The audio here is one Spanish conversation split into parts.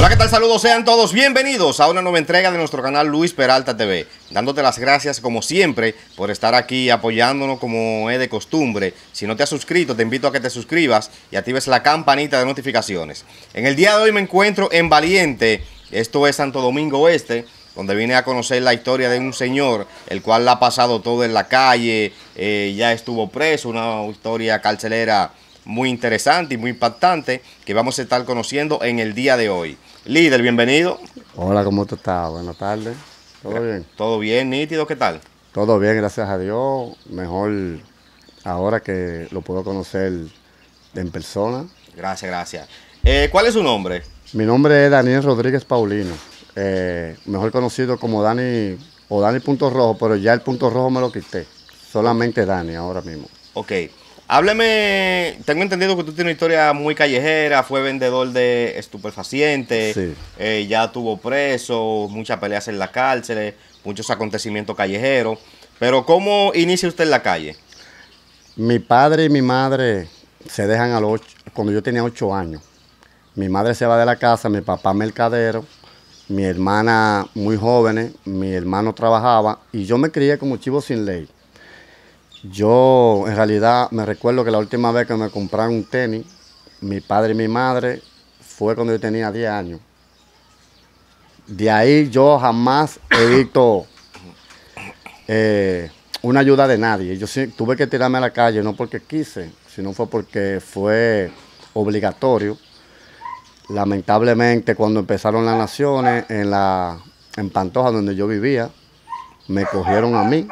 Hola, ¿qué tal? Saludos sean todos. Bienvenidos a una nueva entrega de nuestro canal Luis Peralta TV. Dándote las gracias, como siempre, por estar aquí apoyándonos como es de costumbre. Si no te has suscrito, te invito a que te suscribas y actives la campanita de notificaciones. En el día de hoy me encuentro en Valiente, esto es Santo Domingo Oeste, donde vine a conocer la historia de un señor, el cual la ha pasado todo en la calle, eh, ya estuvo preso, una historia carcelera muy interesante y muy impactante que vamos a estar conociendo en el día de hoy. Líder, bienvenido. Hola, ¿cómo tú estás? Buenas tardes. ¿Todo bien? Todo bien, nítido, ¿qué tal? Todo bien, gracias a Dios. Mejor ahora que lo puedo conocer en persona. Gracias, gracias. Eh, ¿Cuál es su nombre? Mi nombre es Daniel Rodríguez Paulino, eh, mejor conocido como Dani o Dani Punto Rojo, pero ya el Punto Rojo me lo quité. Solamente Dani ahora mismo. Ok. Hábleme, tengo entendido que tú tiene una historia muy callejera, fue vendedor de estupefacientes, eh, ya tuvo preso, muchas peleas en la cárcel, muchos acontecimientos callejeros. Pero ¿cómo inicia usted en la calle? Mi padre y mi madre se dejan a los cuando yo tenía ocho años. Mi madre se va de la casa, mi papá mercadero, mi hermana muy joven, mi hermano trabajaba y yo me crié como chivo sin ley. Yo en realidad me recuerdo que la última vez que me compraron un tenis, mi padre y mi madre, fue cuando yo tenía 10 años. De ahí yo jamás he visto eh, una ayuda de nadie. Yo tuve que tirarme a la calle, no porque quise, sino fue porque fue obligatorio. Lamentablemente cuando empezaron las naciones en, la, en Pantoja, donde yo vivía, me cogieron a mí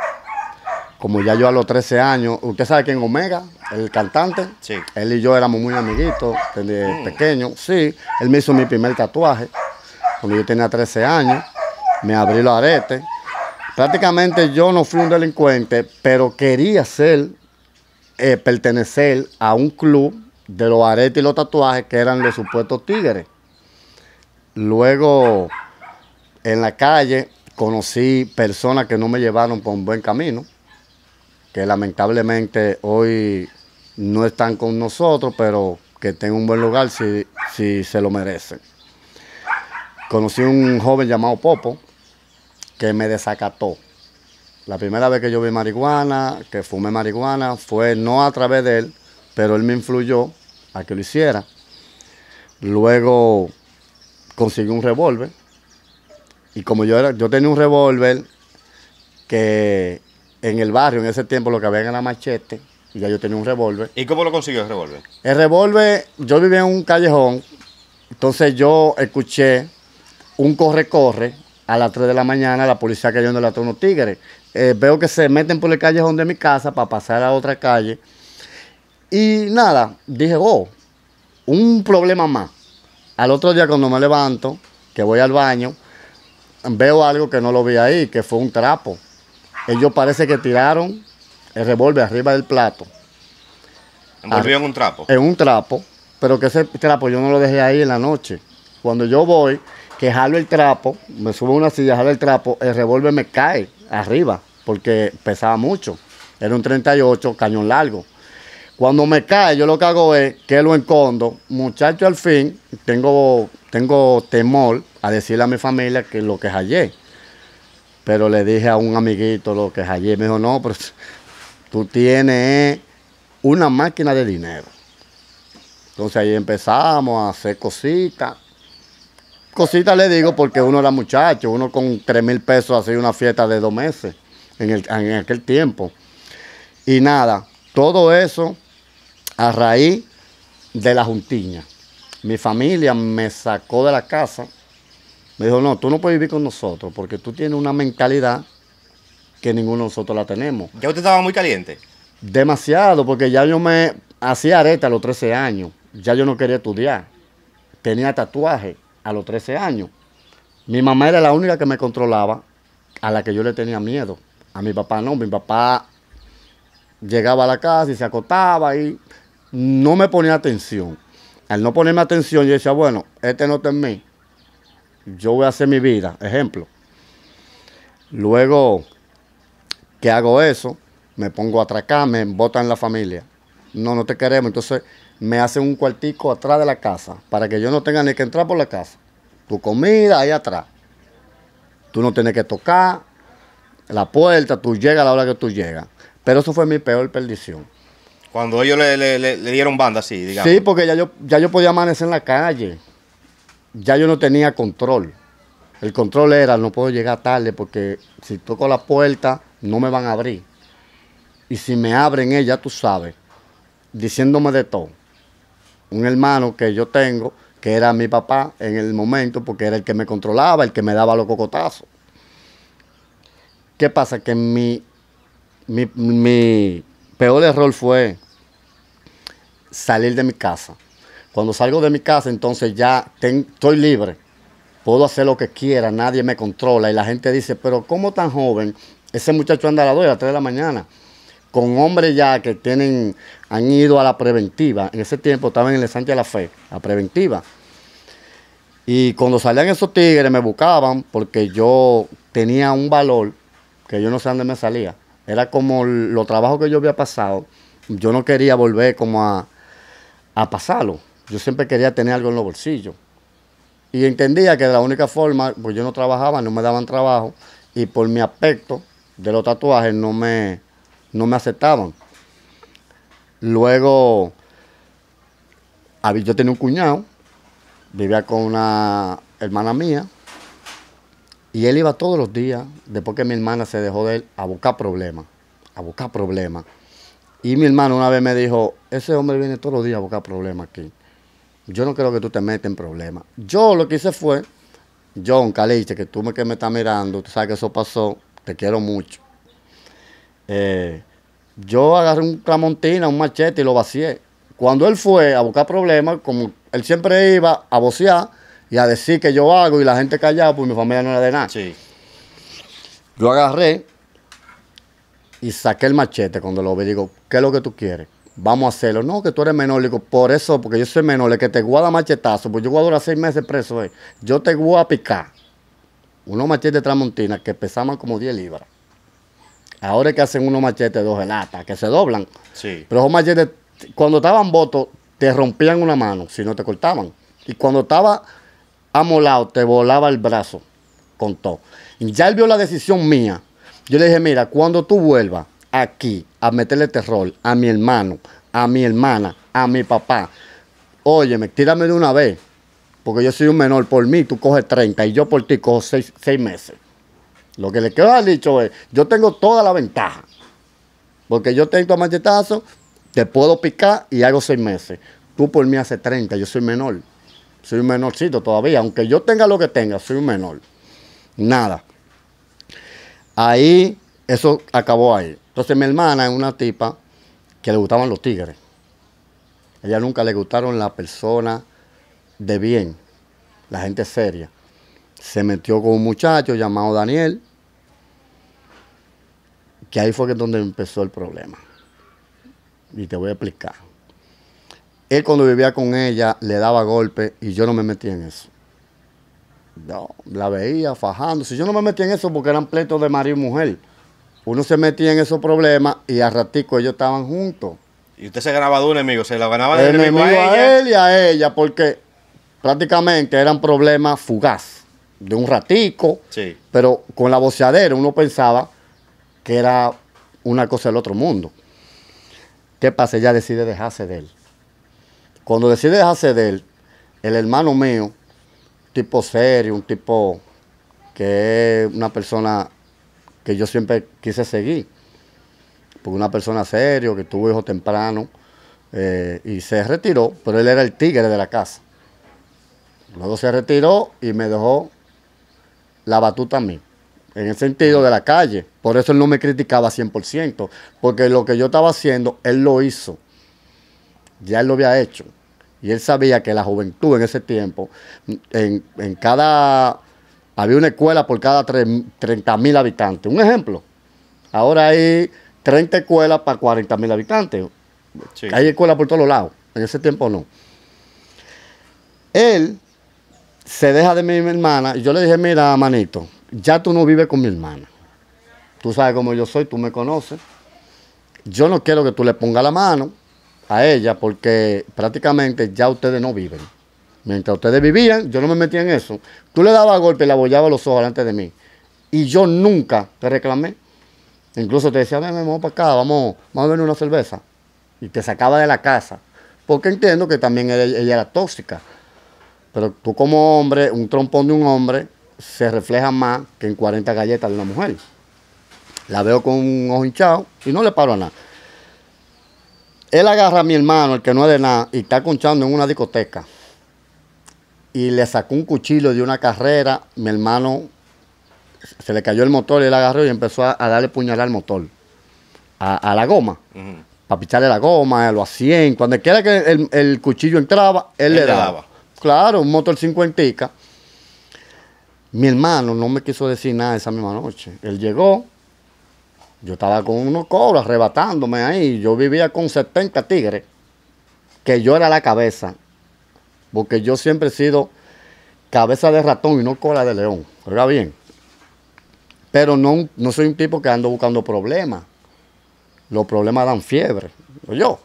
como ya yo a los 13 años, usted sabe quién en Omega, el cantante, sí. él y yo éramos muy amiguitos desde mm. pequeño. Sí, él me hizo mi primer tatuaje cuando yo tenía 13 años, me abrí los aretes. Prácticamente yo no fui un delincuente, pero quería ser, eh, pertenecer a un club de los aretes y los tatuajes que eran de supuestos tigres. Luego, en la calle, conocí personas que no me llevaron por un buen camino que lamentablemente hoy no están con nosotros, pero que tengan un buen lugar si, si se lo merecen. Conocí a un joven llamado Popo que me desacató. La primera vez que yo vi marihuana, que fumé marihuana, fue no a través de él, pero él me influyó a que lo hiciera. Luego conseguí un revólver. Y como yo era, yo tenía un revólver que en el barrio, en ese tiempo lo que había era machete, y ya yo tenía un revólver. ¿Y cómo lo consiguió el revólver? El revólver, yo vivía en un callejón, entonces yo escuché un corre-corre a las 3 de la mañana, la policía cayendo la los tigres. Eh, veo que se meten por el callejón de mi casa para pasar a otra calle. Y nada, dije, oh, un problema más. Al otro día cuando me levanto, que voy al baño, veo algo que no lo vi ahí, que fue un trapo. Ellos parece que tiraron el revólver arriba del plato. en ah, un trapo? En un trapo, pero que ese trapo yo no lo dejé ahí en la noche. Cuando yo voy, que jalo el trapo, me subo a una silla, jalo el trapo, el revólver me cae arriba, porque pesaba mucho. Era un 38, cañón largo. Cuando me cae, yo lo que hago es que lo encondo. Muchacho, al fin, tengo, tengo temor a decirle a mi familia que lo que hallé. Pero le dije a un amiguito lo que es allí. Me dijo, no, pero tú tienes una máquina de dinero. Entonces ahí empezamos a hacer cositas. Cositas le digo porque uno era muchacho, uno con 3 mil pesos hacía una fiesta de dos meses en, el, en aquel tiempo. Y nada, todo eso a raíz de la juntiña. Mi familia me sacó de la casa me dijo, no, tú no puedes vivir con nosotros porque tú tienes una mentalidad que ninguno de nosotros la tenemos. ¿Ya usted estaba muy caliente? Demasiado, porque ya yo me hacía areta a los 13 años. Ya yo no quería estudiar. Tenía tatuaje a los 13 años. Mi mamá era la única que me controlaba, a la que yo le tenía miedo. A mi papá no, mi papá llegaba a la casa y se acostaba y no me ponía atención. Al no ponerme atención, yo decía, bueno, este no está en mí yo voy a hacer mi vida, ejemplo. Luego que hago eso, me pongo a atracar, me en la familia. No, no te queremos. Entonces me hacen un cuartico atrás de la casa para que yo no tenga ni que entrar por la casa. Tu comida ahí atrás. Tú no tienes que tocar la puerta, tú llegas a la hora que tú llegas. Pero eso fue mi peor perdición. Cuando ellos le, dieron banda, sí, digamos. Sí, porque ya yo, ya yo podía amanecer en la calle ya yo no tenía control. El control era, no puedo llegar tarde porque si toco la puerta no me van a abrir. Y si me abren ella, eh, tú sabes, diciéndome de todo. Un hermano que yo tengo, que era mi papá en el momento, porque era el que me controlaba, el que me daba los cocotazos. ¿Qué pasa? Que mi, peor error fue salir de mi casa cuando salgo de mi casa, entonces ya estoy libre. Puedo hacer lo que quiera, nadie me controla. Y la gente dice, pero ¿cómo tan joven? Ese muchacho anda a las 2 a las 3 de la mañana. Con hombres ya que tienen, han ido a la preventiva. En ese tiempo estaba en el Sánchez de la Fe, la preventiva. Y cuando salían esos tigres me buscaban porque yo tenía un valor que yo no sé dónde me salía. Era como los trabajos que yo había pasado. Yo no quería volver como a pasarlo yo siempre quería tener algo en los bolsillos. Y entendía que de la única forma, pues yo no trabajaba, no me daban trabajo, y por mi aspecto de los tatuajes no me, no me aceptaban. Luego, yo tenía un cuñado, vivía con una hermana mía, y él iba todos los días, después que mi hermana se dejó de él, a buscar problemas, a buscar problemas. Y mi hermano una vez me dijo, ese hombre viene todos los días a buscar problemas aquí yo no creo que tú te metas en problemas. Yo lo que hice fue, John Caliche, que tú me, que me estás mirando, tú sabes que eso pasó, te quiero mucho. Eh, yo agarré un clamontina, un machete y lo vacié. Cuando él fue a buscar problemas, como él siempre iba a vocear y a decir que yo hago y la gente callaba, pues mi familia no era de nada. Sí. Yo agarré y saqué el machete cuando lo vi. Digo, ¿qué es lo que tú quieres? vamos a hacerlo. No, que tú eres menor, por eso, porque yo soy menor, Le que te dar machetazo, Porque yo voy a durar seis meses preso, yo te voy a picar. Unos machetes de tramontina que pesaban como 10 libras. Ahora es que hacen unos machetes de que se doblan. Sí. Pero esos machetes, cuando estaban botos, te rompían una mano, si no te cortaban. Y cuando estaba amolado, te volaba el brazo con todo. Ya él vio la decisión mía. Yo le dije, mira, cuando tú vuelvas, aquí a meterle terror a mi hermano, a mi hermana, a mi papá, óyeme, tírame de una vez, porque yo soy un menor, por mí tú coges 30 y yo por ti cojo 6 meses. Lo que le quedó dicho es, yo tengo toda la ventaja, porque yo tengo a este machetazo, te puedo picar y hago 6 meses. Tú por mí hace 30, yo soy menor, soy un menorcito todavía, aunque yo tenga lo que tenga, soy un menor. Nada. Ahí, eso acabó ahí. Entonces mi hermana es una tipa que le gustaban los tigres. ella nunca le gustaron las personas de bien, la gente seria. Se metió con un muchacho llamado Daniel, que ahí fue donde empezó el problema. Y te voy a explicar. Él cuando vivía con ella le daba golpes y yo no me metí en eso. No, la veía fajándose. Yo no me metí en eso porque eran pleitos de marido y mujer uno se metía en esos problemas y a ratico ellos estaban juntos. Y usted se ganaba de un enemigo, se la ganaba de enemigo, a, ella? a, él y a ella, porque prácticamente eran problemas fugaz, de un ratico, sí. pero con la boceadera uno pensaba que era una cosa del otro mundo. ¿Qué pasa? Ella decide dejarse de él. Cuando decide dejarse de él, el hermano mío, tipo serio, un tipo que es una persona que yo siempre quise seguir. Porque una persona serio, que tuvo hijos temprano, eh, y se retiró, pero él era el tigre de la casa. Luego se retiró y me dejó la batuta a mí, en el sentido de la calle. Por eso él no me criticaba 100%, porque lo que yo estaba haciendo, él lo hizo. Ya él lo había hecho. Y él sabía que la juventud en ese tiempo, en, en cada había una escuela por cada 30 mil habitantes. Un ejemplo, ahora hay 30 escuelas para 40 mil habitantes. Hay escuelas por todos lados. En ese tiempo no. Él se deja de mi, mi hermana y yo le dije, mira, manito, ya tú no vives con mi hermana. Tú sabes cómo yo soy, tú me conoces. Yo no quiero que tú le pongas la mano a ella porque prácticamente ya ustedes no viven. Mientras ustedes vivían, yo no me metía en eso. Tú le dabas golpe y le abollabas los ojos delante de mí. Y yo nunca te reclamé. Incluso te decía, ven, vamos para acá, vamos, vamos a ver una cerveza. Y te sacaba de la casa. Porque entiendo que también ella, era tóxica. Pero tú como hombre, un trompón de un hombre se refleja más que en 40 galletas de una mujer. La veo con un ojo hinchado y no le paro a nada. Él agarra a mi hermano, el que no es de nada, y está conchando en una discoteca y le sacó un cuchillo de una carrera. Mi hermano se le cayó el motor y él agarró y empezó a, darle puñalada al motor, a, la goma. Para picharle la goma, a los 100. Cuando quiera que el, cuchillo entraba, él, le daba. Claro, un motor 50. Mi hermano no me quiso decir nada esa misma noche. Él llegó, yo estaba con unos cobros arrebatándome ahí. Yo vivía con 70 tigres, que yo era la cabeza porque yo siempre he sido cabeza de ratón y no cola de león, Oiga bien? Pero no, no soy un tipo que ando buscando problemas. Los problemas dan fiebre, yo.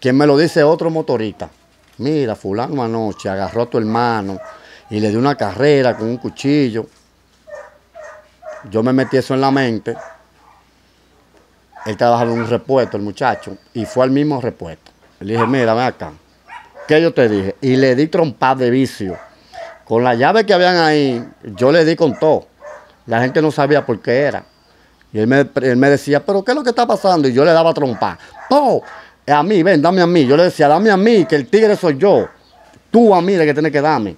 ¿Quién me lo dice? Otro motorista. Mira, fulano anoche agarró a tu hermano y le dio una carrera con un cuchillo. Yo me metí eso en la mente. Él trabajaba en un repuesto, el muchacho, y fue al mismo repuesto. Le dije, mira, ven acá que yo te dije, y le di trompada de vicio. Con la llave que habían ahí, yo le di con todo. La gente no sabía por qué era. Y él me, decía, pero ¿qué es lo que está pasando? Y yo le daba trompa. todo A mí, ven, dame a mí. Yo le decía, dame a mí, que el tigre soy yo. Tú a mí le que tienes que darme.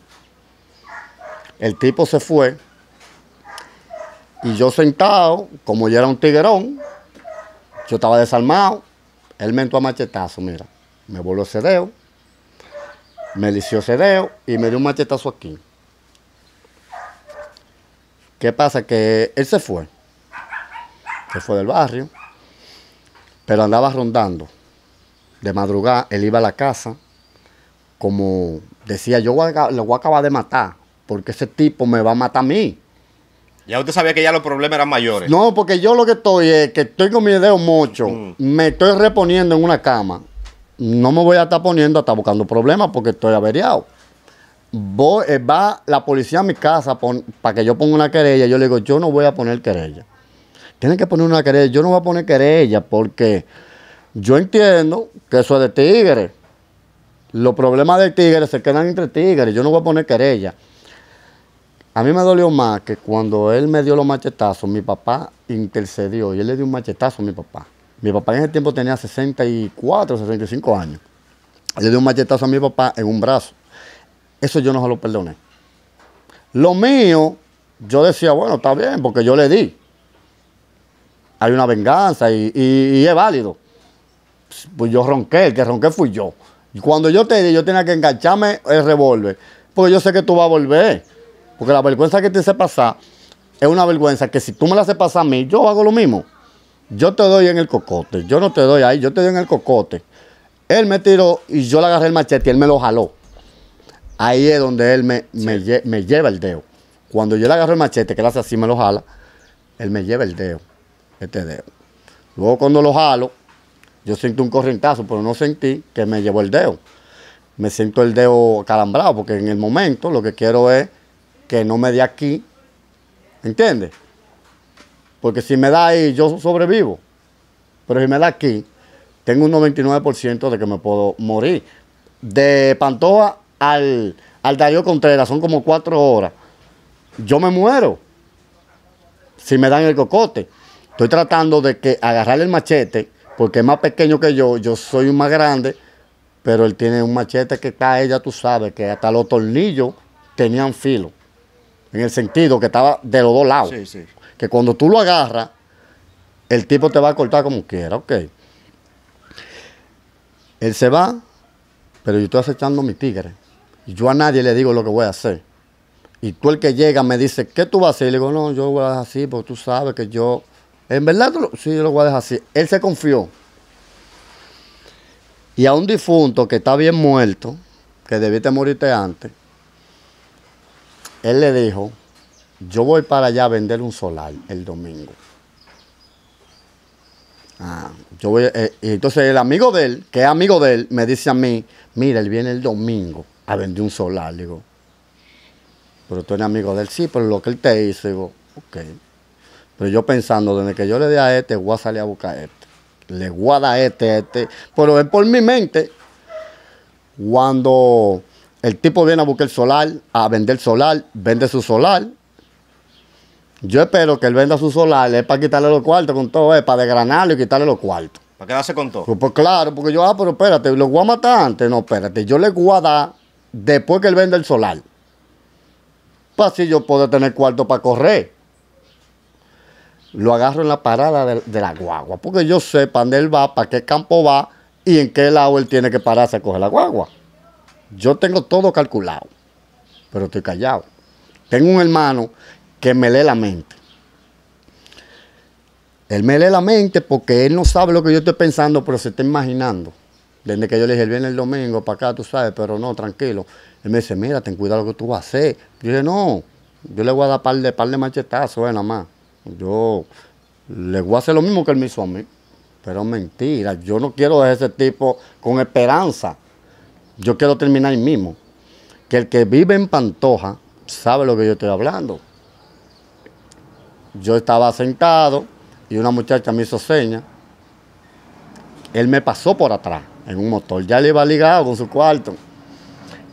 El tipo se fue. Y yo sentado, como yo era un tiguerón, yo estaba desarmado. Él me entró a machetazo, mira. Me voló ese dedo. Me lició ese dedo y me dio un machetazo aquí. ¿Qué pasa? Que él se fue. Se fue del barrio. Pero andaba rondando. De madrugada, él iba a la casa. Como decía, yo lo voy a acabar de matar. Porque ese tipo me va a matar a mí. Ya usted sabía que ya los problemas eran mayores. No, porque yo lo que estoy es que estoy con mi dedo mocho. Mm. Me estoy reponiendo en una cama no me voy a estar poniendo a estar buscando problemas porque estoy averiado. Eh, va la policía a mi casa para que yo ponga una querella. Yo le digo, yo no voy a poner querella. Tienen que poner una querella. Yo no voy a poner querella porque yo entiendo que eso es de tigres. Los problemas de tigres se quedan entre tigres. Yo no voy a poner querella. A mí me dolió más que cuando él me dio los machetazos, mi papá intercedió y él le dio un machetazo a mi papá. Mi papá en ese tiempo tenía 64, 65 años. Le di un machetazo a mi papá en un brazo. Eso yo no se lo perdoné. Lo mío, yo decía, bueno, está bien, porque yo le di. Hay una venganza y, es válido. Pues yo ronqué, el que ronqué fui yo. Y cuando yo te di, yo tenía que engancharme el revólver, porque yo sé que tú vas a volver. Porque la vergüenza que te hace pasar es una vergüenza que si tú me la haces pasar a mí, yo hago lo mismo. Yo te doy en el cocote. Yo no te doy ahí, yo te doy en el cocote. Él me tiró y yo le agarré el machete y él me lo jaló. Ahí es donde él me, lleva el dedo. Cuando yo le agarro el machete, que él hace así, me lo jala, él me lleva el dedo, este dedo. Luego cuando lo jalo, yo siento un corrientazo, pero no sentí que me llevó el dedo. Me siento el dedo calambrado, porque en el momento lo que quiero es que no me dé aquí, ¿entiendes? Porque si me da ahí, yo sobrevivo. Pero si me da aquí, tengo un 99% de que me puedo morir. De Pantoja al, al Darío Contreras son como cuatro horas. Yo me muero si me dan el cocote. Estoy tratando de que agarrar el machete, porque es más pequeño que yo, yo soy un más grande, pero él tiene un machete que está ya tú sabes, que hasta los tornillos tenían filo. En el sentido que estaba de los dos lados. Sí, sí que cuando tú lo agarras, el tipo te va a cortar como quiera, ok. Él se va, pero yo estoy acechando mi tigre. Y Yo a nadie le digo lo que voy a hacer. Y tú el que llega me dice, ¿qué tú vas a hacer? Y le digo, no, yo voy a dejar así, porque tú sabes que yo... En verdad, sí, yo lo voy a dejar así. Él se confió. Y a un difunto que está bien muerto, que debiste morirte antes, él le dijo, yo voy para allá a vender un solar el domingo. Ah, yo voy, eh, entonces el amigo de él, que es amigo de él, me dice a mí, mira, él viene el domingo a vender un solar. digo, pero tú eres amigo de él, sí, pero lo que él te hizo, digo, ok. Pero yo pensando, desde que yo le dé a este, voy a salir a buscar a este. Le voy a dar este, a este. Pero es por mi mente. Cuando el tipo viene a buscar el solar, a vender el solar, vende su solar, yo espero que él venda su solar, es para quitarle los cuartos con todo, es para desgranarlo y quitarle los cuartos. ¿Para quedarse con todo? Pues, pues claro, porque yo, ah, pero espérate, lo voy a matar antes. No, espérate, yo le voy a dar después que él venda el solar. Para pues, así yo puedo tener cuarto para correr. Lo agarro en la parada de, de la guagua, porque yo sé para dónde él va, para qué campo va y en qué lado él tiene que pararse a coger la guagua. Yo tengo todo calculado, pero estoy callado. Tengo un hermano que me lee la mente. Él me lee la mente porque él no sabe lo que yo estoy pensando, pero se está imaginando. Desde que yo le dije, él viene el domingo para acá, tú sabes, pero no, tranquilo. Él me dice, mira, ten cuidado lo que tú vas a hacer. Yo dije, no, yo le voy a dar par de, par de machetazos, eh, nada más. Yo le voy a hacer lo mismo que él me hizo a mí. Pero mentira, yo no quiero dejar ese tipo con esperanza. Yo quiero terminar ahí mismo. Que el que vive en Pantoja sabe lo que yo estoy hablando. Yo estaba sentado y una muchacha me hizo seña. Él me pasó por atrás en un motor. Ya le iba ligado con su cuarto.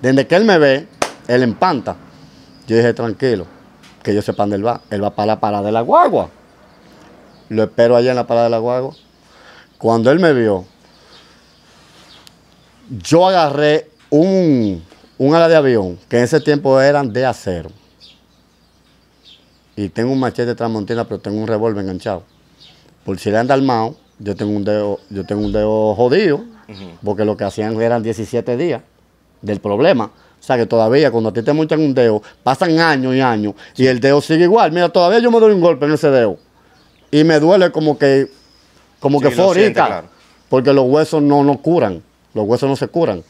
Desde que él me ve, él empanta. Yo dije, tranquilo, que yo sepan dónde él va. Él va para la parada de la guagua. Lo espero allá en la parada de la guagua. Cuando él me vio, yo agarré un, un ala de avión, que en ese tiempo eran de acero y tengo un machete de tramontina, pero tengo un revólver enganchado. Por si le han armado, yo tengo un dedo, yo tengo un dedo jodido, porque lo que hacían eran 17 días del problema. O sea que todavía cuando a ti te muestran un dedo, pasan años y años y el dedo sigue igual. Mira, todavía yo me doy un golpe en ese dedo y me duele como que como que fue ahorita, porque los huesos no, no curan, los huesos no se curan.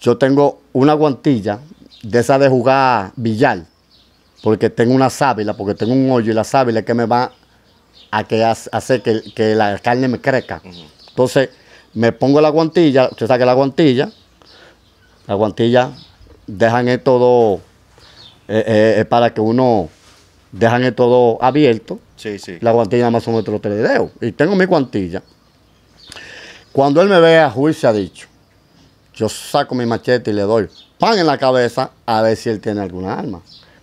Yo tengo una guantilla de esa de jugar billar porque tengo una sábila, porque tengo un hoyo y la sábila es que me va a que hacer que, la carne me crezca. Entonces, me pongo la guantilla, usted saca la guantilla, la guantilla dejan esto todo eh, eh, para que uno dejan esto todo abierto. Sí, La guantilla más menos otros tres dedos. Y tengo mi guantilla. Cuando él me vea, juicio ha dicho. Yo saco mi machete y le doy pan en la cabeza a ver si él tiene alguna arma.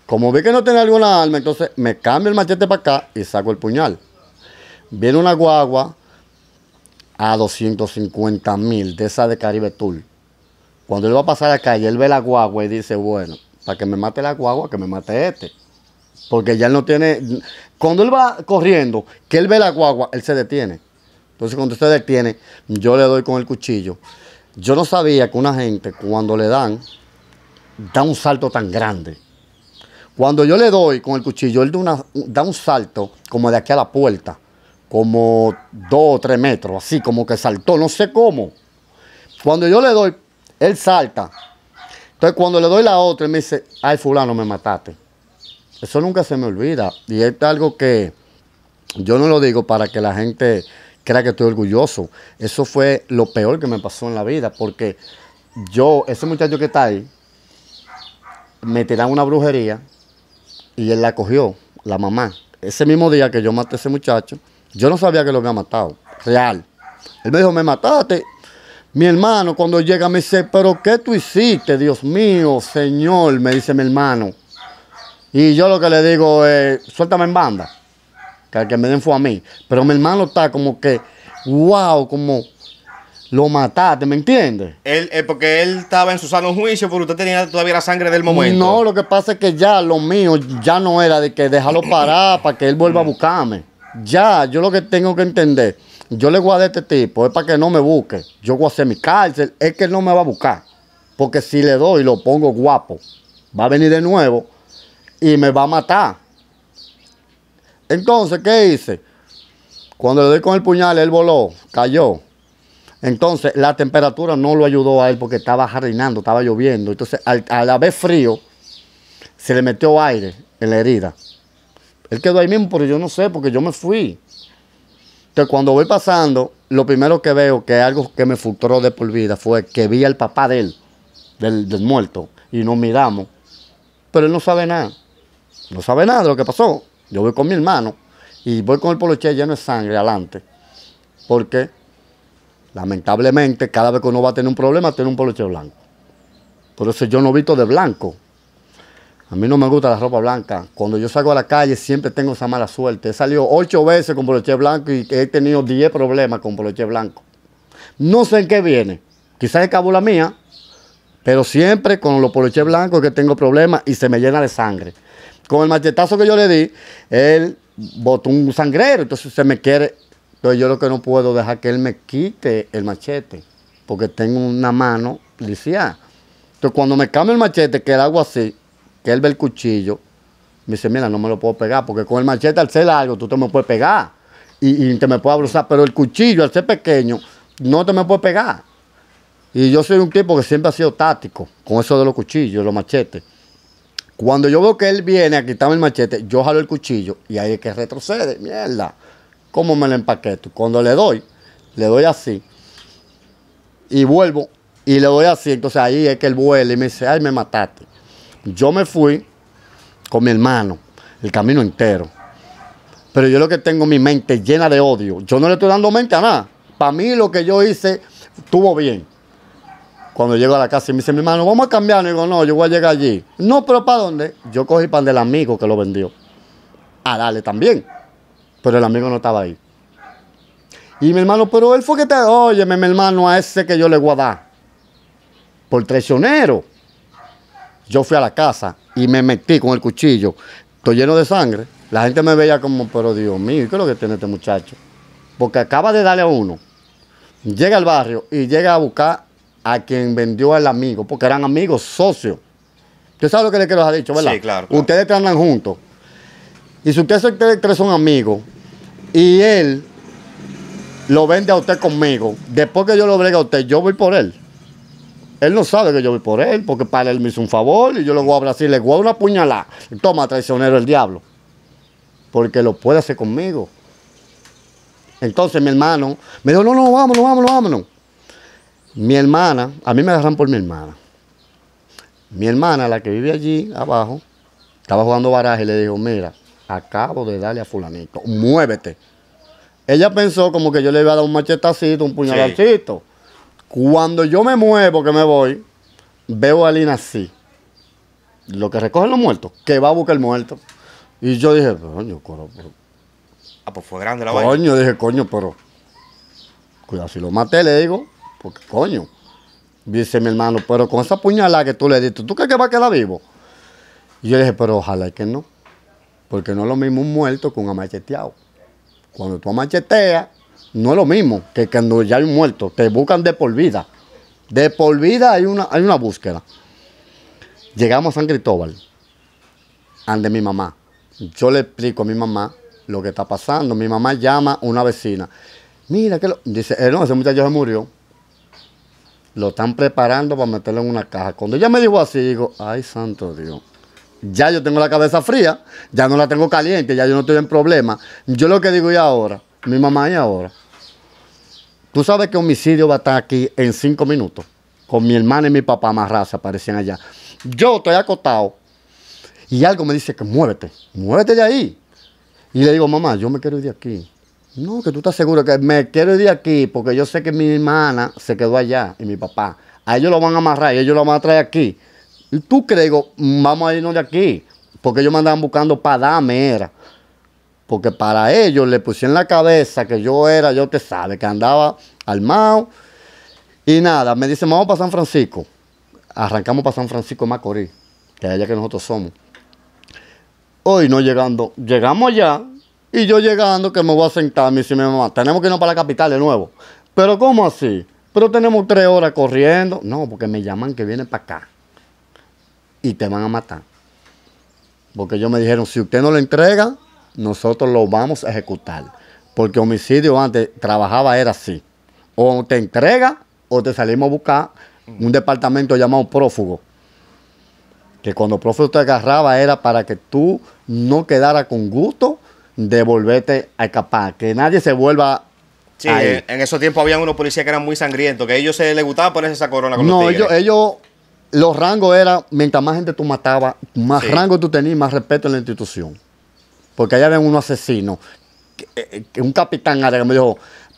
Como vi que no tenía alguna arma, entonces me cambio el machete para acá y saco el puñal. Viene una guagua a 250 mil de esa de Caribe Tour. Cuando él va a pasar acá y él ve la guagua y dice, bueno, para que me mate la guagua, que me mate este. Porque ya él no tiene... Cuando él va corriendo, que él ve la guagua, él se detiene. Entonces cuando se detiene, yo le doy con el cuchillo. Yo no sabía que una gente cuando le dan, da un salto tan grande. Cuando yo le doy con el cuchillo, él da, un salto como de aquí a la puerta, como dos o tres metros, así como que saltó, no sé cómo. Cuando yo le doy, él salta. Entonces cuando le doy la otra, él me dice, ay fulano, me mataste. Eso nunca se me olvida. Y es algo que yo no lo digo para que la gente crea que estoy orgulloso. Eso fue lo peor que me pasó en la vida, porque yo, ese muchacho que está ahí, me tiran una brujería y él la cogió, la mamá. Ese mismo día que yo maté a ese muchacho, yo no sabía que lo había matado, real. Él me dijo, me mataste. Mi hermano cuando llega me dice, pero ¿qué tú hiciste, Dios mío, Señor? Me dice mi hermano. Y yo lo que le digo es, suéltame en banda, que que me den fue a mí. Pero mi hermano está como que, wow, como lo mataste, ¿me entiendes? Él, eh, porque él estaba en su sano juicio, pero usted tenía todavía la sangre del momento. No, lo que pasa es que ya lo mío ya no era de que dejarlo parar para que él vuelva a mm. buscarme. Ya, yo lo que tengo que entender, yo le guardé a este tipo, es para que no me busque. Yo voy a hacer mi cárcel, es que él no me va a buscar. Porque si le doy, lo pongo guapo. Va a venir de nuevo y me va a matar. Entonces, ¿qué hice? Cuando le doy con el puñal, él voló, cayó entonces, la temperatura no lo ayudó a él porque estaba jardinando, estaba lloviendo. Entonces, a la vez frío, se le metió aire en la herida. Él quedó ahí mismo, porque yo no sé, porque yo me fui. Entonces, cuando voy pasando, lo primero que veo, que algo que me frustró de por vida, fue que vi al papá de él, del, muerto, y nos miramos. Pero él no sabe nada. No sabe nada de lo que pasó. Yo voy con mi hermano y voy con el poloche lleno de sangre adelante. ¿Por Lamentablemente, cada vez que uno va a tener un problema, tiene un poloche blanco. Por eso yo no visto de blanco. A mí no me gusta la ropa blanca. Cuando yo salgo a la calle siempre tengo esa mala suerte. He salido ocho veces con poloche blanco y he tenido diez problemas con poloche blanco. No sé en qué viene. Quizás es cabula mía, pero siempre con los poloches blancos que tengo problemas y se me llena de sangre. Con el machetazo que yo le di, él botó un sangrero, entonces se me quiere entonces yo lo que no puedo dejar que él me quite el machete, porque tengo una mano lisiada. Entonces cuando me cambia el machete, que él hago así, que él ve el cuchillo, me dice, mira, no me lo puedo pegar, porque con el machete al ser largo tú te me puedes pegar y, te me puedes abruzar. pero el cuchillo al ser pequeño no te me puedes pegar. Y yo soy un tipo que siempre ha sido táctico con eso de los cuchillos, los machetes. Cuando yo veo que él viene a quitarme el machete, yo jalo el cuchillo y ahí es que retrocede, mierda. ¿Cómo me la empaqueto? Cuando le doy, le doy así. Y vuelvo y le doy así. Entonces ahí es que él vuela y me dice, ay, me mataste. Yo me fui con mi hermano el camino entero. Pero yo lo que tengo mi mente llena de odio. Yo no le estoy dando mente a nada. Para mí lo que yo hice estuvo bien. Cuando llego a la casa y me dice mi hermano, vamos a cambiar. Y digo, no, yo voy a llegar allí. No, pero ¿para dónde? Yo cogí pan del amigo que lo vendió. A dale también. Pero el amigo no estaba ahí. Y mi hermano, pero él fue que te. Óyeme, mi hermano, a ese que yo le voy a dar. Por traicionero. Yo fui a la casa y me metí con el cuchillo. Estoy lleno de sangre. La gente me veía como, pero Dios mío, ¿qué es lo que tiene este muchacho? Porque acaba de darle a uno. Llega al barrio y llega a buscar a quien vendió al amigo, porque eran amigos, socios. Usted sabe lo que les ha dicho, ¿verdad? Sí, claro. Ustedes te andan juntos. Y si usted tres son amigos y él lo vende a usted conmigo, después que yo lo bregue a usted, yo voy por él. Él no sabe que yo voy por él, porque para él me hizo un favor y yo lo voy a Brasil, le voy a una puñalada. Toma, traicionero el diablo. Porque lo puede hacer conmigo. Entonces mi hermano me dijo, no, no, vámonos, vámonos, vámonos. Mi hermana, a mí me agarran por mi hermana. Mi hermana, la que vive allí abajo, estaba jugando baraje y le dijo, mira, acabo de darle a fulanito, muévete. Ella pensó como que yo le iba a dar un machetacito, un puñalacito. Cuando yo me muevo, que me voy, veo a Lina así. Lo que recoge los muertos, que va a buscar el muerto. Y yo dije, coño, pero... Ah, pues fue grande la vaina. Coño, dije, coño, pero... Cuidado, si lo maté, le digo, porque coño. Dice mi hermano, pero con esa puñalada que tú le diste, ¿tú crees que va a quedar vivo? Y yo dije, pero ojalá que no. Porque no es lo mismo un muerto que un amacheteado. Cuando tú amacheteas, no es lo mismo que cuando ya hay un muerto. Te buscan de por vida. De por vida hay una, hay una búsqueda. Llegamos a San Cristóbal, ande mi mamá. Yo le explico a mi mamá lo que está pasando. Mi mamá llama a una vecina. Mira, que lo... dice, no eh, no, ese muchacho se murió. Lo están preparando para meterlo en una caja. Cuando ella me dijo así, digo, ay, santo Dios ya yo tengo la cabeza fría, ya no la tengo caliente, ya yo no estoy en problema. Yo lo que digo y ahora, mi mamá y ahora. Tú sabes que homicidio va a estar aquí en cinco minutos. Con mi hermana y mi papá amarrados aparecían allá. Yo estoy acostado y algo me dice que muévete, muévete de ahí. Y le digo, mamá, yo me quiero ir de aquí. No, que tú estás seguro que me quiero ir de aquí porque yo sé que mi hermana se quedó allá y mi papá. A ellos lo van a amarrar y ellos lo van a traer aquí. Y tú crees, digo, vamos a irnos de aquí. Porque ellos me andaban buscando para darme, era. Porque para ellos le pusieron la cabeza que yo era, yo te sabe, que andaba armado. Y nada, me dicen, vamos para San Francisco. Arrancamos para San Francisco de Macorís, que es allá que nosotros somos. Hoy no llegando, llegamos allá, y yo llegando que me voy a sentar, me dice mi mamá, tenemos que irnos para la capital de nuevo. Pero ¿cómo así? Pero tenemos tres horas corriendo. No, porque me llaman que viene para acá y te van a matar. Porque ellos me dijeron, si usted no lo entrega, nosotros lo vamos a ejecutar. Porque homicidio antes trabajaba era así. O te entrega o te salimos a buscar un departamento llamado prófugo. Que cuando prófugo te agarraba era para que tú no quedara con gusto de volverte a escapar. Que nadie se vuelva Sí, eh, en esos tiempos había unos policías que eran muy sangrientos, que a ellos se les gustaba ponerse esa corona no, ellos, ellos los rangos eran, mientras más gente tú matabas, más rango tú tenías, más respeto en la institución. Porque allá había un asesino, eh, un capitán me dijo,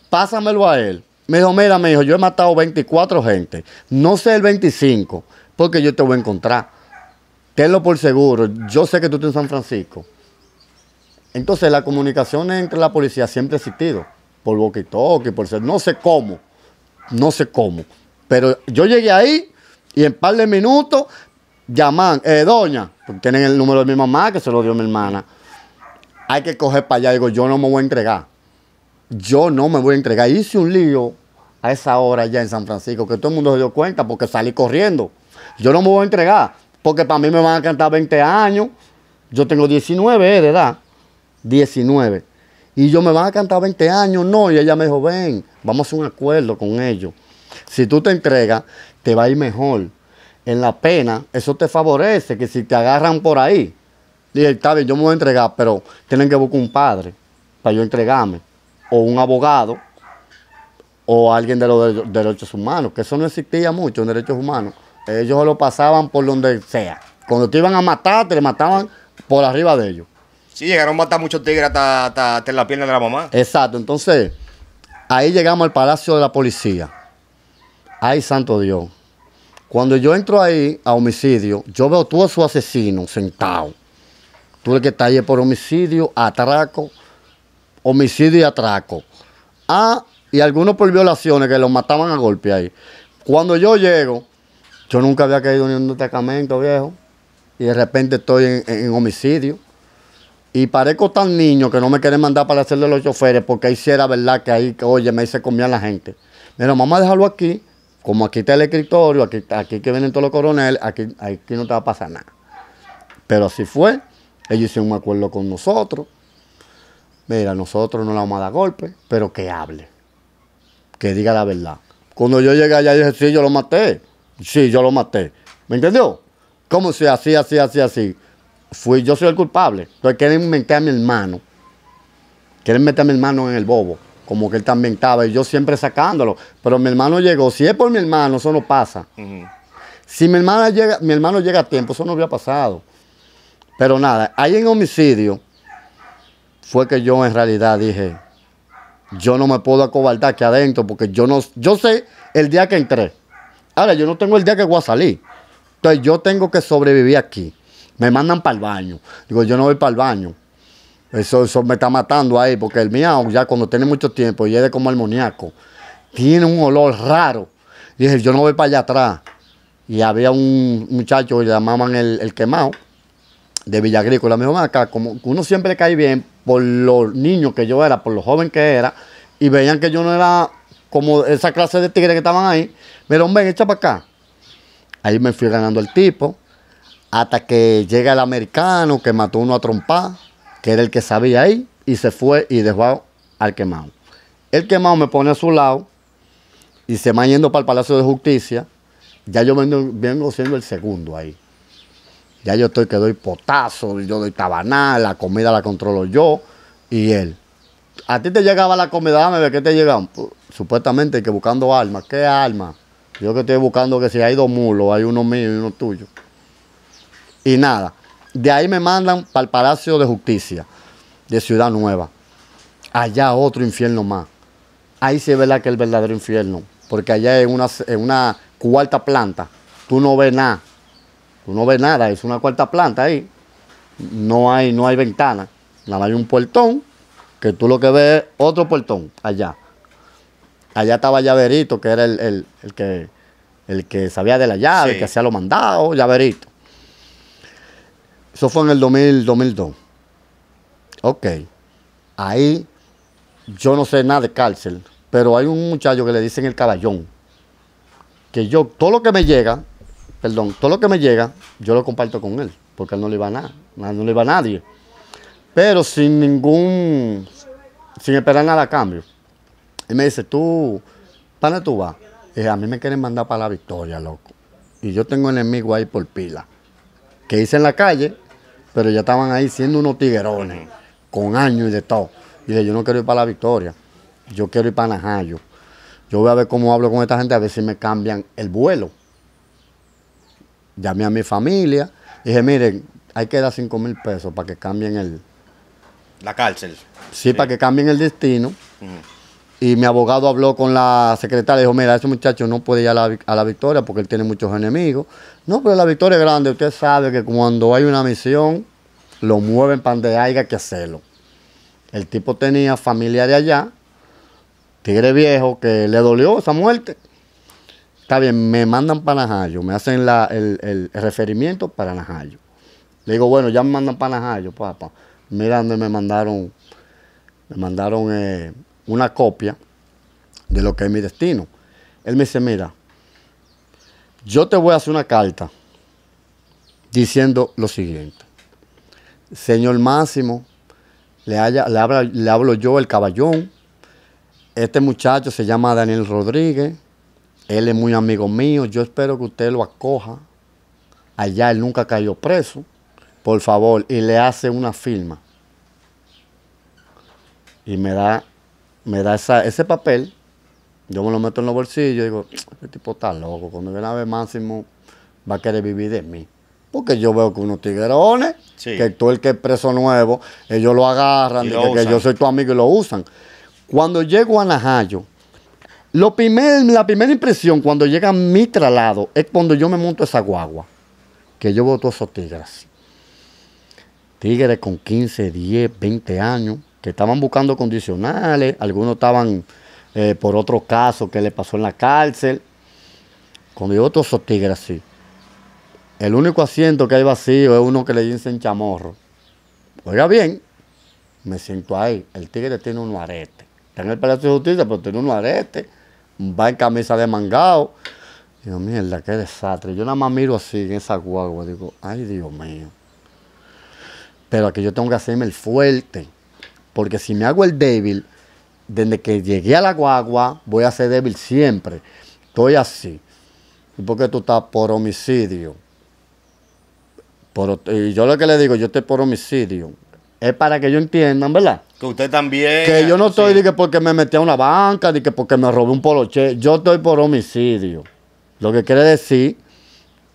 pásamelo a él. Me dijo, mira, me dijo, yo he matado 24 gente, no sé el 25, porque yo te voy a encontrar. Tenlo por seguro, yo sé que tú estás en San Francisco. Entonces la comunicación entre la policía siempre ha existido, por Boquito por ser, no sé cómo, no sé cómo. Pero yo llegué ahí y en par de minutos, llaman, eh, doña, porque tienen el número de mi mamá que se lo dio mi hermana. Hay que coger para allá. Digo, yo no me voy a entregar. Yo no me voy a entregar. Hice un lío a esa hora allá en San Francisco que todo el mundo se dio cuenta porque salí corriendo. Yo no me voy a entregar porque para mí me van a cantar 20 años. Yo tengo 19 eh, de edad. 19. Y yo me van a cantar 20 años. No. Y ella me dijo, ven, vamos a hacer un acuerdo con ellos. Si tú te entregas, te va a ir mejor. En la pena, eso te favorece, que si te agarran por ahí, dije, está bien, yo me voy a entregar, pero tienen que buscar un padre para yo entregarme, o un abogado, o alguien de los derechos humanos, que eso no existía mucho en derechos humanos. Ellos lo pasaban por donde sea. Cuando te iban a matar, te mataban por arriba de ellos. Sí, llegaron a matar muchos tigres hasta, la pierna de la mamá. Exacto, entonces ahí llegamos al Palacio de la Policía. Ay, santo Dios. Cuando yo entro ahí a homicidio, yo veo todo su asesino sentado. Tú el que está ahí por homicidio, atraco, homicidio y atraco. Ah, y algunos por violaciones que los mataban a golpe ahí. Cuando yo llego, yo nunca había caído en un destacamento viejo. Y de repente estoy en, homicidio. Y parezco tan niño que no me quieren mandar para hacerle los choferes porque ahí sí era verdad que ahí, oye, me hice comía la gente. Mira, mamá, déjalo aquí como aquí está el escritorio, aquí, aquí que vienen todos los coroneles, aquí, aquí no te va a pasar nada. Pero así fue. Ellos hicieron un acuerdo con nosotros. Mira, nosotros no le vamos a dar golpe, pero que hable. Que diga la verdad. Cuando yo llegué allá, yo dije, sí, yo lo maté. Sí, yo lo maté. ¿Me entendió? ¿Cómo si así, así, así, así? Fui, yo soy el culpable. Entonces quieren meter a mi hermano. Quieren meter a mi hermano en el bobo como que él también estaba, y yo siempre sacándolo. Pero mi hermano llegó, si es por mi hermano, eso no pasa. Si mi, hermana llega, mi hermano llega a tiempo, eso no había pasado. Pero nada, ahí en homicidio fue que yo en realidad dije, yo no me puedo acobardar aquí adentro, porque yo no, yo sé el día que entré. Ahora, yo no tengo el día que voy a salir. Entonces yo tengo que sobrevivir aquí. Me mandan para el baño. Digo, yo no voy para el baño. Eso, me está matando ahí, porque el miau ya cuando tiene mucho tiempo y es de como armoniaco, tiene un olor raro. Y dije, yo no voy para allá atrás. Y había un muchacho que llamaban el, el quemado de Villagrícola. Me dijo, acá, como uno siempre cae bien por los niños que yo era, por los jóvenes que era, y veían que yo no era como esa clase de tigre que estaban ahí. me Pero ven, echa para acá. Ahí me fui ganando el tipo, hasta que llega el americano que mató uno a trompar que era el que sabía ahí, y se fue y dejó al quemado. El quemado me pone a su lado y se va yendo para el Palacio de Justicia. Ya yo vengo, siendo el segundo ahí. Ya yo estoy que doy potazo, yo doy tabaná, la comida la controlo yo y él. A ti te llegaba la comida, dame, que te llegaban? Pues, supuestamente que buscando armas. ¿Qué alma Yo que estoy buscando que si hay dos mulos, hay uno mío y uno tuyo. Y nada. De ahí me mandan para el Palacio de Justicia de Ciudad Nueva. Allá otro infierno más. Ahí se ve la que es el verdadero infierno. Porque allá es una, una cuarta planta, tú no ves nada. Tú no ves nada, es una cuarta planta ahí. No hay, no hay ventana. Nada más hay un puertón que tú lo que ves es otro puertón allá. Allá estaba Llaverito, que era el, que, el que sabía de la llave, el que hacía los mandados, Llaverito. Eso fue en el 2000, 2002. Ok. Ahí yo no sé nada de cárcel, pero hay un muchacho que le dicen el caballón. Que yo, todo lo que me llega, perdón, todo lo que me llega, yo lo comparto con él, porque él no le va a nada, no le va a nadie. Pero sin ningún, sin esperar nada a cambio. Y me dice, tú, ¿para dónde tú vas? Y a mí me quieren mandar para la victoria, loco. Y yo tengo enemigo ahí por pila que hice en la calle, pero ya estaban ahí siendo unos tiguerones, con años y de todo. Y dije, yo no quiero ir para la victoria, yo quiero ir para Najayo. Yo voy a ver cómo hablo con esta gente, a ver si me cambian el vuelo. Llamé a mi familia, dije, miren, hay que dar 5 mil pesos para que cambien el... La cárcel. Sí, para que cambien el destino. Mm y mi abogado habló con la secretaria dijo, mira, ese muchacho no puede ir a la, victoria porque él tiene muchos enemigos. No, pero la victoria es grande. Usted sabe que cuando hay una misión, lo mueven para donde haya que hacerlo. El tipo tenía familia de allá, tigre viejo, que le dolió esa muerte. Está bien, me mandan para Najayo, me hacen el, referimiento para Najayo. Le digo, bueno, ya me mandan para Najayo, papá. Mira donde me mandaron, me mandaron... Eh, una copia de lo que es mi destino. Él me dice, mira, yo te voy a hacer una carta diciendo lo siguiente. Señor Máximo, le, haya, hablo yo el caballón. Este muchacho se llama Daniel Rodríguez. Él es muy amigo mío. Yo espero que usted lo acoja. Allá él nunca cayó preso. Por favor, y le hace una firma. Y me da me da ese papel, yo me lo meto en los bolsillos y digo, este tipo está loco, cuando viene a ver Máximo va a querer vivir de mí. Porque yo veo que unos tiguerones, que tú el que es preso nuevo, ellos lo agarran, que, yo soy tu amigo y lo usan. Cuando llego a Najayo, lo la primera impresión cuando llega a mi traslado es cuando yo me monto esa guagua, que yo veo todos esos tigres. Tigres con 15, 10, 20 años, que estaban buscando condicionales, algunos estaban eh, por otro caso que le pasó en la cárcel. Cuando yo esos tigres así. El único asiento que hay vacío es uno que le dicen chamorro. Oiga bien, me siento ahí. El tigre tiene un arete. Está en el Palacio de Justicia, pero tiene un arete. Va en camisa de mangao. Digo, mierda, qué desastre. Yo nada más miro así en esa guagua. Digo, ay, Dios mío. Pero aquí yo tengo que hacerme el fuerte. Porque si me hago el débil, desde que llegué a la guagua, voy a ser débil siempre. Estoy así. ¿Y por tú estás por homicidio? y yo lo que le digo, yo estoy por homicidio. Es para que ellos entiendan, ¿verdad? Que usted también. Que yo no estoy que porque me metí a una banca, ni porque me robé un poloche. Yo estoy por homicidio. Lo que quiere decir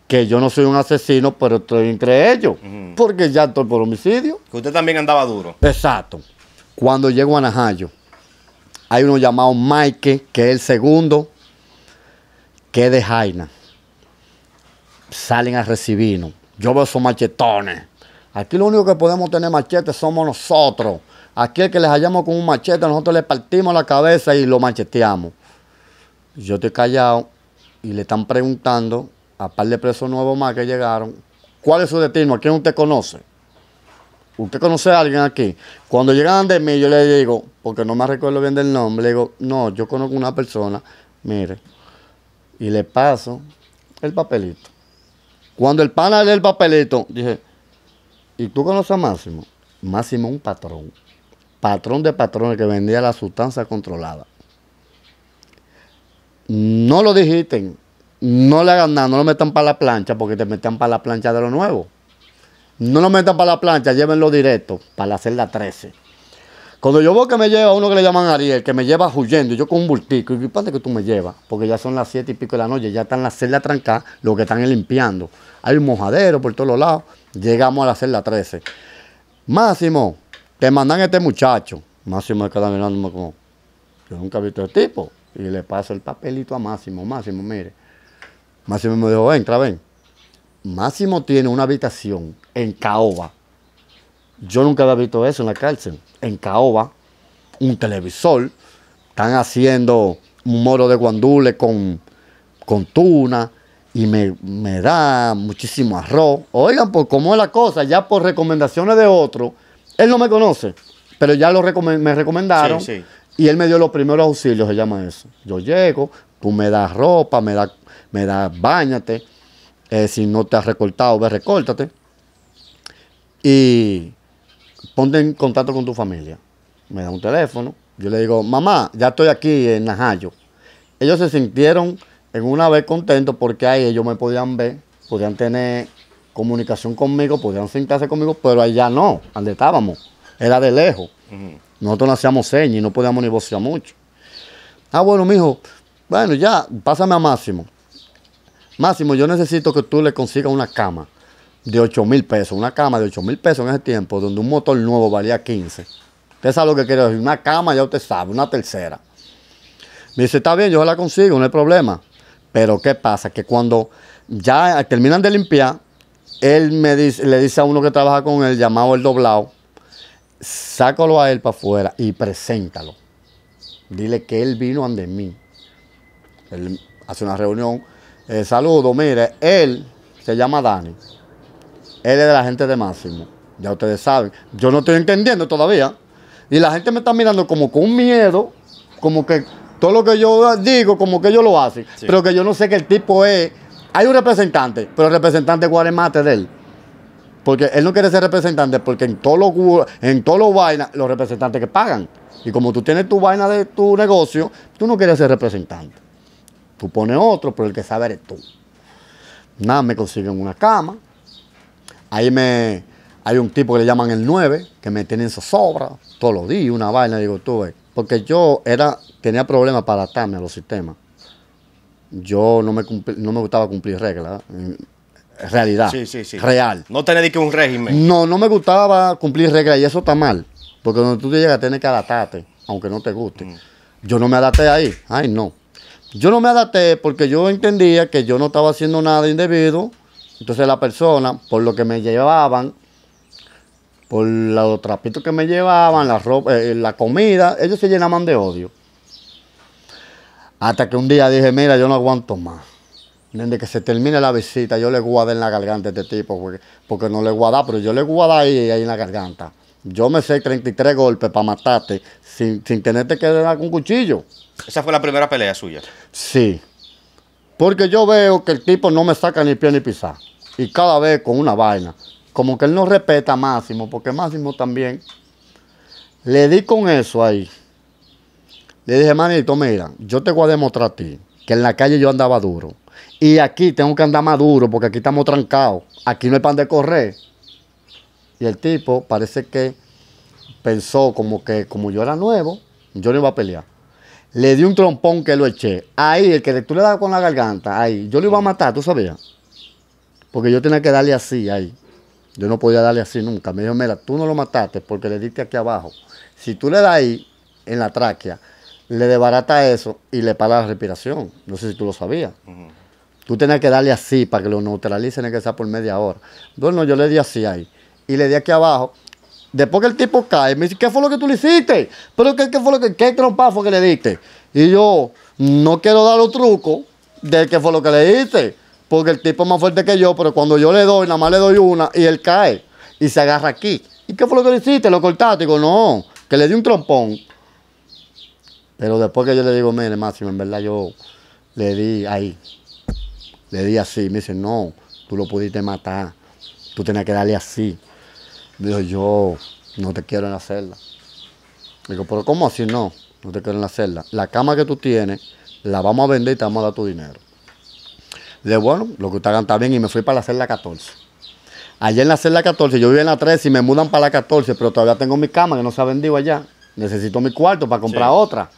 que yo no soy un asesino, pero estoy entre ellos. Porque ya estoy por homicidio. Que usted también andaba duro. Exacto. Cuando llego a Najayo, hay uno llamado Mike, que es el segundo, que es de Jaina. Salen a recibirnos. Yo veo esos machetones. Aquí lo único que podemos tener machete somos nosotros. Aquí el que les hallamos con un machete, nosotros le partimos la cabeza y lo macheteamos. Yo estoy callado y le están preguntando a par de presos nuevos más que llegaron, ¿cuál es su destino? ¿A quién usted conoce? usted conoce a alguien aquí. Cuando llegan de mí, yo le digo, porque no me recuerdo bien del nombre, le digo, no, yo conozco una persona, mire, y le paso el papelito. Cuando el pana lee el papelito, dije, ¿y tú conoces a Máximo? Máximo un patrón, patrón de patrones que vendía la sustancia controlada. No lo digiten, no le hagan nada, no lo metan para la plancha porque te metan para la plancha de lo nuevo. No lo metan para la plancha, llévenlo directo para la celda 13. Cuando yo veo que me lleva uno que le llaman Ariel, que me lleva huyendo, yo con un bultico, y pasa que tú me llevas, porque ya son las 7 y pico de la noche, ya están las celdas trancadas, lo que están limpiando. Hay un mojadero por todos lados, llegamos a la celda 13. Máximo, te mandan este muchacho. Máximo me queda mirándome como, yo nunca he visto el este tipo. Y le paso el papelito a Máximo, Máximo, mire. Máximo me dijo, entra, ven. Máximo tiene una habitación en Caoba. Yo nunca había visto eso en la cárcel. En Caoba, un televisor. Están haciendo un moro de guandule con, con tuna y me, me, da muchísimo arroz. Oigan, pues cómo es la cosa, ya por recomendaciones de otro, él no me conoce, pero ya lo me recomendaron y él me dio los primeros auxilios, se llama eso. Yo llego, tú me das ropa, me me das, bañate. Eh, si no te has recortado, ve, recórtate. Y ponte en contacto con tu familia. Me da un teléfono. Yo le digo, mamá, ya estoy aquí en Najayo. Ellos se sintieron en una vez contentos porque ahí ellos me podían ver, podían tener comunicación conmigo, podían sentarse conmigo, pero allá no, donde estábamos. Era de lejos. Nosotros no hacíamos señas y no podíamos negociar mucho. Ah, bueno, mijo, bueno, ya, pásame a Máximo. Máximo, yo necesito que tú le consigas una cama de 8 mil pesos, una cama de 8 mil pesos en ese tiempo, donde un motor nuevo valía 15. Usted sabe lo que quiere decir, una cama ya usted sabe, una tercera. Me dice, está bien, yo la consigo, no hay problema. Pero ¿qué pasa? Que cuando ya terminan de limpiar, él me dice, le dice a uno que trabaja con él, llamado el doblado, sácalo a él para afuera y preséntalo. Dile que él vino ante mí. Él hace una reunión eh, saludo, mire, él se llama Dani. Él es de la gente de Máximo. Ya ustedes saben. Yo no estoy entendiendo todavía. Y la gente me está mirando como con miedo, como que todo lo que yo digo, como que ellos lo hacen. Pero que yo no sé que el tipo es. Hay un representante, pero el representante guaremate de él. Porque él no quiere ser representante, porque en todos en todos los vainas, los representantes que pagan. Y como tú tienes tu vaina de tu negocio, tú no quieres ser representante. Tú pones otro, pero el que sabe eres tú. Nada, me consiguen una cama. Ahí me, hay un tipo que le llaman el 9, que me tiene en sobra todos los días, una vaina, digo, tú ves. Porque yo era, tenía problemas para adaptarme a los sistemas. Yo no me, no me gustaba cumplir reglas. Eh, realidad. Sí, sí, sí. Real. No tenés que un régimen. No, no me gustaba cumplir reglas y eso está mal. Porque donde tú te llegas tienes que adaptarte, aunque no te guste. Mm. Yo no me adapté ahí. Ay, no. Yo no me adapté porque yo entendía que yo no estaba haciendo nada indebido. Entonces la persona, por lo que me llevaban, por los trapitos que me llevaban, la, ropa, eh, la comida, ellos se llenaban de odio. Hasta que un día dije, mira, yo no aguanto más. de que se termine la visita, yo le guardé en la garganta a este tipo, porque, no le guardé, pero yo le guardé ahí en la garganta yo me sé 33 golpes para matarte sin, sin tenerte que dar con un cuchillo. Esa fue la primera pelea suya. Sí. Porque yo veo que el tipo no me saca ni pie ni pisar. Y cada vez con una vaina. Como que él no respeta a Máximo, porque Máximo también. Le di con eso ahí. Le dije, manito, mira, yo te voy a demostrar a ti que en la calle yo andaba duro. Y aquí tengo que andar más duro porque aquí estamos trancados. Aquí no hay pan de correr. Y el tipo parece que pensó como que como yo era nuevo, yo no iba a pelear. Le di un trompón que lo eché. Ahí, el que tú le dabas con la garganta, ahí. Yo lo iba a matar, ¿tú sabías? Porque yo tenía que darle así, ahí. Yo no podía darle así nunca. Me dijo, mira, tú no lo mataste porque le diste aquí abajo. Si tú le das ahí, en la tráquea, le debarata eso y le para la respiración. No sé si tú lo sabías. Tú tenías que darle así para que lo neutralicen, que sea por media hora. Bueno, yo le di así ahí y le di aquí abajo. Después que el tipo cae, me dice, ¿qué fue lo que tú le hiciste? ¿Pero qué, qué fue lo que, qué trompa fue que le diste? Y yo, no quiero dar los trucos de qué fue lo que le hice, porque el tipo es más fuerte que yo, pero cuando yo le doy, nada más le doy una y él cae y se agarra aquí. ¿Y qué fue lo que le hiciste? ¿Lo cortaste? digo, no, que le di un trompón. Pero después que yo le digo, mire, Máximo, en verdad yo le di ahí, le di así. Me dice, no, tú lo pudiste matar, tú tenías que darle así. Dijo, yo no te quiero en la celda. Digo, pero ¿cómo así no? No te quiero en la celda. La cama que tú tienes, la vamos a vender y te vamos a dar tu dinero. Digo, bueno, lo que usted hagan está bien y me fui para la celda 14. Allá en la celda 14, yo vivo en la 13 y me mudan para la 14, pero todavía tengo mi cama que no se ha vendido allá. Necesito mi cuarto para comprar otra.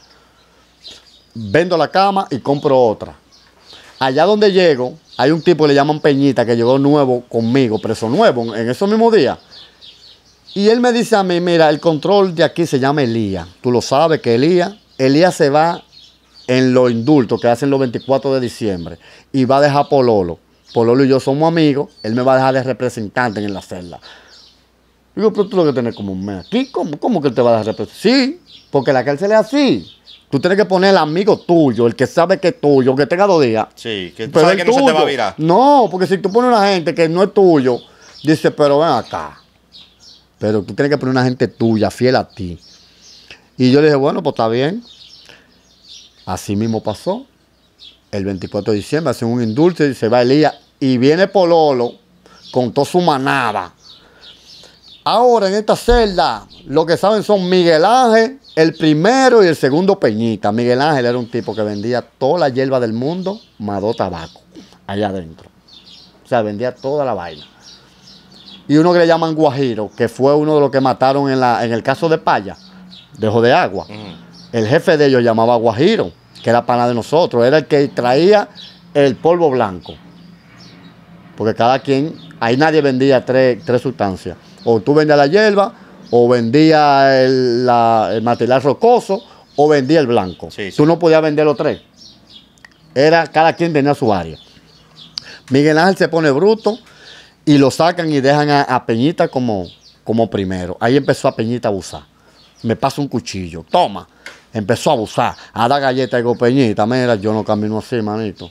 Vendo la cama y compro otra. Allá donde llego, hay un tipo que le llaman Peñita que llegó nuevo conmigo, preso nuevo, en esos mismos días. Y él me dice a mí, mira, el control de aquí se llama Elías. Tú lo sabes que Elías, Elías se va en los indultos que hacen los 24 de diciembre y va a dejar Pololo. Pololo y yo somos amigos, él me va a dejar de representante en la celda. Digo, pero tú lo que tienes como un mes aquí, ¿cómo, que él te va a dejar representante? Sí, porque la cárcel es así. Tú tienes que poner el amigo tuyo, el que sabe que es tuyo, que tenga dos días. Sí, que tú sabes que no se te va a virar. No, porque si tú pones una gente que no es tuyo, dice, pero ven acá. Pero tú tienes que poner una gente tuya, fiel a ti. Y yo le dije, bueno, pues está bien. Así mismo pasó. El 24 de diciembre hacen un indulto y se va Elías. Y viene Pololo con toda su manada. Ahora en esta celda, lo que saben son Miguel Ángel, el primero y el segundo Peñita. Miguel Ángel era un tipo que vendía toda la hierba del mundo, madó tabaco, allá adentro. O sea, vendía toda la vaina y uno que le llaman Guajiro, que fue uno de los que mataron en, la, el caso de Paya, dejó de agua. El jefe de ellos llamaba Guajiro, que era pana de nosotros, era el que traía el polvo blanco. Porque cada quien, ahí nadie vendía tres, sustancias. O tú vendías la hierba, o vendía el, material rocoso, o vendía el blanco. Tú no podías vender los tres. Era, cada quien tenía su área. Miguel Ángel se pone bruto y lo sacan y dejan a, Peñita como, como primero. Ahí empezó a Peñita a abusar. Me pasa un cuchillo, toma. Empezó a abusar, a dar galleta y digo, Peñita, mira, yo no camino así, manito.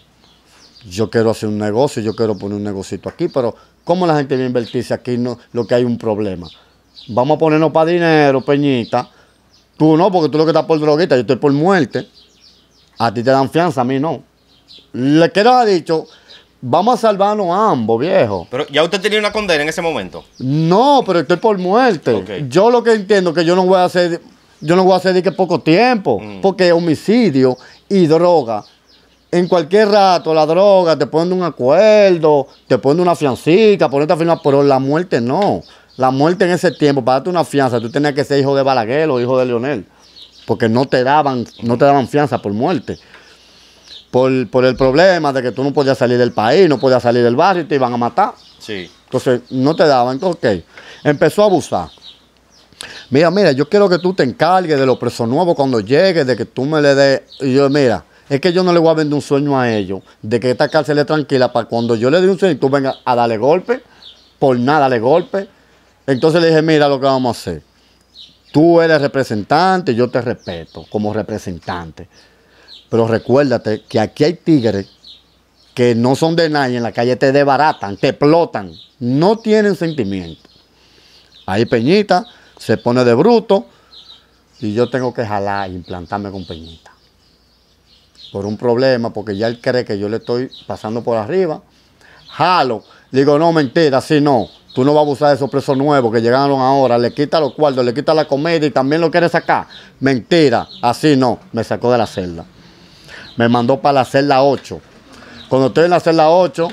Yo quiero hacer un negocio, yo quiero poner un negocito aquí, pero ¿cómo la gente va a invertirse aquí? No, lo que hay un problema. Vamos a ponernos para dinero, Peñita. Tú no, porque tú lo que estás por droguita, yo estoy por muerte. A ti te dan fianza, a mí no. Le ha dicho Vamos a salvarnos ambos, viejo. Pero ya usted tenía una condena en ese momento. No, pero estoy por muerte. Yo lo que entiendo es que yo no voy a hacer, yo no voy a hacer de que poco tiempo, mm. porque homicidio y droga. En cualquier rato, la droga, te ponen un acuerdo, te ponen una fiancita, ponerte esta firma. pero la muerte no. La muerte en ese tiempo, para darte una fianza, tú tenías que ser hijo de Balaguer o hijo de Leonel, porque no te daban, no te daban fianza por muerte por, el problema de que tú no podías salir del país, no podías salir del barrio y te iban a matar. Sí. Entonces no te daban. Entonces, ok, empezó a abusar. Mira, mira, yo quiero que tú te encargues de los presos nuevos cuando llegues, de que tú me le des. Y yo, mira, es que yo no le voy a vender un sueño a ellos, de que esta cárcel es tranquila para cuando yo le dé un sueño y tú vengas a darle golpe, por nada le golpe. Entonces le dije, mira lo que vamos a hacer. Tú eres representante, yo te respeto como representante. Pero recuérdate que aquí hay tigres que no son de nadie en la calle, te debaratan, te explotan, no tienen sentimiento. Ahí Peñita se pone de bruto y yo tengo que jalar e implantarme con Peñita. Por un problema, porque ya él cree que yo le estoy pasando por arriba. Jalo, digo, no, mentira, así no. Tú no vas a abusar de esos presos nuevos que llegaron ahora, le quita los cuartos, le quita la comida y también lo quieres sacar. Mentira, así no, me sacó de la celda me mandó para la celda 8. Cuando estoy en la celda 8,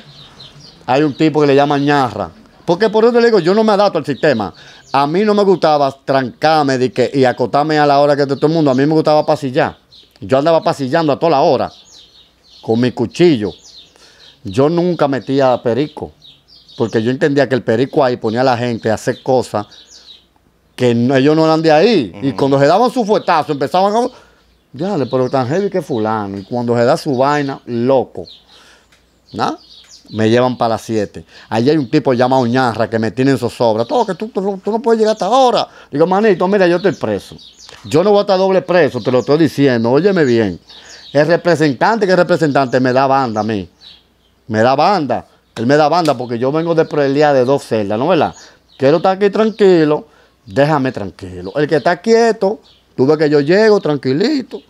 hay un tipo que le llama ñarra. Porque por eso le digo, yo no me adapto al sistema. A mí no me gustaba trancarme y acotarme a la hora que todo el mundo. A mí me gustaba pasillar. Yo andaba pasillando a toda la hora con mi cuchillo. Yo nunca metía perico. Porque yo entendía que el perico ahí ponía a la gente a hacer cosas que ellos no eran de ahí. Y cuando se daban su fuetazo, empezaban a ya, pero tan heavy que fulano. Y cuando se da su vaina, loco. ¿No? Me llevan para las 7. Allí hay un tipo llamado Ñarra que me tiene en zozobra. Todo que tú, tú, no puedes llegar hasta ahora. Digo, manito, mira, yo estoy preso. Yo no voy a estar doble preso, te lo estoy diciendo. Óyeme bien. El representante que representante me da banda a mí. Me da banda. Él me da banda porque yo vengo de prelía de dos celdas, ¿no verdad? Quiero estar aquí tranquilo, déjame tranquilo. El que está quieto, Tú que yo llego tranquilito.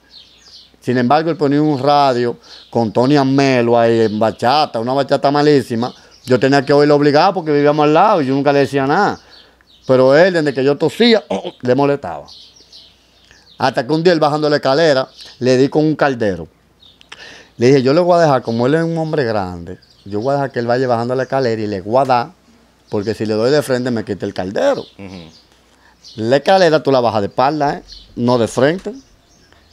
Sin embargo, él ponía un radio con Tony Amelo ahí en bachata, una bachata malísima. Yo tenía que oírlo obligado porque vivíamos al lado y yo nunca le decía nada. Pero él, desde que yo tosía, oh, oh, le molestaba. Hasta que un día él bajando la escalera, le di con un caldero. Le dije, yo le voy a dejar, como él es un hombre grande, yo voy a dejar que él vaya bajando la escalera y le voy a dar, porque si le doy de frente me quita el caldero le escalera tú la bajas de espalda, ¿eh? no de frente.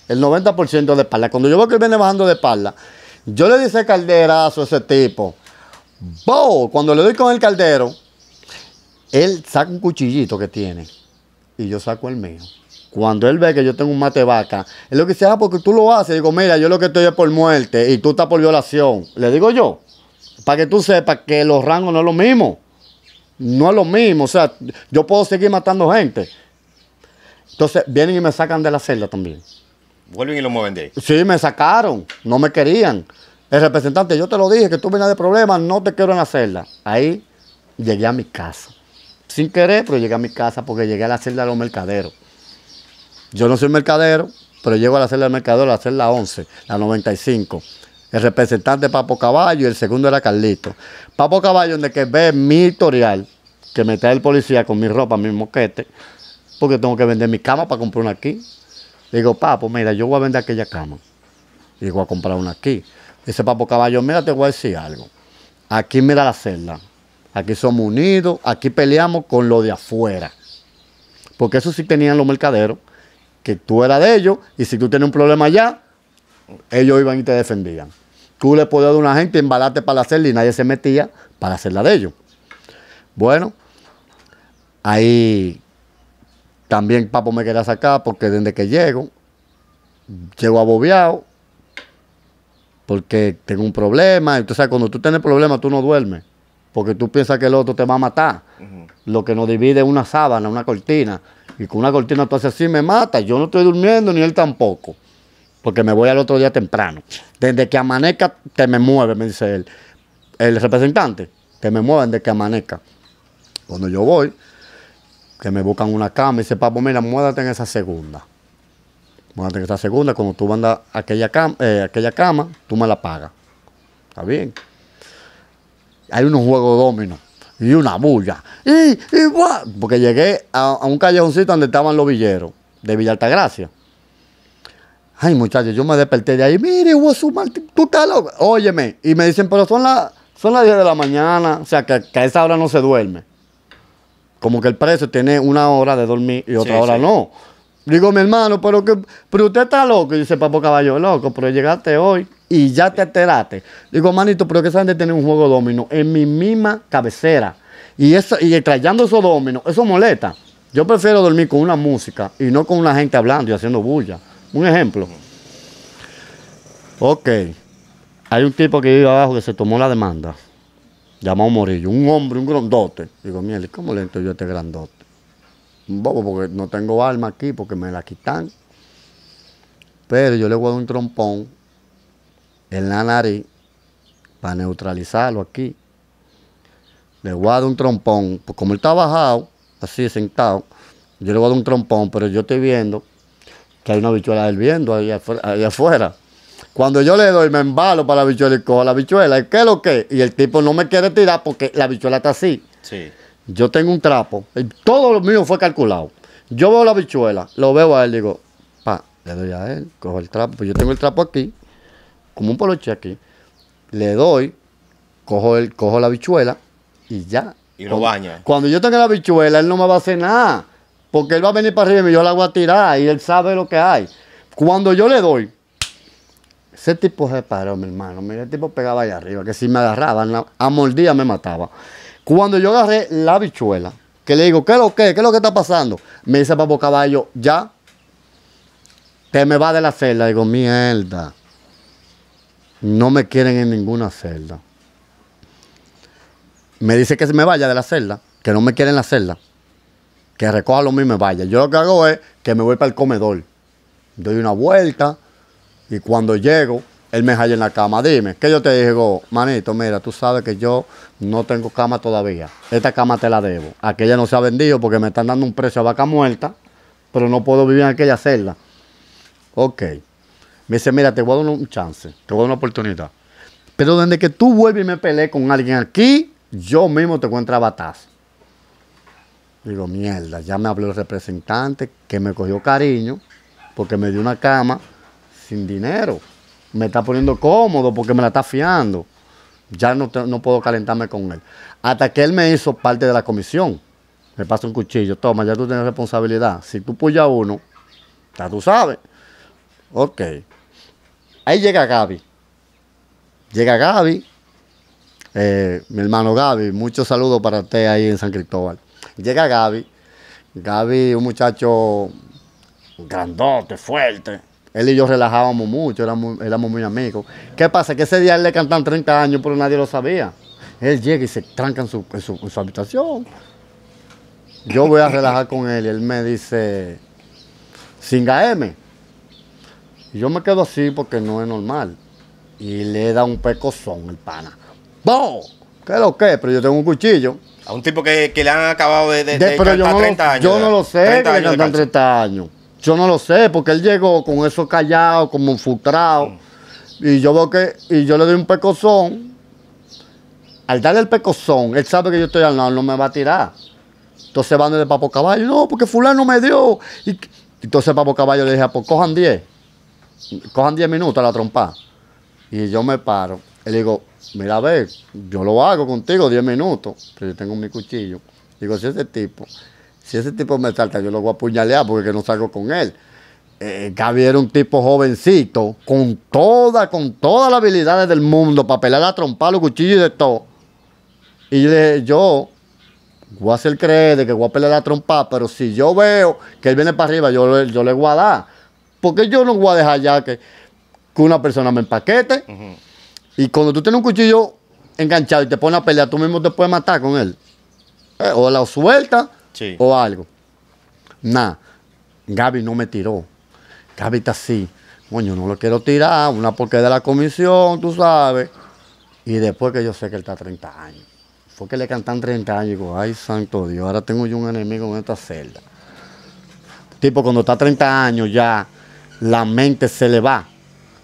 El 90% de espalda. Cuando yo veo que él viene bajando de espalda, yo le dice calderazo a ese tipo. ¡Bo! Cuando le doy con el caldero, él saca un cuchillito que tiene y yo saco el mío. Cuando él ve que yo tengo un mate vaca, él lo que dice, ah, porque tú lo haces. Digo, mira, yo lo que estoy es por muerte y tú estás por violación. Le digo yo, para que tú sepas que los rangos no es lo mismo no es lo mismo. O sea, yo puedo seguir matando gente. Entonces vienen y me sacan de la celda también. Vuelven y lo mueven de ahí. Sí, me sacaron. No me querían. El representante, yo te lo dije, que tú venías de problemas, no te quiero en la celda. Ahí llegué a mi casa. Sin querer, pero llegué a mi casa porque llegué a la celda de los mercaderos. Yo no soy mercadero, pero llego a la celda del mercadero, a la celda 11, la 95 el representante Papo Caballo y el segundo era Carlito. Papo Caballo, donde que ve mi historial, que me trae el policía con mi ropa, mi moquete, porque tengo que vender mi cama para comprar una aquí. Le digo, Papo, mira, yo voy a vender aquella cama y voy a comprar una aquí. Dice Papo Caballo, mira, te voy a decir algo. Aquí mira la celda. Aquí somos unidos, aquí peleamos con lo de afuera. Porque eso sí tenían los mercaderos, que tú eras de ellos, y si tú tienes un problema allá, ellos iban y te defendían. Tú le podías dar a una gente embalarte para hacerla y nadie se metía para hacerla de ellos. Bueno, ahí también Papo me quería sacar porque desde que llego, llego abobiado porque tengo un problema. Entonces, cuando tú tienes problemas, tú no duermes porque tú piensas que el otro te va a matar. Lo que nos divide es una sábana, una cortina. Y con una cortina tú haces así, me mata. Yo no estoy durmiendo ni él tampoco porque me voy al otro día temprano. Desde que amanezca, te me mueve, me dice El representante, Te me muevan desde que amanezca. Cuando yo voy, que me buscan una cama, y dice, papo, mira, muévate en esa segunda. Muévate en esa segunda, cuando tú mandas aquella eh, aquella cama, tú me la pagas. ¿Está bien? Hay unos juegos dominos y una bulla. Y, y, porque llegué a, un callejoncito donde estaban los villeros de Villa Altagracia. Ay, muchachos, yo me desperté de ahí. Mire, hubo su mal. Tú estás loco. Óyeme. Y me dicen, pero son las son las 10 de la mañana. O sea, que, a esa hora no se duerme. Como que el preso tiene una hora de dormir y otra hora no. Digo, mi hermano, pero que pero usted está loco. Y dice, Papo Caballo, loco, pero llegaste hoy y ya te enteraste. Digo, manito, pero que esa de tener un juego de domino en mi misma cabecera. Y eso, y trayendo esos dominos, eso molesta. Yo prefiero dormir con una música y no con una gente hablando y haciendo bulla. Un ejemplo. Ok. Hay un tipo que vive abajo que se tomó la demanda. Llamado Morillo. Un hombre, un grandote. Digo, mire, ¿cómo le entro yo a este grandote? Un bobo, porque no tengo arma aquí, porque me la quitan. Pero yo le voy a dar un trompón en la nariz para neutralizarlo aquí. Le voy un trompón. Pues como él está bajado, así sentado, yo le voy un trompón, pero yo estoy viendo que hay una bichuela hirviendo ahí ahí afuera. Cuando yo le doy, me embalo para la bichuela y cojo la bichuela. ¿Qué es lo que? Y el tipo no me quiere tirar porque la bichuela está así. Sí. Yo tengo un trapo. Todo lo mío fue calculado. Yo veo la bichuela, lo veo a él, digo, pa, le doy a él, cojo el trapo. Pues yo tengo el trapo aquí, como un poloche aquí. Le doy, cojo, el, cojo la bichuela y ya. Y lo baña. Cuando yo tenga la bichuela, él no me va a hacer nada. Porque él va a venir para arriba y yo la voy a tirar y él sabe lo que hay. Cuando yo le doy, ese tipo se paró, mi hermano. Mira, ese tipo pegaba allá arriba, que si me agarraban, a mordía me mataba. Cuando yo agarré la bichuela, que le digo, ¿qué es lo que? ¿Qué es lo que está pasando? Me dice Papo Caballo, ya, te me va de la celda. Digo, mierda, no me quieren en ninguna celda. Me dice que se me vaya de la celda, que no me quieren en la celda que recoja lo mismo me vaya. Yo lo que hago es que me voy para el comedor. Doy una vuelta y cuando llego, él me halla en la cama. Dime, que yo te digo, manito, mira, tú sabes que yo no tengo cama todavía. Esta cama te la debo. Aquella no se ha vendido porque me están dando un precio a vaca muerta, pero no puedo vivir en aquella celda. Ok. Me dice, mira, te voy a dar un chance, te voy a dar una oportunidad. Pero desde que tú vuelves y me peleé con alguien aquí, yo mismo te encuentro a batazo. Digo, mierda, ya me habló el representante que me cogió cariño porque me dio una cama sin dinero. Me está poniendo cómodo porque me la está fiando. Ya no, puedo calentarme con él. Hasta que él me hizo parte de la comisión. Me pasó un cuchillo, toma, ya tú tienes responsabilidad. Si tú puyas uno, ya tú sabes. Ok. Ahí llega Gaby. Llega Gaby. Eh, mi hermano Gaby, muchos saludos para usted ahí en San Cristóbal. Llega Gaby. Gaby, un muchacho grandote, fuerte. Él y yo relajábamos mucho, éramos, muy amigos. ¿Qué pasa? Que ese día él le cantan 30 años, pero nadie lo sabía. Él llega y se tranca en su, habitación. Yo voy a relajar con él y él me dice, Singa M. Y yo me quedo así porque no es normal. Y le da un pecozón el pana. ¡Bo! ¿Qué es lo que? Pero yo tengo un cuchillo. A un tipo que, le han acabado de, de, 30 lo, años. Yo no lo sé, 30 años, Yo no lo sé, porque él llegó con eso callado, como un mm. Y yo veo que, y yo le doy un pecozón. Al darle el pecozón, él sabe que yo estoy al lado, no me va a tirar. Entonces van de Papo Caballo, no, porque fulano me dio. Y, entonces Papo Caballo le dije, ah, pues cojan 10. Cojan 10 minutos a la trompa. Y yo me paro. Y le digo, mira, a yo lo hago contigo 10 minutos, pero yo tengo mi cuchillo. Digo, si ese tipo, si ese tipo me salta, yo lo voy a puñalear porque no salgo con él. Eh, era un tipo jovencito, con toda, con todas las habilidades del mundo, para pelar la trompa, los cuchillos y de todo. Y yo voy a hacer creer de que voy a pelear la trompa, pero si yo veo que él viene para arriba, yo, le voy a dar. Porque yo no voy a dejar ya que, una persona me empaquete. Y cuando tú tienes un cuchillo enganchado y te pones a pelear, tú mismo te puedes matar con él. Eh, o la suelta o algo. Nada. Gaby no me tiró. Gaby está así. Coño, no lo quiero tirar, una porque de la comisión, tú sabes. Y después que yo sé que él está 30 años. Fue que le cantan 30 años y digo, ay santo Dios, ahora tengo yo un enemigo en esta celda. Tipo, cuando está 30 años ya, la mente se le va.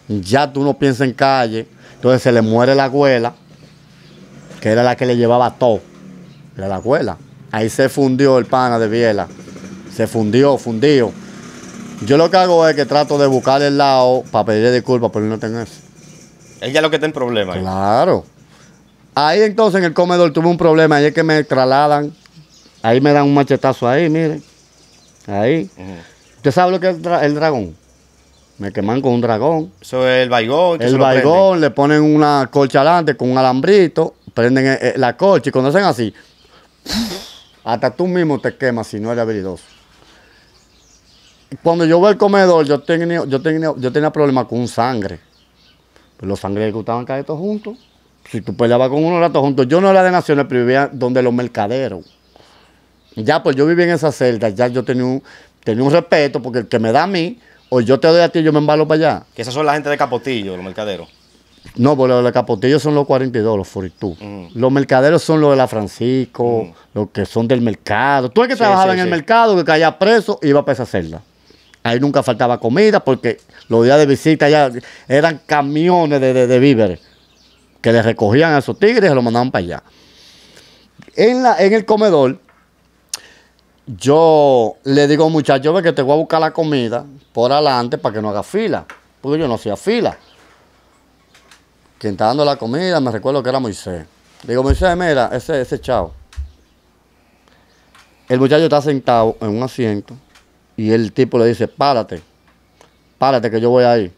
Ya tú no piensas en calle, entonces se le muere la abuela, que era la que le llevaba todo, era la abuela. Ahí se fundió el pana de Biela, se fundió, fundió. Yo lo que hago es que trato de buscar el lado para pedirle disculpas, pero no tengo eso. Ella es lo que está en problema. Claro. Ahí entonces en el comedor tuve un problema, ahí es que me trasladan, ahí me dan un machetazo ahí, miren, ahí. ¿Usted sabe lo que es el dragón? Me queman con un dragón. Eso es el baigón. El baigón, le ponen una colcha adelante con un alambrito, prenden eh, eh, la colcha y cuando hacen así, hasta tú mismo te quemas si no eres habilidoso. Cuando yo voy al comedor, yo tenía, yo tenía, yo tenía problemas con sangre. Pues los sangres que estaban caer todos juntos. Si tú peleabas con uno, era juntos. Yo no era de naciones, pero vivía donde los mercaderos. Ya, pues yo vivía en esa celda, ya yo tenía tenía un respeto, porque el que me da a mí, o yo te doy a ti y yo me embalo para allá. Que esas son la gente de Capotillo, los mercaderos. No, porque los de Capotillo son los 42, los 42. Los mercaderos son los de la Francisco, los que son del mercado. Tú el que trabajaba en el mercado, que caía preso, iba para esa celda. Ahí nunca faltaba comida porque los días de visita allá eran camiones de, víveres que le recogían a esos tigres y los mandaban para allá. En, la, en el comedor yo le digo, muchacho, ve que te voy a buscar la comida por adelante para que no haga fila. Porque yo no hacía fila. Quien está dando la comida, me recuerdo que era Moisés. digo, Moisés, mira, ese, ese chavo. El muchacho está sentado en un asiento y el tipo le dice, párate, párate que yo voy ahí.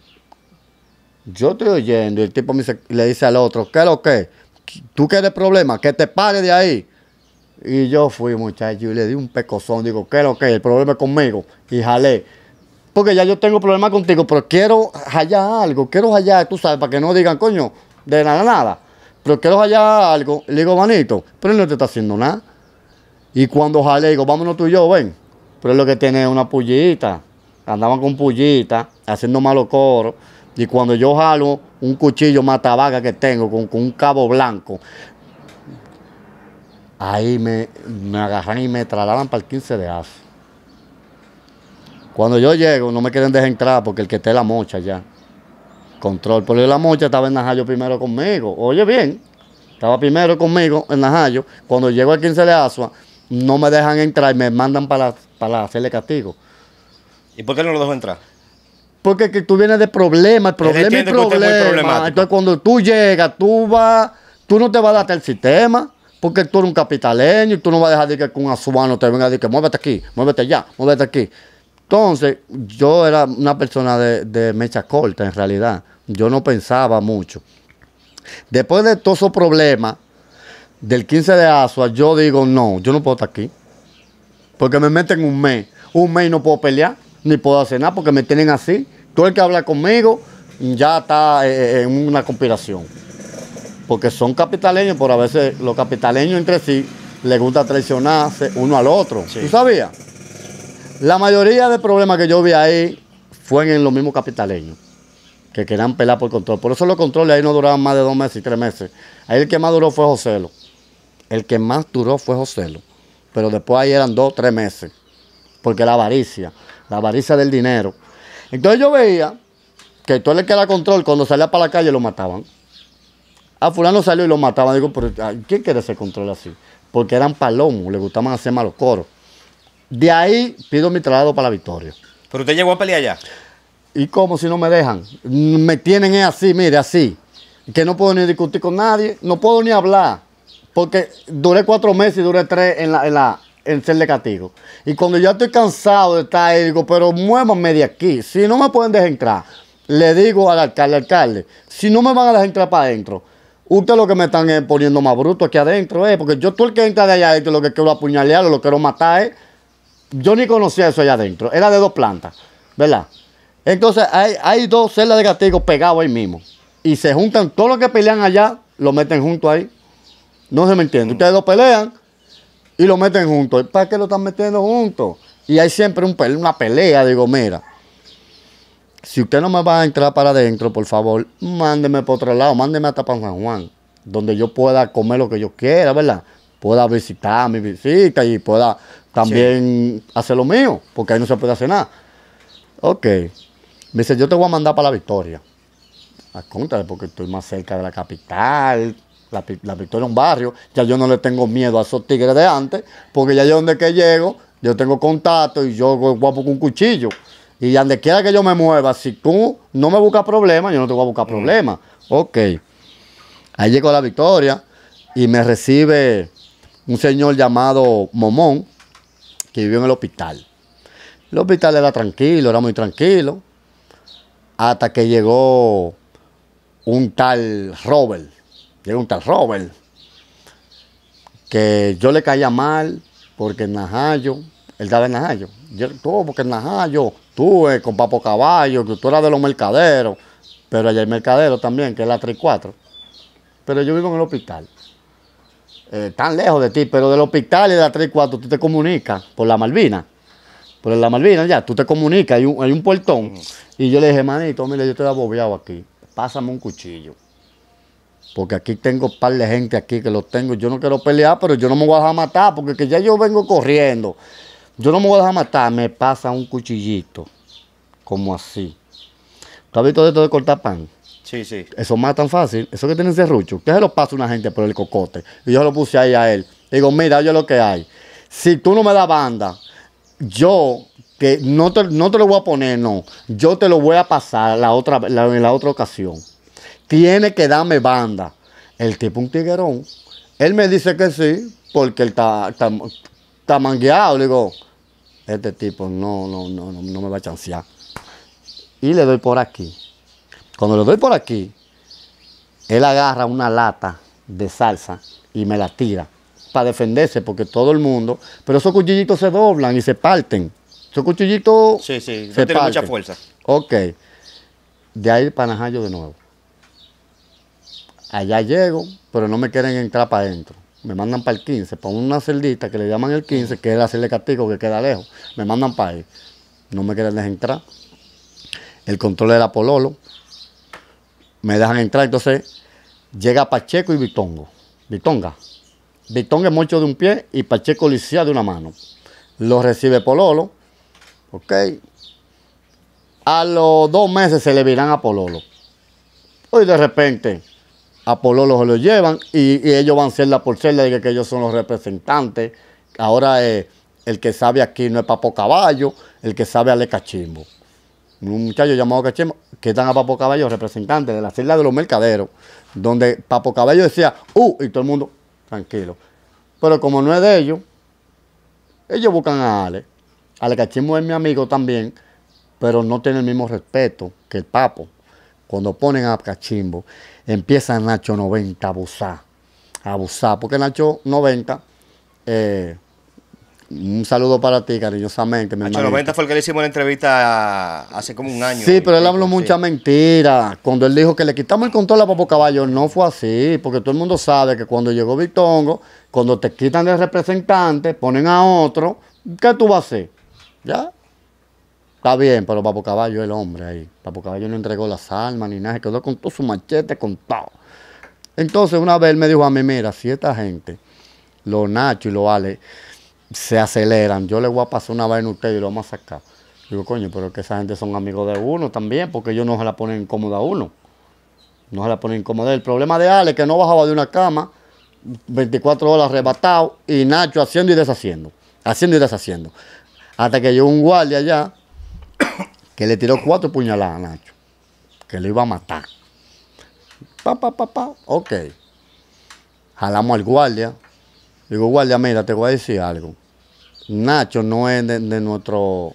Yo estoy oyendo y el tipo me le dice al otro, ¿qué es lo que? ¿Tú qué de problema? Que te pare de ahí. Y yo fui, muchacho, y le di un pecozón. Digo, ¿qué es lo que es? El problema es conmigo. Y jalé. Porque ya yo tengo problemas contigo, pero quiero hallar algo. Quiero hallar, tú sabes, para que no digan, coño, de nada, nada. Pero quiero hallar algo. Le digo, manito, pero él no te está haciendo nada. Y cuando jalé, digo, vámonos tú y yo, ven. Pero lo que tiene una pullita. Andaban con pullita, haciendo malo coro. Y cuando yo jalo un cuchillo matabaga que tengo con, con un cabo blanco, Ahí me, me agarran y me trasladan para el 15 de AS. Cuando yo llego, no me quieren dejar entrar porque el que esté la mocha ya. Control. Pero la mocha estaba en Najayo primero conmigo. Oye, bien. Estaba primero conmigo en Najayo. Cuando llego al 15 de Asua, no me dejan entrar y me mandan para, para hacerle castigo. ¿Y por qué no lo dejo entrar? Porque tú vienes de problemas, el problema problemas. Entonces, cuando tú llegas, tú vas, tú no te vas a dar el sistema. Porque tú eres un capitaleño y tú no vas a dejar de que un azuano te venga a decir que muévete aquí, muévete allá, muévete aquí. Entonces, yo era una persona de, mecha corta en realidad. Yo no pensaba mucho. Después de todos esos problemas del 15 de Asua, yo digo, no, yo no puedo estar aquí. Porque me meten un mes. Un mes no puedo pelear, ni puedo hacer nada porque me tienen así. Todo el que habla conmigo ya está eh, eh, en una conspiración porque son capitaleños, pero a veces los capitaleños entre sí les gusta traicionarse uno al otro. ¿Tú sabías? La mayoría de problemas que yo vi ahí fueron en los mismos capitaleños, que querían pelar por control. Por eso los controles ahí no duraban más de dos meses y tres meses. Ahí el que más duró fue Joselo. El que más duró fue Joselo. Pero después ahí eran dos, tres meses. Porque la avaricia, la avaricia del dinero. Entonces yo veía que todo el que era control, cuando salía para la calle lo mataban. A fulano salió y lo mataban. Digo, ¿quién quiere ese control así? Porque eran palomos, le gustaban hacer malos coros. De ahí pido mi traslado para la victoria. ¿Pero usted llegó a pelear allá? ¿Y cómo si no me dejan? Me tienen así, mire, así. Que no puedo ni discutir con nadie, no puedo ni hablar. Porque duré cuatro meses y duré tres en la, en la, ser de castigo. Y cuando ya estoy cansado de estar ahí, digo, pero muévanme de aquí. Si no me pueden dejar entrar, le digo al alcalde, alcalde, si no me van a dejar entrar para adentro, Ustedes lo que me están eh, poniendo más bruto aquí adentro, eh, porque yo, tú el que entra de allá adentro, lo que quiero apuñalear, lo quiero matar, eh. Yo ni conocía eso allá adentro. Era de dos plantas, ¿verdad? Entonces hay, dos celdas de castigo pegados ahí mismo. Y se juntan, todos los que pelean allá, lo meten junto ahí. No se me entiende. Ustedes dos pelean y lo meten junto. ¿Para qué lo están metiendo juntos? Y hay siempre un, una pelea, de gomera. Si usted no me va a entrar para adentro, por favor, mándeme por otro lado, mándeme hasta para San Juan, donde yo pueda comer lo que yo quiera, ¿verdad? Pueda visitar mi visita y pueda también hacer lo mío, porque ahí no se puede hacer nada. Ok. Me dice, yo te voy a mandar para la Victoria. A ah, contra, porque estoy más cerca de la capital, la, Victoria es un barrio, ya yo no le tengo miedo a esos tigres de antes, porque ya yo donde que llego, yo tengo contacto y yo guapo con un cuchillo. Y donde quiera que yo me mueva, si tú no me buscas problemas, yo no te voy a buscar mm. problemas. Ok. Ahí llegó la victoria y me recibe un señor llamado Momón, que vivió en el hospital. El hospital era tranquilo, era muy tranquilo, hasta que llegó un tal Robert. Llegó un tal Robert, que yo le caía mal porque en Najayo, él estaba en Najayo. Yo, todo porque en Najayo tú con Papo Caballo, que tú eras de los mercaderos, pero allá hay mercaderos también, que es la 34. Pero yo vivo en el hospital. Eh, tan lejos de ti, pero del hospital y de la 34 tú te comunicas por la Malvina. Por la Malvina ya, tú te comunicas, hay un, hay puertón. Y yo le dije, manito, mire, yo estoy abobeado aquí, pásame un cuchillo. Porque aquí tengo un par de gente aquí que los tengo. Yo no quiero pelear, pero yo no me voy a dejar matar, porque que ya yo vengo corriendo. Yo no me voy a dejar matar, me pasa un cuchillito. Como así. ¿Tú has visto esto de cortar pan? Sí, sí. Eso más tan fácil. Eso que tiene serrucho. ¿Qué se lo pasa a una gente por el cocote. Y yo lo puse ahí a él. Digo, mira, yo lo que hay. Si tú no me das banda, yo que no te, no te lo voy a poner, no. Yo te lo voy a pasar la otra, en la otra ocasión. Tiene que darme banda. El tipo un tiguerón. Él me dice que sí, porque él está, está, está mangueado. Le digo, este tipo no, no, no, no me va a chancear. Y le doy por aquí. Cuando le doy por aquí, él agarra una lata de salsa y me la tira para defenderse, porque todo el mundo, pero esos cuchillitos se doblan y se parten. Esos cuchillitos. Sí, sí, no se tiene mucha fuerza. Ok. De ahí para de nuevo. Allá llego, pero no me quieren entrar para adentro me mandan para el 15, para una celdita que le llaman el 15, que es la celda de castigo que queda lejos, me mandan para ahí. No me quieren dejar entrar. El control era Pololo. Me dejan entrar, entonces llega Pacheco y Bitongo. Bitonga. Bitonga es mocho de un pie y Pacheco Licía de una mano. Lo recibe Pololo. Ok. A los dos meses se le virán a Pololo. Hoy de repente a los lo llevan y, ellos van celda por celda, y que ellos son los representantes. Ahora eh, el que sabe aquí no es Papo Caballo, el que sabe Ale Cachimbo. Un muchacho llamado Cachimbo, que están a Papo Caballo, representante de la celda de los mercaderos, donde Papo Caballo decía, ¡uh! Y todo el mundo, tranquilo. Pero como no es de ellos, ellos buscan a Ale. Ale Cachimbo es mi amigo también, pero no tiene el mismo respeto que el Papo cuando ponen a Cachimbo empieza Nacho 90 a abusar, a abusar, porque Nacho 90, eh, un saludo para ti cariñosamente. Nacho 90 fue el que le hicimos la entrevista hace como un año. Sí, pero él habló mucha mentira. Cuando él dijo que le quitamos el control a Papo Caballo, no fue así, porque todo el mundo sabe que cuando llegó Bitongo, cuando te quitan de representante, ponen a otro, ¿qué tú vas a hacer? ¿Ya? Está bien, pero Papo Caballo es el hombre ahí. Papo Caballo no entregó las armas ni nada, quedó con todo su machete, contado. Entonces una vez él me dijo a mí, mira, si esta gente, los Nacho y los Ale, se aceleran, yo le voy a pasar una vaina a ustedes y lo vamos a sacar. Digo, coño, pero es que esa gente son amigos de uno también, porque ellos no se la ponen incómoda a uno. No se la ponen incómoda. El problema de Ale es que no bajaba de una cama, 24 horas arrebatado, y Nacho haciendo y deshaciendo, haciendo y deshaciendo. Hasta que yo un guardia allá, que le tiró cuatro puñaladas a Nacho, que lo iba a matar. Pa, pa, pa, pa, ok. Jalamos al guardia. Digo, guardia, mira, te voy a decir algo. Nacho no es de, nuestro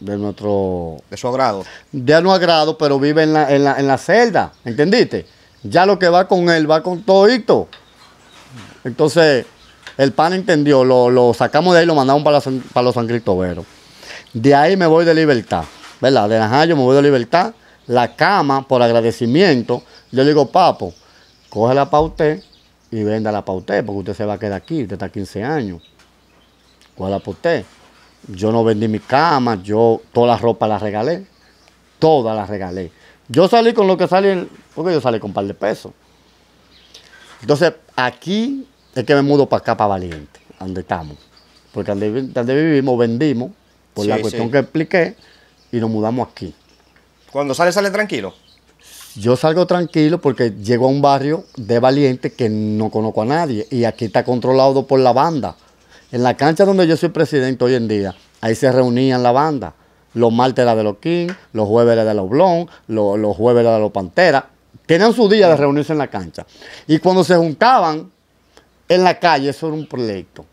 de nuestro... De su agrado. Ya no agrado, pero vive en la, en celda, ¿entendiste? Ya lo que va con él, va con todo esto Entonces, el pan entendió, lo, sacamos de ahí, lo mandamos para, para los San Cristoberos. De ahí me voy de libertad. ¿verdad? De las yo me voy de libertad. La cama, por agradecimiento, yo le digo, papo, cógela para usted y véndala para usted, porque usted se va a quedar aquí, usted está 15 años. Cógela para usted. Yo no vendí mi cama, yo toda la ropa la regalé, toda la regalé. Yo salí con lo que salí, porque yo salí con un par de pesos. Entonces, aquí es que me mudo para acá, para Valiente, donde estamos. Porque donde, donde vivimos, vendimos, por la cuestión que expliqué, y nos mudamos aquí. Cuando sale, sale tranquilo. Yo salgo tranquilo porque llego a un barrio de valiente que no conozco a nadie y aquí está controlado por la banda. En la cancha donde yo soy presidente hoy en día, ahí se reunían la banda. Los martes de los King, los jueves de los Blon, los, jueves de los Pantera. Tenían su día de reunirse en la cancha. Y cuando se juntaban en la calle, eso era un proyecto.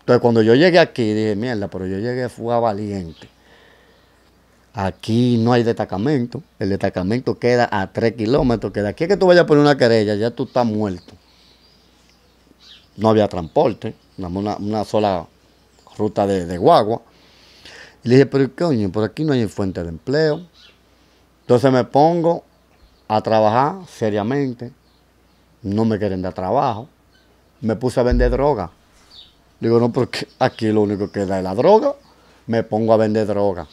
Entonces cuando yo llegué aquí, dije, mierda, pero yo llegué a Fuga valiente. Aquí no hay destacamento. El destacamento queda a tres kilómetros. Que de aquí a que tú vayas a poner una querella, ya tú estás muerto. No había transporte, una, sola ruta de, guagua. Y le dije, pero coño, por aquí no hay fuente de empleo. Entonces me pongo a trabajar seriamente. No me quieren dar trabajo. Me puse a vender droga. Digo, no, porque aquí lo único que da es la droga. Me pongo a vender droga.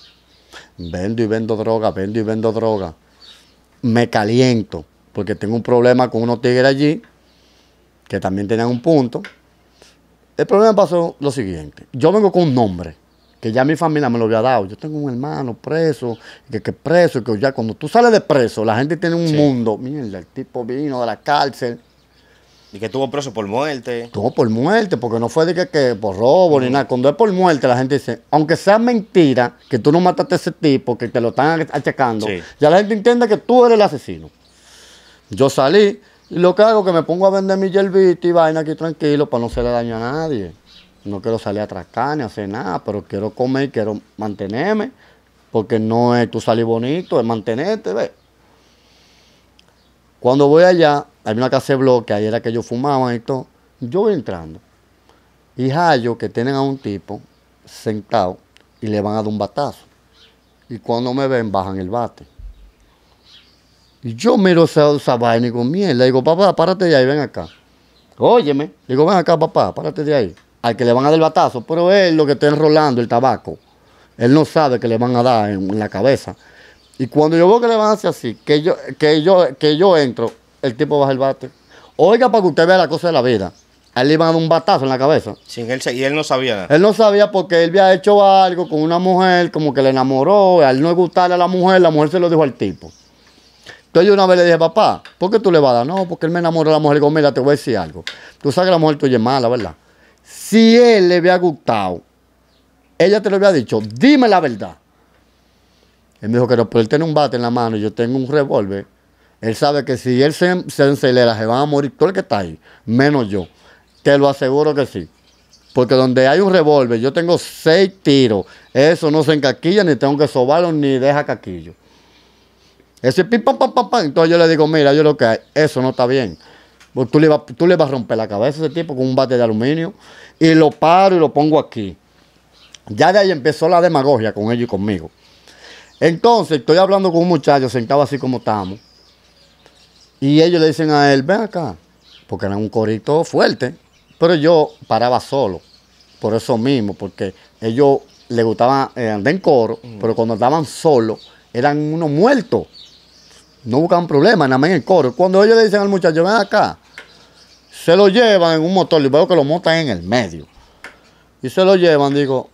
Vendo y vendo droga, vendo y vendo droga. Me caliento porque tengo un problema con unos tigres allí que también tenían un punto. El problema pasó lo siguiente. Yo vengo con un nombre que ya mi familia me lo había dado. Yo tengo un hermano preso, que, que preso, que ya cuando tú sales de preso, la gente tiene un mundo. Mierda, el tipo vino de la cárcel y que estuvo preso por muerte. Tuvo por muerte, porque no fue de que, por robo ni nada. Cuando es por muerte, la gente dice, aunque sea mentira, que tú no mataste a ese tipo, que te lo están achacando, ya la gente entiende que tú eres el asesino. Yo salí, y lo que hago es que me pongo a vender mi yerbita y vaina aquí tranquilo para no hacerle daño a nadie. No quiero salir a atracar ni hacer nada, pero quiero comer, y quiero mantenerme, porque no es tú salir bonito, es mantenerte, ¿ves? Cuando voy allá, hay una casa de bloque, ahí era que ellos fumaban y todo. Yo entrando. Y hallo que tienen a un tipo sentado y le van a dar un batazo. Y cuando me ven, bajan el bate. Y yo miro esa, esa vaina y digo, mierda. Le digo, papá, párate de ahí, ven acá. Óyeme. digo, ven acá, papá, párate de ahí. Al que le van a dar el batazo, pero él lo que está enrolando el tabaco. Él no sabe que le van a dar en, la cabeza. Y cuando yo veo que le van a hacer así, que yo, que yo, que yo entro, el tipo baja el bate. Oiga, para que usted vea la cosa de la vida. A él le iban a dar un batazo en la cabeza. Sin y él no sabía nada. Él no sabía porque él había hecho algo con una mujer, como que le enamoró, al no gustarle a la mujer, la mujer se lo dijo al tipo. Entonces yo una vez le dije, papá, ¿por qué tú le vas a dar? No, porque él me enamoró de la mujer. Le mira, te voy a decir algo. Tú sabes que la mujer tuya es mala, ¿verdad? Si él le había gustado, ella te lo había dicho, dime la verdad. Él me dijo, no pero él tiene un bate en la mano y yo tengo un revólver él sabe que si él se, se encelera, se van a morir todo el que está ahí, menos yo. Te lo aseguro que sí. Porque donde hay un revólver, yo tengo seis tiros. Eso no se encaquilla, ni tengo que sobarlo, ni deja caquillo. Ese pim, pam, pam, pam, Entonces yo le digo, mira, yo lo que hay, eso no está bien. Pues tú le, vas, tú le vas a romper la cabeza a ese tipo con un bate de aluminio. Y lo paro y lo pongo aquí. Ya de ahí empezó la demagogia con ellos y conmigo. Entonces estoy hablando con un muchacho sentado así como estamos. Y ellos le dicen a él, ven acá, porque era un corito fuerte, pero yo paraba solo, por eso mismo, porque ellos le gustaba eh, andar en coro, mm. pero cuando andaban solo eran unos muertos. No buscaban problemas, nada más en el coro. Cuando ellos le dicen al muchacho, ven acá, se lo llevan en un motor, y veo que lo montan en el medio. Y se lo llevan, digo,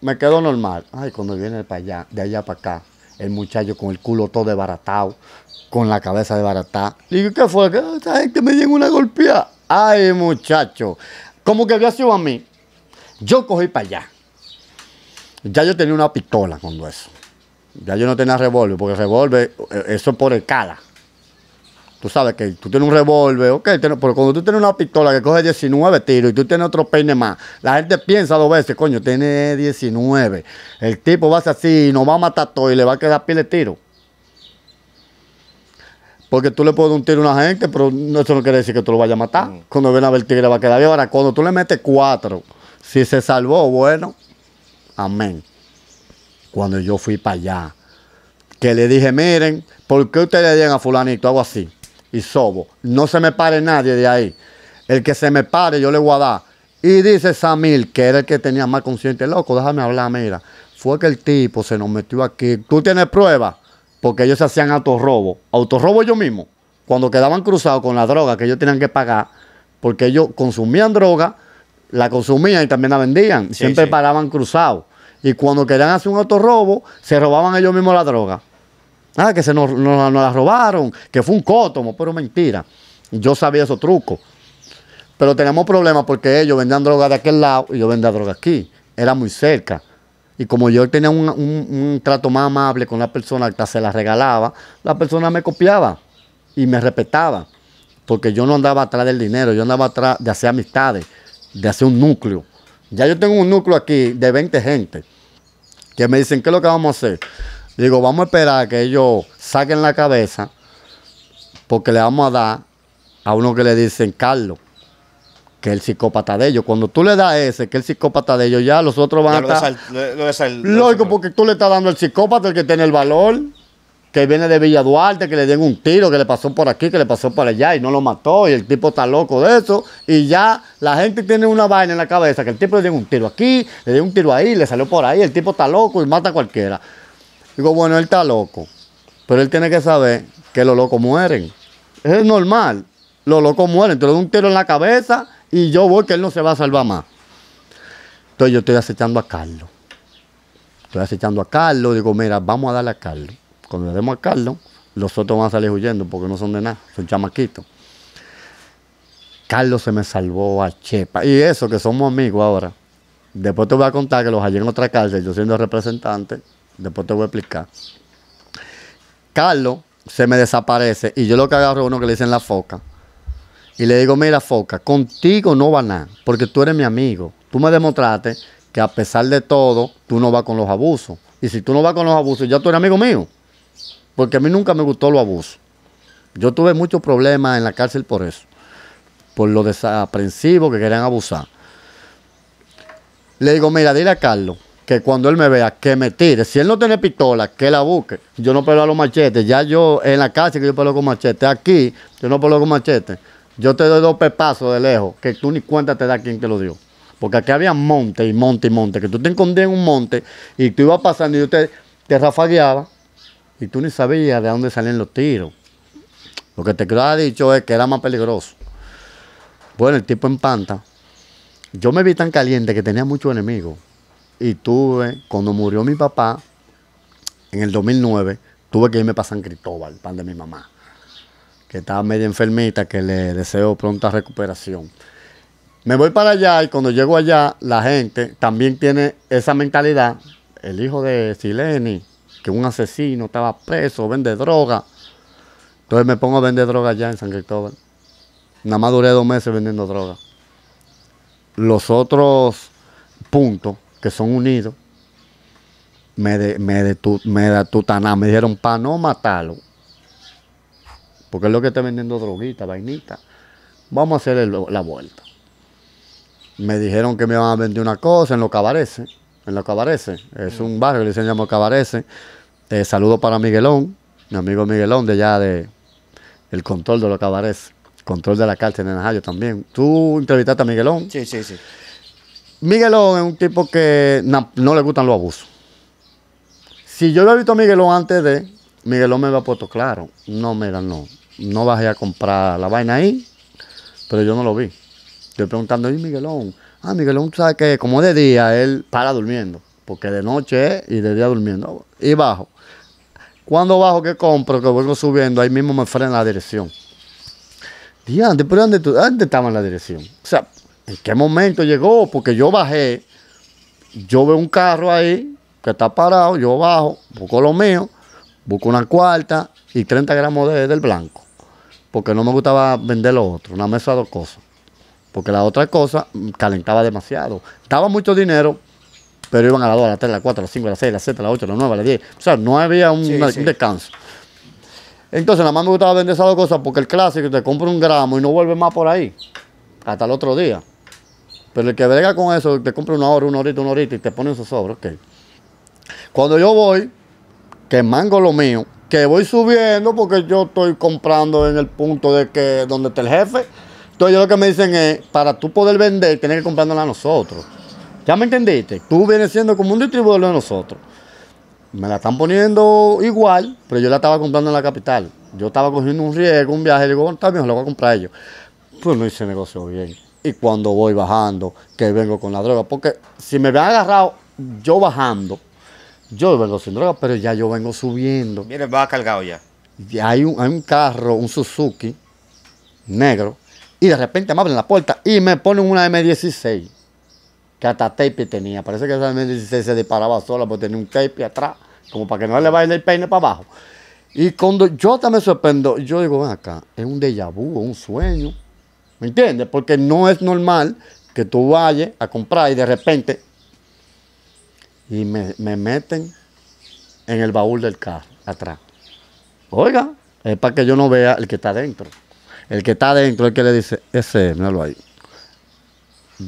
me quedo normal. Ay, cuando viene para allá, de allá para acá, el muchacho con el culo todo desbaratado, con la cabeza de baratá. digo, ¿qué fue? que esa gente me dio una golpeada. Ay, muchacho. Como que había sido a mí. Yo cogí para allá. Ya yo tenía una pistola cuando eso. Ya yo no tenía revólver, porque revólver, eh, eso es por cara. Tú sabes que tú tienes un revólver, ok, pero cuando tú tienes una pistola que coge 19 tiros y tú tienes otro peine más, la gente piensa dos veces, coño, tiene 19. El tipo va a ser así, nos va a matar todo y le va a quedar piel de tiro. Porque tú le puedes un tiro a una gente, pero eso no quiere decir que tú lo vayas a matar. Cuando ven a ver tigre va a quedar bien. Ahora, cuando tú le metes cuatro, si se salvó, bueno, amén. Cuando yo fui para allá, que le dije, miren, ¿por qué ustedes le dieron a fulanito? algo así y sobo. No se me pare nadie de ahí. El que se me pare, yo le voy a dar. Y dice Samil, que era el que tenía más consciente, loco, déjame hablar, mira. Fue que el tipo se nos metió aquí. ¿Tú tienes pruebas? porque ellos se hacían autorrobo, autorrobo ellos mismos, cuando quedaban cruzados con la droga que ellos tenían que pagar, porque ellos consumían droga, la consumían y también la vendían, siempre paraban cruzados. Y cuando querían hacer un autorrobo, se robaban ellos mismos la droga. Ah, que se nos, la robaron, que fue un cótomo, pero mentira. Yo sabía esos trucos. Pero tenemos problemas porque ellos vendían droga de aquel lado y yo vendía droga aquí. Era muy cerca. Y como yo tenía un, trato más amable con la persona, hasta se la regalaba, la persona me copiaba y me respetaba. Porque yo no andaba atrás del dinero, yo andaba atrás de hacer amistades, de hacer un núcleo. Ya yo tengo un núcleo aquí de 20 gente que me dicen, ¿qué es lo que vamos a hacer? Digo, vamos a esperar a que ellos saquen la cabeza porque le vamos a dar a uno que le dicen Carlos que el psicópata de ellos. Cuando tú le das ese, que el psicópata de ellos, ya los otros van a estar. Lógico, porque tú le estás dando al psicópata el que tiene el valor, que viene de Villa Duarte, que le den un tiro, que le pasó por aquí, que le pasó por allá y no lo mató, y el tipo está loco de eso. Y ya la gente tiene una vaina en la cabeza, que el tipo le dio un tiro aquí, le dio un tiro ahí, le salió por ahí, el tipo está loco y mata a cualquiera. Digo, bueno, él está loco, pero él tiene que saber que los locos mueren. Es normal, los locos mueren, te dan un tiro en la cabeza y yo voy que él no se va a salvar más. Entonces yo estoy acechando a Carlos. Estoy acechando a Carlos, digo, mira, vamos a darle a Carlos. Cuando le demos a Carlos, los otros van a salir huyendo porque no son de nada, son chamaquitos. Carlos se me salvó a Chepa. Y eso, que somos amigos ahora. Después te voy a contar que los hallé en otra cárcel, yo siendo representante. Después te voy a explicar. Carlos se me desaparece y yo lo que agarro es uno que le dicen la foca y le digo, mira, Foca, contigo no va nada, porque tú eres mi amigo. Tú me demostraste que a pesar de todo, tú no vas con los abusos. Y si tú no vas con los abusos, ya tú eres amigo mío. Porque a mí nunca me gustó los abusos. Yo tuve muchos problemas en la cárcel por eso. Por lo desaprensivo que querían abusar. Le digo, mira, dile a Carlos que cuando él me vea, que me tire. Si él no tiene pistola, que la busque. Yo no peleo a los machetes. Ya yo en la cárcel que yo peleo con machete. Aquí yo no peleo con machetes... Yo te doy dos pepazos de lejos, que tú ni cuenta te da quién te lo dio. Porque aquí había monte y monte y monte, que tú te escondías en un monte y tú ibas pasando y yo te, te rafagueaba y tú ni sabías de dónde salían los tiros. Lo que te ha dicho es que era más peligroso. Bueno, el tipo en Yo me vi tan caliente que tenía muchos enemigos. Y tuve, cuando murió mi papá, en el 2009, tuve que irme para San Cristóbal, pan de mi mamá que estaba medio enfermita, que le deseo pronta recuperación. Me voy para allá y cuando llego allá, la gente también tiene esa mentalidad. El hijo de Sileni, que un asesino, estaba preso, vende droga. Entonces me pongo a vender droga allá en San Cristóbal. Nada más duré dos meses vendiendo droga. Los otros puntos que son unidos, me, de, me, me, tutaná, me dijeron para no matarlo, porque es lo que está vendiendo droguita, vainita. Vamos a hacer la vuelta. Me dijeron que me iban a vender una cosa en los cabareces, en los cabareces. Es un barrio que se llama cabareces. Eh, saludo para Miguelón, mi amigo Miguelón de allá de el control de los cabareces, control de la cárcel en Najayo también. ¿Tú entrevistaste a Miguelón? Sí, sí, sí. Miguelón es un tipo que no, le gustan los abusos. Si yo lo he visto a Miguelón antes de, Miguelón me lo ha puesto claro. No, me mira, no no bajé a comprar la vaina ahí, pero yo no lo vi. Estoy preguntando, ¿y Miguelón? Ah, Miguelón, tú sabes que como de día él para durmiendo, porque de noche y de día durmiendo. Y bajo. Cuando bajo que compro, que vuelvo subiendo, ahí mismo me frena la dirección. Y antes, pero ¿dónde, estaba en la dirección? O sea, ¿en qué momento llegó? Porque yo bajé, yo veo un carro ahí que está parado, yo bajo, busco lo mío, busco una cuarta y 30 gramos de, del blanco porque no me gustaba vender lo otro, una mesa dos cosas. Porque la otra cosa mm, calentaba demasiado. Daba mucho dinero, pero iban a la 2, a la 3, a la 4, a la 5, a la 6, a la 7, a la 8, a la 9, a la 10. O sea, no había un, descanso. Entonces, nada más me gustaba vender esas dos cosas porque el clásico te compra un gramo y no vuelve más por ahí hasta el otro día. Pero el que brega con eso, te compra una hora, una horita, una horita y te pone en su ok. Cuando yo voy, que mango lo mío, que voy subiendo porque yo estoy comprando en el punto de que donde está el jefe. Entonces yo lo que me dicen es, para tú poder vender, tienes que comprándola a nosotros. ¿Ya me entendiste? Tú vienes siendo como un distribuidor de nosotros. Me la están poniendo igual, pero yo la estaba comprando en la capital. Yo estaba cogiendo un riesgo, un viaje, y digo, bueno, también lo voy a comprar ellos Pues no hice negocio bien. Y cuando voy bajando, que vengo con la droga, porque si me habían agarrado yo bajando, yo vengo sin droga, pero ya yo vengo subiendo. Viene, va cargado ya. Y hay un, carro, un Suzuki negro, y de repente me abren la puerta y me ponen una M16 que hasta tape tenía. Parece que esa M16 se disparaba sola porque tenía un tape atrás, como para que no le vaya el peine para abajo. Y cuando yo también me sorprendo, yo digo, ven acá, es un déjà vu, un sueño. ¿Me entiendes? Porque no es normal que tú vayas a comprar y de repente y me, meten en el baúl del carro, atrás. Oiga, es para que yo no vea el que está adentro. El que está adentro es el que le dice, ese, míralo ahí.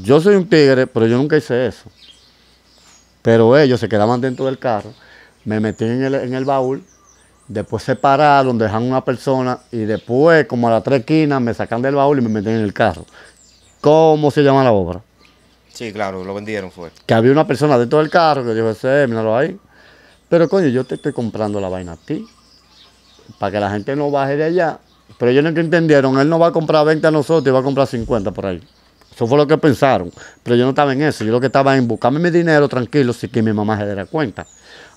Yo soy un tigre, pero yo nunca hice eso. Pero ellos se quedaban dentro del carro, me metían en el, baúl, después se pararon, dejan una persona y después, como a las tres esquinas, me sacan del baúl y me meten en el carro. ¿Cómo se llama la obra? Sí, claro, lo vendieron fue. Que había una persona dentro del carro que dijo, ese, míralo ahí. Pero coño, yo te estoy comprando la vaina a ti. Para que la gente no baje de allá. Pero ellos no entendieron, él no va a comprar 20 a nosotros y va a comprar 50 por ahí. Eso fue lo que pensaron. Pero yo no estaba en eso. Yo lo que estaba en buscarme mi dinero tranquilo sin que mi mamá se diera cuenta.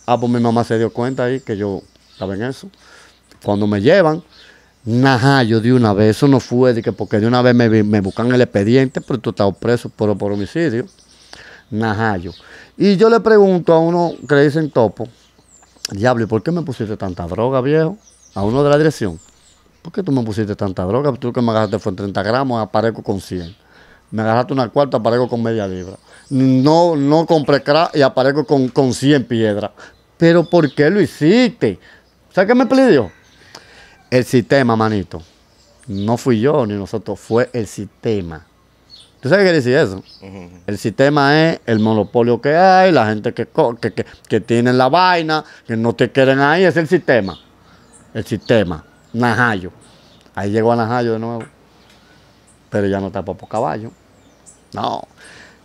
Ah, pues mi mamá se dio cuenta ahí que yo estaba en eso. Cuando me llevan, Najayo, de una vez, eso no fue, de que porque de una vez me, me buscan el expediente, pero tú estás preso por, por homicidio. Najayo. Y yo le pregunto a uno que le dicen topo, diablo, ¿y por qué me pusiste tanta droga, viejo? A uno de la dirección. ¿Por qué tú me pusiste tanta droga? Tú que me agarraste fue 30 gramos, aparezco con 100. Me agarraste una cuarta, aparezco con media libra. No, no compré crack y aparezco con, con 100 piedras. Pero ¿por qué lo hiciste? ¿Sabes qué me pidió? El sistema, manito. No fui yo ni nosotros, fue el sistema. ¿Tú sabes qué quiere decir eso? El sistema es el monopolio que hay, la gente que, que, tiene la vaina, que no te quieren ahí, es el sistema. El sistema. Najayo. Ahí llegó a Najayo de nuevo. Pero ya no está Papo Caballo. No.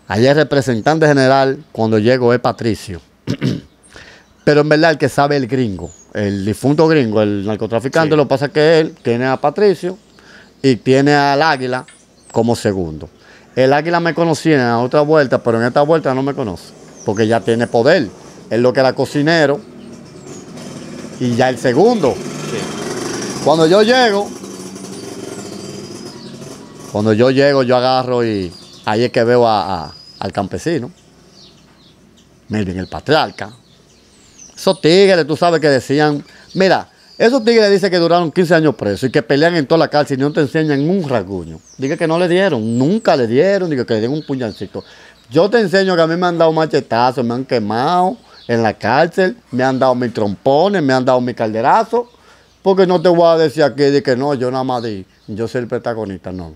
Ahí el representante general, cuando llegó, es Patricio. Pero en verdad el que sabe el gringo, el difunto gringo, el narcotraficante, lo que pasa es que él tiene a Patricio y tiene al águila como segundo. El águila me conocía en la otra vuelta, pero en esta vuelta no me conoce, porque ya tiene poder. Él lo que era cocinero y ya el segundo. Cuando yo llego, cuando yo llego, yo agarro y ahí es que veo al campesino, Miren, el patriarca, esos tigres, tú sabes que decían, mira, esos tigres dicen que duraron 15 años presos y que pelean en toda la cárcel y no te enseñan un rasguño. Dije que no le dieron, nunca le dieron, digo que le dieron un puñancito. Yo te enseño que a mí me han dado machetazos, me han quemado en la cárcel, me han dado mis trompones, me han dado mis calderazos, porque no te voy a decir aquí de que no, yo nada más di, yo soy el protagonista, no.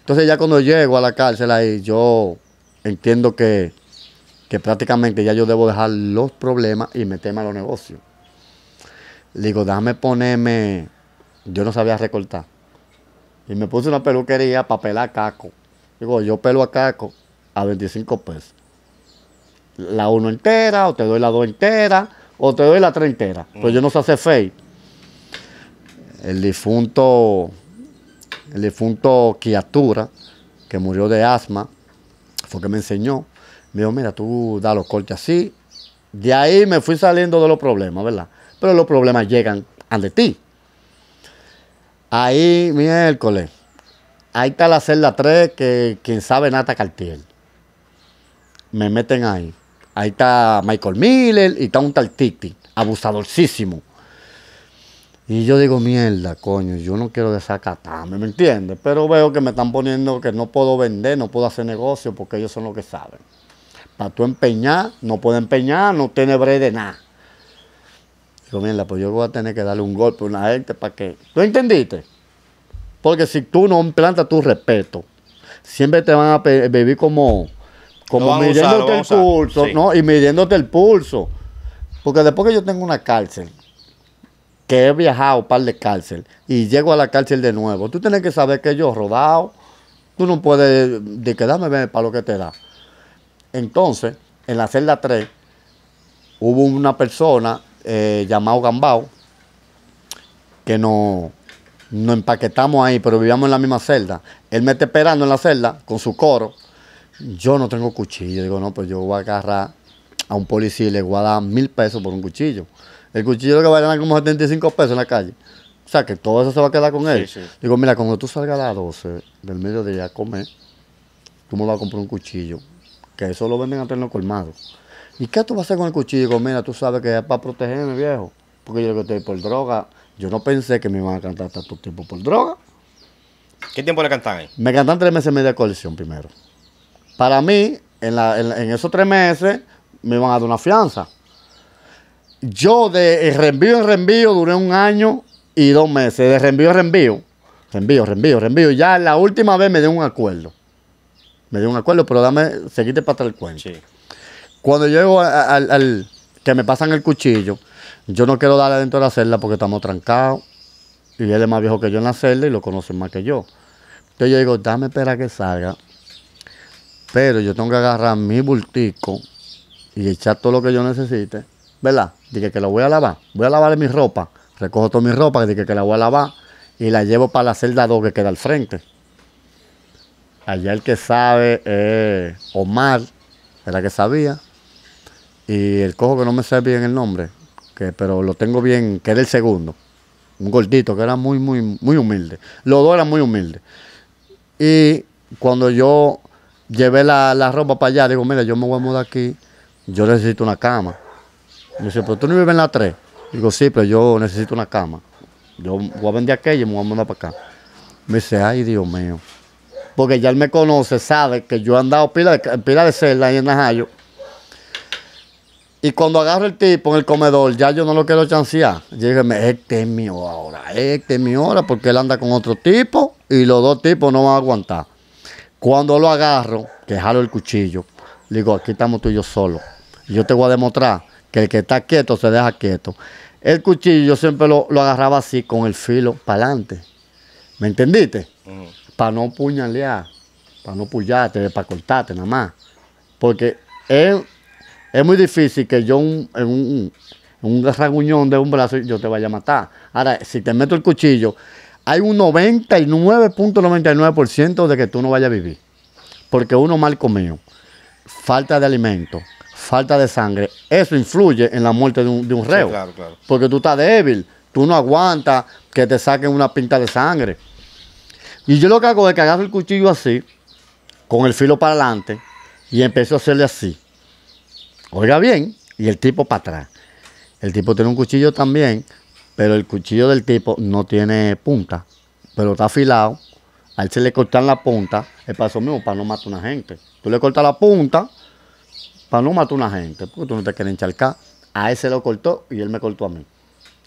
Entonces ya cuando llego a la cárcel ahí, yo entiendo que que prácticamente ya yo debo dejar los problemas y meterme a los negocios. Le digo, déjame ponerme, yo no sabía recortar. Y me puse una peluquería para pelar caco. Digo, yo pelo a caco a 25 pesos. La uno entera, o te doy la dos entera, o te doy la tres entera. Pues yo no sé hacer fake. El difunto, el difunto Quiatura, que murió de asma, fue que me enseñó. Me dijo, mira, tú da los cortes así. De ahí me fui saliendo de los problemas, ¿verdad? Pero los problemas llegan ante ti. Ahí, miércoles. Ahí está la celda 3 que quien sabe Nata cartier. Me meten ahí. Ahí está Michael Miller y está un tal Titi, abusadorcísimo. Y yo digo, mierda, coño, yo no quiero desacatarme, ¿me entiendes? Pero veo que me están poniendo que no puedo vender, no puedo hacer negocio porque ellos son los que saben tú empeñar, no puedes empeñar, no tiene breve de nada. Digo, mira, pues yo voy a tener que darle un golpe a una gente para que. ¿Tú entendiste? Porque si tú no implantas tu respeto, siempre te van a vivir como, como midiéndote el pulso, ¿no? Y midiéndote el pulso. Porque después que yo tengo una cárcel, que he viajado un par de cárcel, y llego a la cárcel de nuevo, tú tienes que saber que yo he rodado, tú no puedes de quedarme para lo que te da. Entonces, en la celda 3 hubo una persona eh, llamado Gambao que nos no empaquetamos ahí, pero vivíamos en la misma celda. Él me está esperando en la celda con su coro. Yo no tengo cuchillo. Digo, no, pues yo voy a agarrar a un policía y le voy a dar mil pesos por un cuchillo. El cuchillo que va a ganar como 75 pesos en la calle. O sea, que todo eso se va a quedar con él. Digo, mira, cuando tú salgas a las 12 del mediodía a comer, tú me vas a comprar un cuchillo que eso lo venden a tenerlo los colmados. ¿Y qué tú vas a hacer con el cuchillo? mira, tú sabes que es para protegerme, viejo. Porque yo que estoy por droga. Yo no pensé que me iban a cantar tanto tiempo por droga. ¿Qué tiempo le cantan ahí? Me cantan tres meses y medio de colección primero. Para mí, en, esos tres meses, me iban a dar una fianza. Yo de reenvío en reenvío duré un año y dos meses. De reenvío en reenvío. Reenvío, reenvío, reenvío. Ya la última vez me dio un acuerdo me dio un acuerdo, pero dame, seguiste para tal cuento. Sí. Cuando llego al, que me pasan el cuchillo, yo no quiero darle dentro de la celda porque estamos trancados. Y él es más viejo que yo en la celda y lo conoce más que yo. Entonces yo digo, dame espera que salga. Pero yo tengo que agarrar mi bultico y echar todo lo que yo necesite. ¿Verdad? Dije que lo voy a lavar. Voy a lavar mi ropa. Recojo toda mi ropa, dije que la voy a lavar. Y la llevo para la celda 2 que queda al frente. Allá el que sabe es Omar, era que sabía. Y el cojo que no me sabe bien el nombre, que, pero lo tengo bien, que era el segundo. Un gordito que era muy, muy, muy humilde. Los dos eran muy humildes. Y cuando yo llevé la, ropa para allá, digo, mira, yo me voy a mudar aquí, yo necesito una cama. Me dice, pero tú no vives en la 3. Digo, sí, pero yo necesito una cama. Yo voy a vender aquella y me voy a mudar para acá. Me dice, ay, Dios mío porque ya él me conoce, sabe que yo he andado pila de, pila de celda ahí en Najayo. Y cuando agarro el tipo en el comedor, ya yo no lo quiero chancear. Dígame, dije, este es mi hora, este es mi hora, porque él anda con otro tipo y los dos tipos no van a aguantar. Cuando lo agarro, que jalo el cuchillo, digo, aquí estamos tú y yo solos. Yo te voy a demostrar que el que está quieto se deja quieto. El cuchillo yo siempre lo, agarraba así, con el filo para adelante. ¿Me entendiste? para no puñalear, para no puñarte, para cortarte nada más. Porque es, es muy difícil que yo en un, rasguñón de un brazo yo te vaya a matar. Ahora, si te meto el cuchillo, hay un 99.99% de que tú no vayas a vivir. Porque uno mal comido, falta de alimento, falta de sangre, eso influye en la muerte de un, reo. Porque tú estás débil, tú no aguantas que te saquen una pinta de sangre. Y yo lo que hago es que agarro el cuchillo así, con el filo para adelante, y empiezo a hacerle así. Oiga bien, y el tipo para atrás. El tipo tiene un cuchillo también, pero el cuchillo del tipo no tiene punta, pero está afilado. A él se le cortan la punta, es para mismo, para no matar a una gente. Tú le cortas la punta para no matar a una gente, porque tú no te quieres encharcar. A él se lo cortó y él me cortó a mí.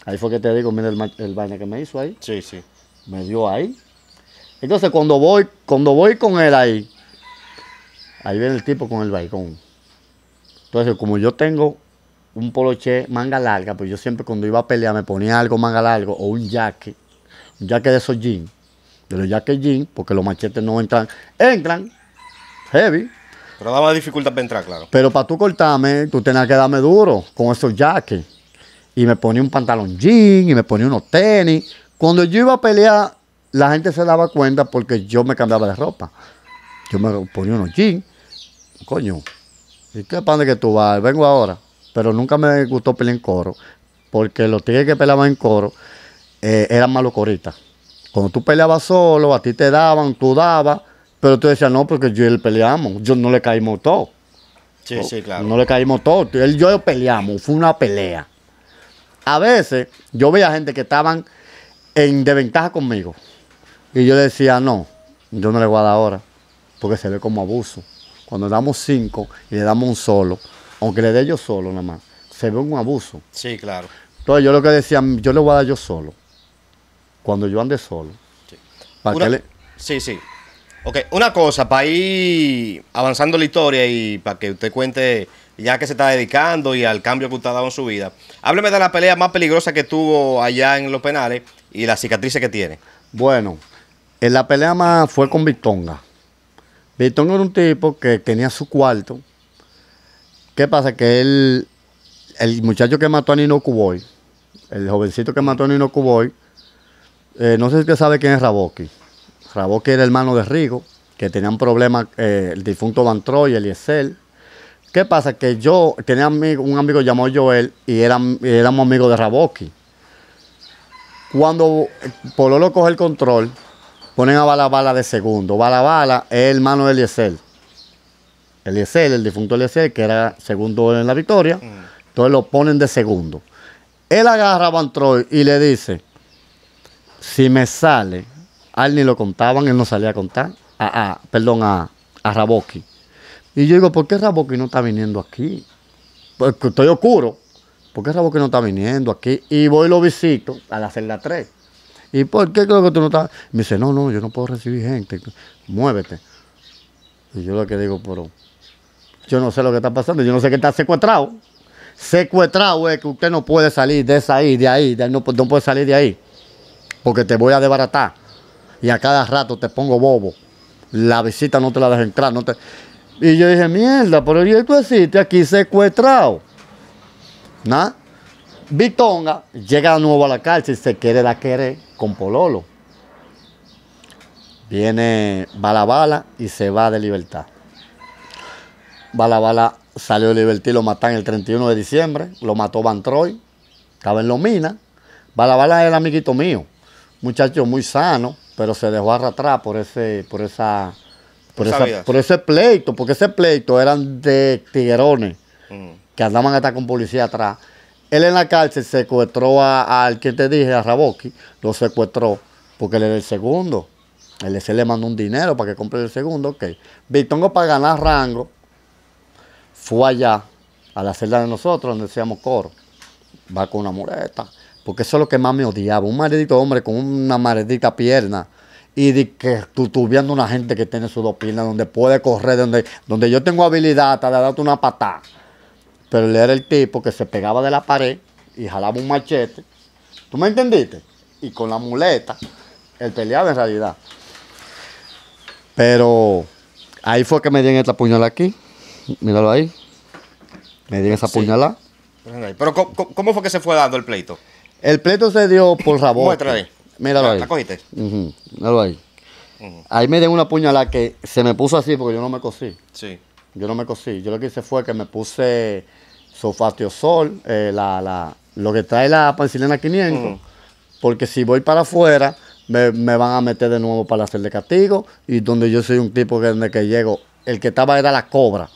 Ahí fue que te digo, mira el, el que me hizo ahí. Sí, sí. Me dio ahí entonces cuando voy, cuando voy con él ahí, ahí viene el tipo con el balcón. Entonces, como yo tengo un poloche manga larga, pues yo siempre cuando iba a pelear me ponía algo manga largo o un jaque, un jaque de esos jeans, de los jaques jeans, porque los machetes no entran, entran, heavy. Pero daba dificultad para entrar, claro. Pero para tú cortarme, tú tenías que darme duro con esos jaques. Y me ponía un pantalón jean y me ponía unos tenis. Cuando yo iba a pelear, la gente se daba cuenta porque yo me cambiaba de ropa. Yo me ponía unos jeans, coño, ¿y qué pan de que tú vas? Vengo ahora. Pero nunca me gustó pelear en coro, porque los tigres que peleaban en coro eh, eran malos coristas. Cuando tú peleabas solo, a ti te daban, tú dabas, pero tú decías, no, porque yo y él peleamos, yo no le caímos todo. Sí, sí, claro. No le caímos todo. Él yo peleamos, fue una pelea. A veces yo veía gente que estaban en desventaja conmigo. Y yo decía, no, yo no le voy a dar ahora, porque se ve como abuso. Cuando damos cinco y le damos un solo, aunque le dé yo solo nada más, se ve un abuso. Sí, claro. Entonces yo lo que decía, yo le voy a dar yo solo, cuando yo ande solo. Sí, sí. sí. Ok, una cosa, para ir avanzando la historia y para que usted cuente ya que se está dedicando y al cambio que usted ha dado en su vida, hábleme de la pelea más peligrosa que tuvo allá en los penales y la cicatrices que tiene. Bueno, en la pelea más fue con Vitonga. Vitonga era un tipo que tenía su cuarto. ¿Qué pasa? Que él, el muchacho que mató a Nino Cuboy, el jovencito que mató a Nino Cuboy, eh, no sé si usted sabe quién es Raboki. Raboki era hermano de Rigo, que tenía un problema, eh, el difunto Van Troy, Eliezer. ¿Qué pasa? Que yo tenía un amigo llamado Joel y, era y éramos amigos de Raboki. Cuando Pololo coge el control, Ponen a Bala Bala de segundo. Bala Bala es hermano de Eliezer. Eliezer, el difunto Eliezer, que era segundo en la victoria. Mm. Entonces lo ponen de segundo. Él agarra a Van Troy y le dice, si me sale, a él ni lo contaban, él no salía a contar, a, perdón, a, a Raboki. Y yo digo, ¿por qué Raboki no está viniendo aquí? Porque pues, estoy oscuro. ¿Por qué Raboki no está viniendo aquí? Y voy y lo visito a la celda 3. ¿Y por qué creo que tú no estás? Me dice, no, no, yo no puedo recibir gente, muévete. Y yo lo que digo, pero yo no sé lo que está pasando, yo no sé que está secuestrado. Secuestrado es que usted no puede salir de esa ahí, de ahí, no, puede salir de ahí, porque te voy a desbaratar. Y a cada rato te pongo bobo. La visita no te la deja entrar. No te... Y yo dije, mierda, pero yo tú existe aquí secuestrado. ¿Nada? Vitonga llega de nuevo a la cárcel, se quiere la querer con Pololo. Viene Bala Bala y se va de libertad. Balabala Bala salió de libertad y lo matan el 31 de diciembre. Lo mató Van Troy. Estaba en Lomina. Bala Bala era amiguito mío. Muchacho muy sano, pero se dejó arrastrar por ese, por esa, por, por ese pleito, porque ese pleito eran de tiguerones que andaban hasta con policía atrás. Él en la cárcel secuestró al que te dije, a Raboki, lo secuestró porque él era el segundo. Él se le mandó un dinero para que compre el segundo, ok. tengo para ganar rango fue allá, a la celda de nosotros, donde decíamos coro. Va con una muleta. Porque eso es lo que más me odiaba. Un maldito hombre con una maldita pierna. Y de que una gente que tiene sus dos piernas, donde puede correr, donde, donde yo tengo habilidad hasta de darte una patada. Pero él era el tipo que se pegaba de la pared y jalaba un machete. ¿Tú me entendiste? Y con la muleta, él peleaba en realidad. Pero ahí fue que me dieron esta puñalada aquí. Míralo ahí. Me dieron esa puñalada. Pero ¿cómo, fue que se fue dando el pleito? El pleito se dio por favor. Muestra ahí. Míralo ahí. Míralo ahí. Ahí me dieron una puñalada que se me puso así porque yo no me cosí. Sí. Yo no me cosí. Yo lo que hice fue que me puse Sofatiosol, sol eh, lo que trae la pancilena 500, porque si voy para afuera me, van a meter de nuevo para hacerle castigo y donde yo soy un tipo que que llego, el que estaba era la cobra,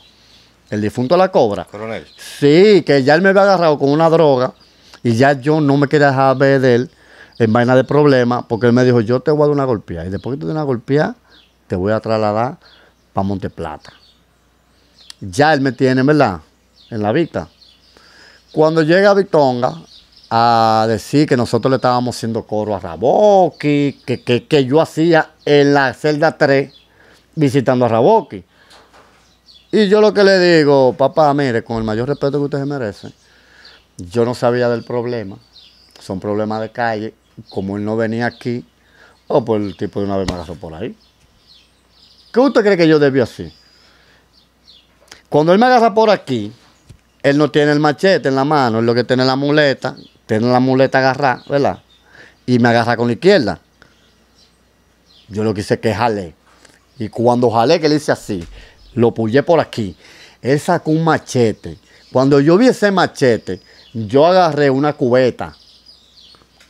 el difunto la cobra. Coronel. Sí, que ya él me había agarrado con una droga y ya yo no me quería dejar ver de él en vaina de problema porque él me dijo, yo te voy a dar una golpía y después que te una golpía te voy a trasladar para Monteplata. Ya él me tiene, ¿verdad? en la vista. Cuando llega a Vitonga a decir que nosotros le estábamos haciendo coro a Raboki, que, que, yo hacía en la celda 3 visitando a Raboki. Y yo lo que le digo, papá, mire, con el mayor respeto que usted se merece... yo no sabía del problema. Son problemas de calle. Como él no venía aquí, o por pues el tipo de una vez me agarró por ahí. ¿Qué usted cree que yo debió hacer? Cuando él me agarra por aquí, él no tiene el machete en la mano, Él lo que tiene la muleta, tiene la muleta agarrada, ¿verdad? Y me agarra con la izquierda. Yo lo que hice es que jalé. Y cuando jalé, que le hice así, lo pullé por aquí. Él sacó un machete. Cuando yo vi ese machete, yo agarré una cubeta,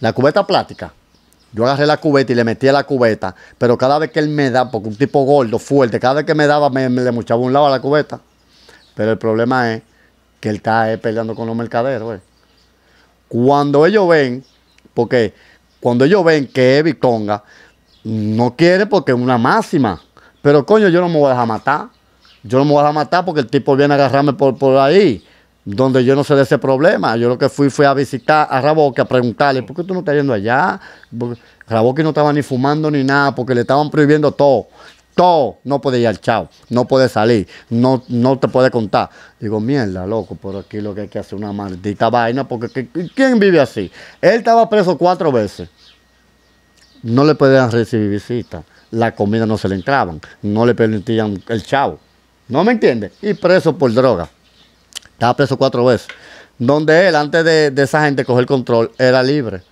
la cubeta plástica. Yo agarré la cubeta y le metí a la cubeta, pero cada vez que él me daba, porque un tipo gordo, fuerte, cada vez que me daba, me, me le muchaba un lado a la cubeta. Pero el problema es que él está eh, peleando con los mercaderos. Cuando ellos ven, porque cuando ellos ven que es no quiere porque es una máxima. Pero coño, yo no me voy a dejar matar. Yo no me voy a dejar matar porque el tipo viene a agarrarme por, por ahí, donde yo no sé de ese problema. Yo lo que fui fue a visitar a Raboque, a preguntarle, ¿por qué tú no estás yendo allá? Porque Raboque no estaba ni fumando ni nada, porque le estaban prohibiendo todo todo, no puede ir al chao, no puede salir, no, no te puede contar. Digo, mierda, loco, por aquí lo que hay que hacer una maldita vaina, porque ¿quién vive así? Él estaba preso cuatro veces. No le podían recibir visita, la comida no se le entraban, no le permitían el chao. ¿No me entiendes? Y preso por droga. Estaba preso cuatro veces. Donde él, antes de, esa gente coger control, era libre.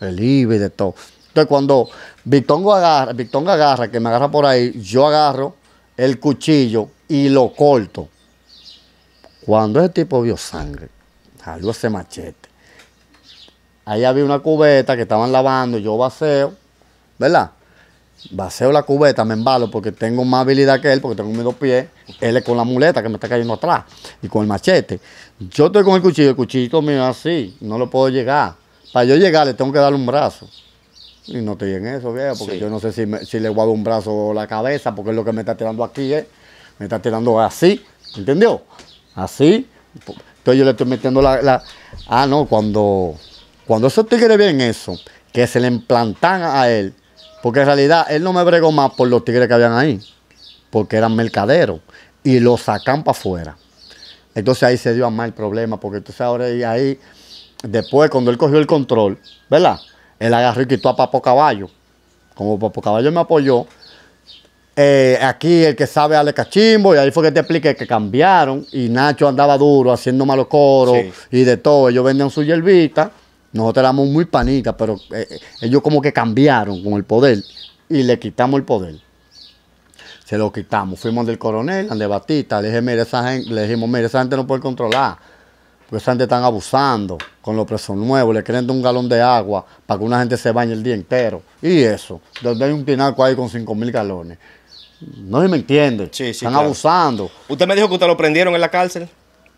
El libre de todo. Entonces, cuando Victongo agarra, Victongo agarra, que me agarra por ahí, yo agarro el cuchillo y lo corto. Cuando ese tipo vio sangre, salió ese machete. Ahí había una cubeta que estaban lavando, yo vaceo, ¿verdad? Vaceo la cubeta, me embalo porque tengo más habilidad que él, porque tengo mis dos pies. Él es con la muleta que me está cayendo atrás y con el machete. Yo estoy con el cuchillo, el cuchillo mío es así, no lo puedo llegar. Para yo llegar le tengo que darle un brazo. Y no estoy en eso, viejo, porque yo no sé si, si le guardo un brazo o la cabeza, porque es lo que me está tirando aquí, eh. Me está tirando así, ¿entendió? Así. Entonces yo le estoy metiendo la... Ah, no, cuando, cuando esos tigres ven eso, que se le implantan a él, porque en realidad él no me bregó más por los tigres que habían ahí, porque eran mercaderos, y los sacan para afuera. Entonces ahí se dio a mal el problema, porque entonces ahora ahí, después cuando él cogió el control, ¿verdad? él agarró y quitó a Papo Caballo. Como Papo Caballo me apoyó, eh, aquí el que sabe Ale Cachimbo, y ahí fue que te expliqué que cambiaron y Nacho andaba duro haciendo malos coros y de todo. Ellos vendían su hierbita, nosotros éramos muy panitas, pero eh, eh, ellos como que cambiaron con el poder y le quitamos el poder. Se lo quitamos, fuimos del coronel, de Batista, le, dije, le dijimos, mire, esa gente no puede controlar porque esa gente están abusando con los presos nuevos, le creen un galón de agua para que una gente se bañe el día entero. Y eso, donde hay un pinaco ahí con 5 mil galones. No se me entiende. Sí, sí, están abusando. ¿Usted me dijo que usted lo prendieron en la cárcel?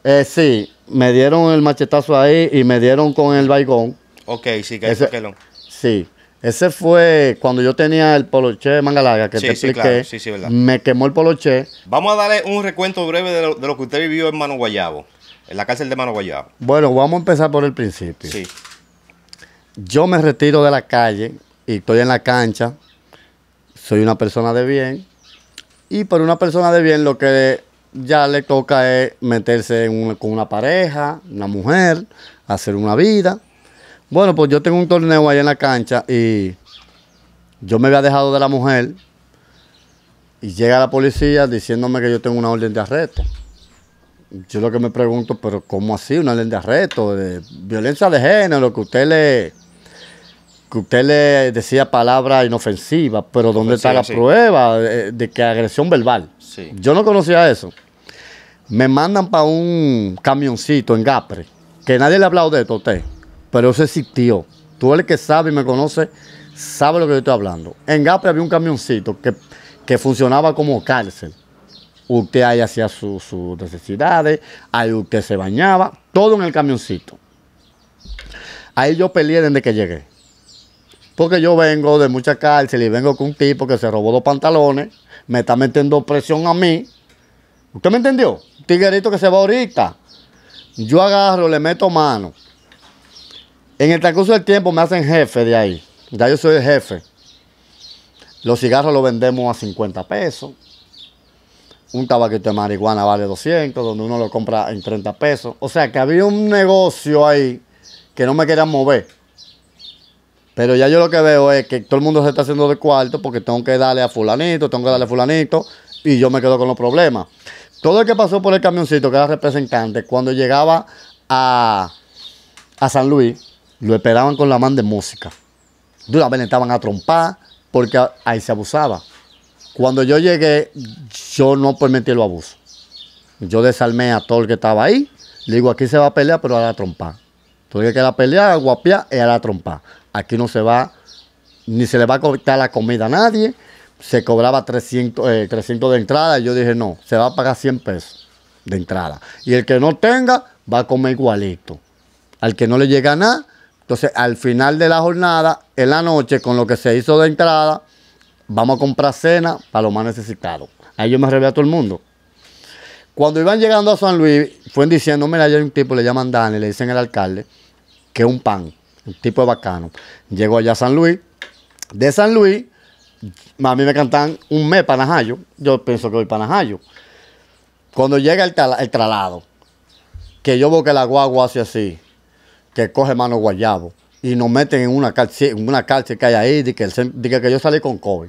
Eh, sí, me dieron el machetazo ahí y me dieron con el baigón. Ok, sí, que ese, que Sí, ese fue cuando yo tenía el poloche de Mangalaga que te expliqué. Sí, claro. me quemó el poloche. Vamos a darle un recuento breve de lo, de lo que usted vivió en Mano Guayabo. En la cárcel de Mano Bueno, vamos a empezar por el principio. Sí. Yo me retiro de la calle y estoy en la cancha. Soy una persona de bien. Y por una persona de bien lo que ya le toca es meterse con una pareja, una mujer, hacer una vida. Bueno, pues yo tengo un torneo ahí en la cancha y yo me había dejado de la mujer y llega la policía diciéndome que yo tengo una orden de arresto. Yo lo que me pregunto, pero ¿cómo así? Una ley de arresto, de violencia de género, que usted le que usted le decía palabras inofensivas, pero ¿dónde pues está la prueba de, que agresión verbal? Yo no conocía eso. Me mandan para un camioncito en Gapre, que nadie le ha hablado de esto a usted, pero eso existió. Tú el que sabe y me conoce, sabe lo que yo estoy hablando. En Gapre había un camioncito que funcionaba como cárcel usted ahí hacía sus necesidades, ahí usted se bañaba, todo en el camioncito. Ahí yo peleé desde que llegué. Porque yo vengo de mucha cárcel y vengo con un tipo que se robó dos pantalones, me está metiendo presión a mí. ¿Usted me entendió? Un tiguerito que se va ahorita. Yo agarro, le meto mano. En el transcurso del tiempo me hacen jefe de ahí. Ya yo soy el jefe. Los cigarros los vendemos a 50 pesos un tabaquito de marihuana vale 200, donde uno lo compra en 30 pesos. O sea que había un negocio ahí que no me querían mover. Pero ya yo lo que veo es que todo el mundo se está haciendo de cuarto porque tengo que darle a fulanito, tengo que darle a fulanito y yo me quedo con los problemas. Todo el que pasó por el camioncito, que era representante, cuando llegaba a, San Luis, lo esperaban con la mano de música. Duramente estaban a trompar porque ahí se abusaba. Cuando yo llegué, yo no permití pues, el abuso. Yo desarmé a todo el que estaba ahí. Le digo, aquí se va a pelear, pero a la trompa. Todo el que la pelea, a guapiar es a la trompa. Aquí no se va, ni se le va a cortar la comida a nadie. Se cobraba 300, 300 eh, de entrada. Y yo dije, no, se va a pagar 100 pesos de entrada. Y el que no tenga, va a comer igualito. Al que no le llega nada. Entonces, al final de la jornada, en la noche, con lo que se hizo de entrada, vamos a comprar cena para los más necesitados. Ahí yo me revelé a todo el mundo. Cuando iban llegando a San Luis, fueron diciendo, mira, hay un tipo, le llaman Dani, le dicen al alcalde, que es un pan, un tipo de bacano. Llegó allá a San Luis. De San Luis, a mí me cantan un mes panajayo. Yo pienso que voy panajayo. Cuando llega el, traslado, que yo veo que la guagua hace así, que coge mano guayabo, y nos meten en una cárcel, una cárcel que hay ahí, de que, que yo salí con COVID.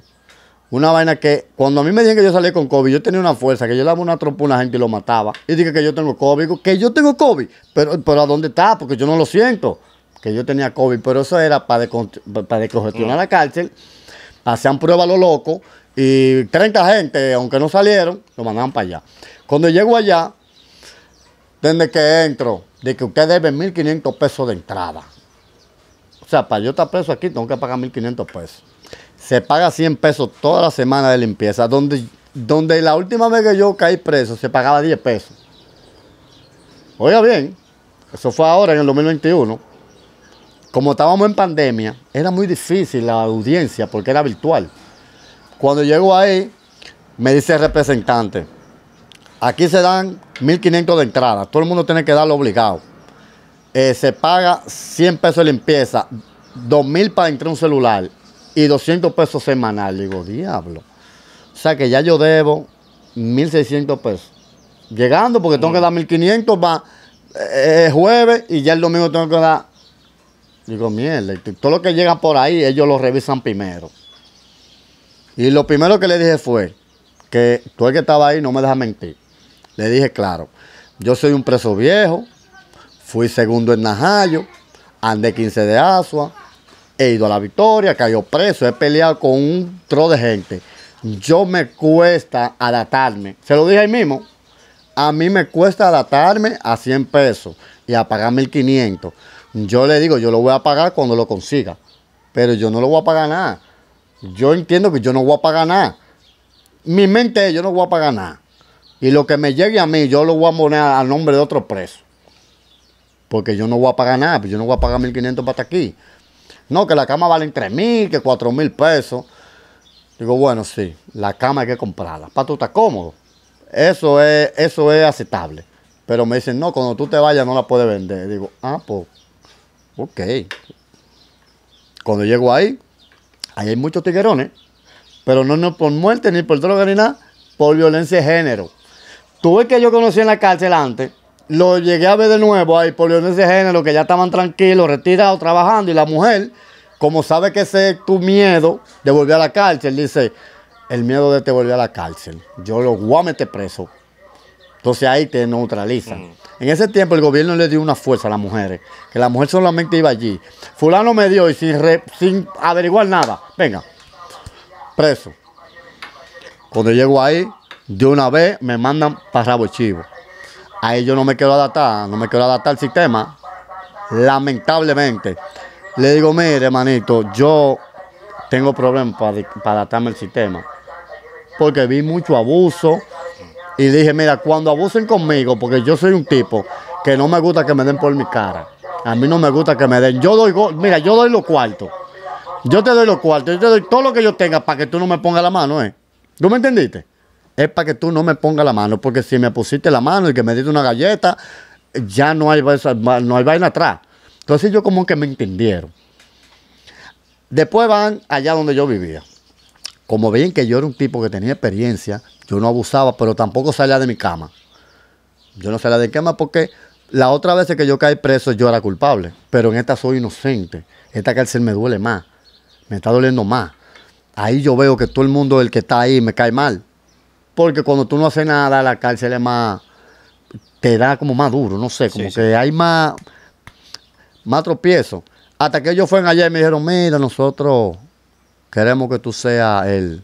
Una vaina que, cuando a mí me dicen que yo salí con COVID, yo tenía una fuerza, que yo le daba una trompa a una gente y lo mataba. Y dije que yo tengo COVID, digo, que yo tengo COVID, pero, pero ¿a dónde está? Porque yo no lo siento, que yo tenía COVID, pero eso era para, de, para descongestionar la cárcel, hacían pruebas a lo loco, y 30 gente, aunque no salieron, lo mandaban para allá. Cuando llego allá, desde que entro, de que ustedes deben 1.500 pesos de entrada. O sea, para yo estar preso aquí tengo que pagar 1.500 pesos. Se paga 100 pesos toda la semana de limpieza, donde, donde la última vez que yo caí preso se pagaba 10 pesos. Oiga bien, eso fue ahora en el 2021. Como estábamos en pandemia, era muy difícil la audiencia porque era virtual. Cuando llego ahí, me dice el representante, aquí se dan 1.500 de entrada, todo el mundo tiene que darlo obligado. Eh, se paga 100 pesos de limpieza, 2000 para entrar un celular y 200 pesos semanal. Digo, diablo. O sea que ya yo debo 1.600 pesos. Llegando, porque tengo que mm. dar 1.500 para el jueves y ya el domingo tengo que dar. Digo, mierda, todo lo que llega por ahí, ellos lo revisan primero. Y lo primero que le dije fue que tú el que estaba ahí no me dejas mentir. Le dije, claro, yo soy un preso viejo, Fui segundo en Najayo, andé 15 de Asua, he ido a la victoria, cayó preso, he peleado con un tro de gente. Yo me cuesta adaptarme. Se lo dije ahí mismo. A mí me cuesta adaptarme a 100 pesos y a pagar 1500. Yo le digo, yo lo voy a pagar cuando lo consiga. Pero yo no lo voy a pagar nada. Yo entiendo que yo no voy a pagar nada. Mi mente es, yo no voy a pagar nada. Y lo que me llegue a mí, yo lo voy a poner al nombre de otro preso porque yo no voy a pagar nada, pues yo no voy a pagar 1.500 para estar aquí. No, que la cama vale 3.000, que 4.000 pesos. Digo, bueno, sí, la cama hay que comprarla. Para tú estás cómodo. Eso es, eso es aceptable. Pero me dicen, no, cuando tú te vayas no la puedes vender. Digo, ah, pues, ok. Cuando llego ahí, ahí hay muchos tiguerones, pero no, no por muerte, ni por droga, ni nada, por violencia de género. Tuve que yo conocí en la cárcel antes, lo llegué a ver de nuevo, hay poliones de género que ya estaban tranquilos, retirados, trabajando, y la mujer, como sabe que ese es tu miedo de volver a la cárcel, dice, el miedo de te volver a la cárcel, yo lo voy te preso. Entonces ahí te neutralizan. Mm. En ese tiempo el gobierno le dio una fuerza a las mujeres, que la mujer solamente iba allí. Fulano me dio y sin, sin averiguar nada, venga, preso. Cuando llego ahí, de una vez me mandan para Rabo Chivo ahí yo no me quiero adaptar, no me quiero adaptar al sistema, lamentablemente. Le digo, mire, hermanito, yo tengo problemas para, adaptarme al sistema, porque vi mucho abuso y dije, mira, cuando abusen conmigo, porque yo soy un tipo que no me gusta que me den por mi cara, a mí no me gusta que me den, yo doy, mira, yo doy los cuartos. Yo te doy los cuartos, yo te doy todo lo que yo tenga para que tú no me pongas la mano, ¿eh? ¿Tú me entendiste? es para que tú no me pongas la mano, porque si me pusiste la mano y que me diste una galleta, ya no hay, no hay vaina atrás. Entonces yo como que me entendieron. Después van allá donde yo vivía. Como ven que yo era un tipo que tenía experiencia, yo no abusaba, pero tampoco salía de mi cama. Yo no salía de mi cama porque la otra vez que yo caí preso yo era culpable, pero en esta soy inocente. Esta cárcel me duele más, me está doliendo más. Ahí yo veo que todo el mundo, el que está ahí, me cae mal. Porque cuando tú no haces nada, la cárcel es más. te da como más duro, no sé, como que hay más. más tropiezo. Hasta que ellos fueron allá y me dijeron: Mira, nosotros queremos que tú seas el,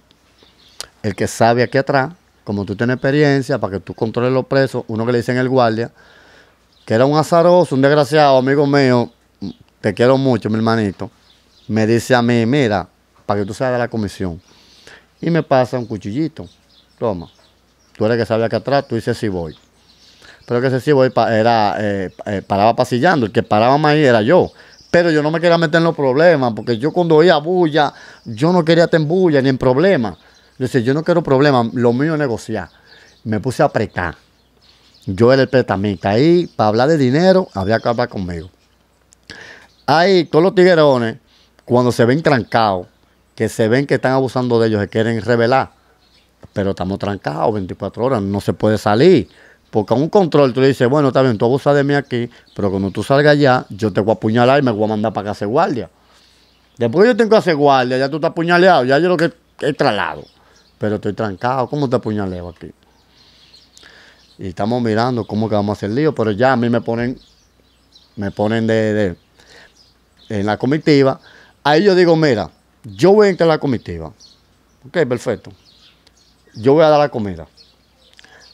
el que sabe aquí atrás, como tú tienes experiencia, para que tú controles los presos. Uno que le dicen el guardia, que era un azaroso, un desgraciado, amigo mío, te quiero mucho, mi hermanito. Me dice a mí: Mira, para que tú seas de la comisión. Y me pasa un cuchillito toma, tú eres el que sabía que atrás, tú dices si voy. Pero que ese si voy era, eh, eh, paraba pasillando, el que paraba más ahí era yo. Pero yo no me quería meter en los problemas, porque yo cuando oía bulla, yo no quería tener bulla ni en problemas. Yo yo no quiero problemas, lo mío es negociar. Me puse a apretar. Yo era el pretamita. Ahí, para hablar de dinero, había que hablar conmigo. Ahí, todos los tiguerones, cuando se ven trancados, que se ven que están abusando de ellos, se quieren revelar, pero estamos trancados 24 horas, no se puede salir. Porque a un control tú le dices, bueno, está bien, tú abusas de mí aquí, pero cuando tú salgas ya yo te voy a apuñalar y me voy a mandar para que hace guardia. Después yo tengo que hacer guardia, ya tú estás apuñaleado, ya yo lo que he traslado Pero estoy trancado, ¿cómo te apuñaleo aquí? Y estamos mirando cómo que vamos a hacer lío, pero ya a mí me ponen, me ponen en la comitiva. Ahí yo digo, mira, yo voy a entrar a la comitiva. Ok, perfecto yo voy a dar la comida.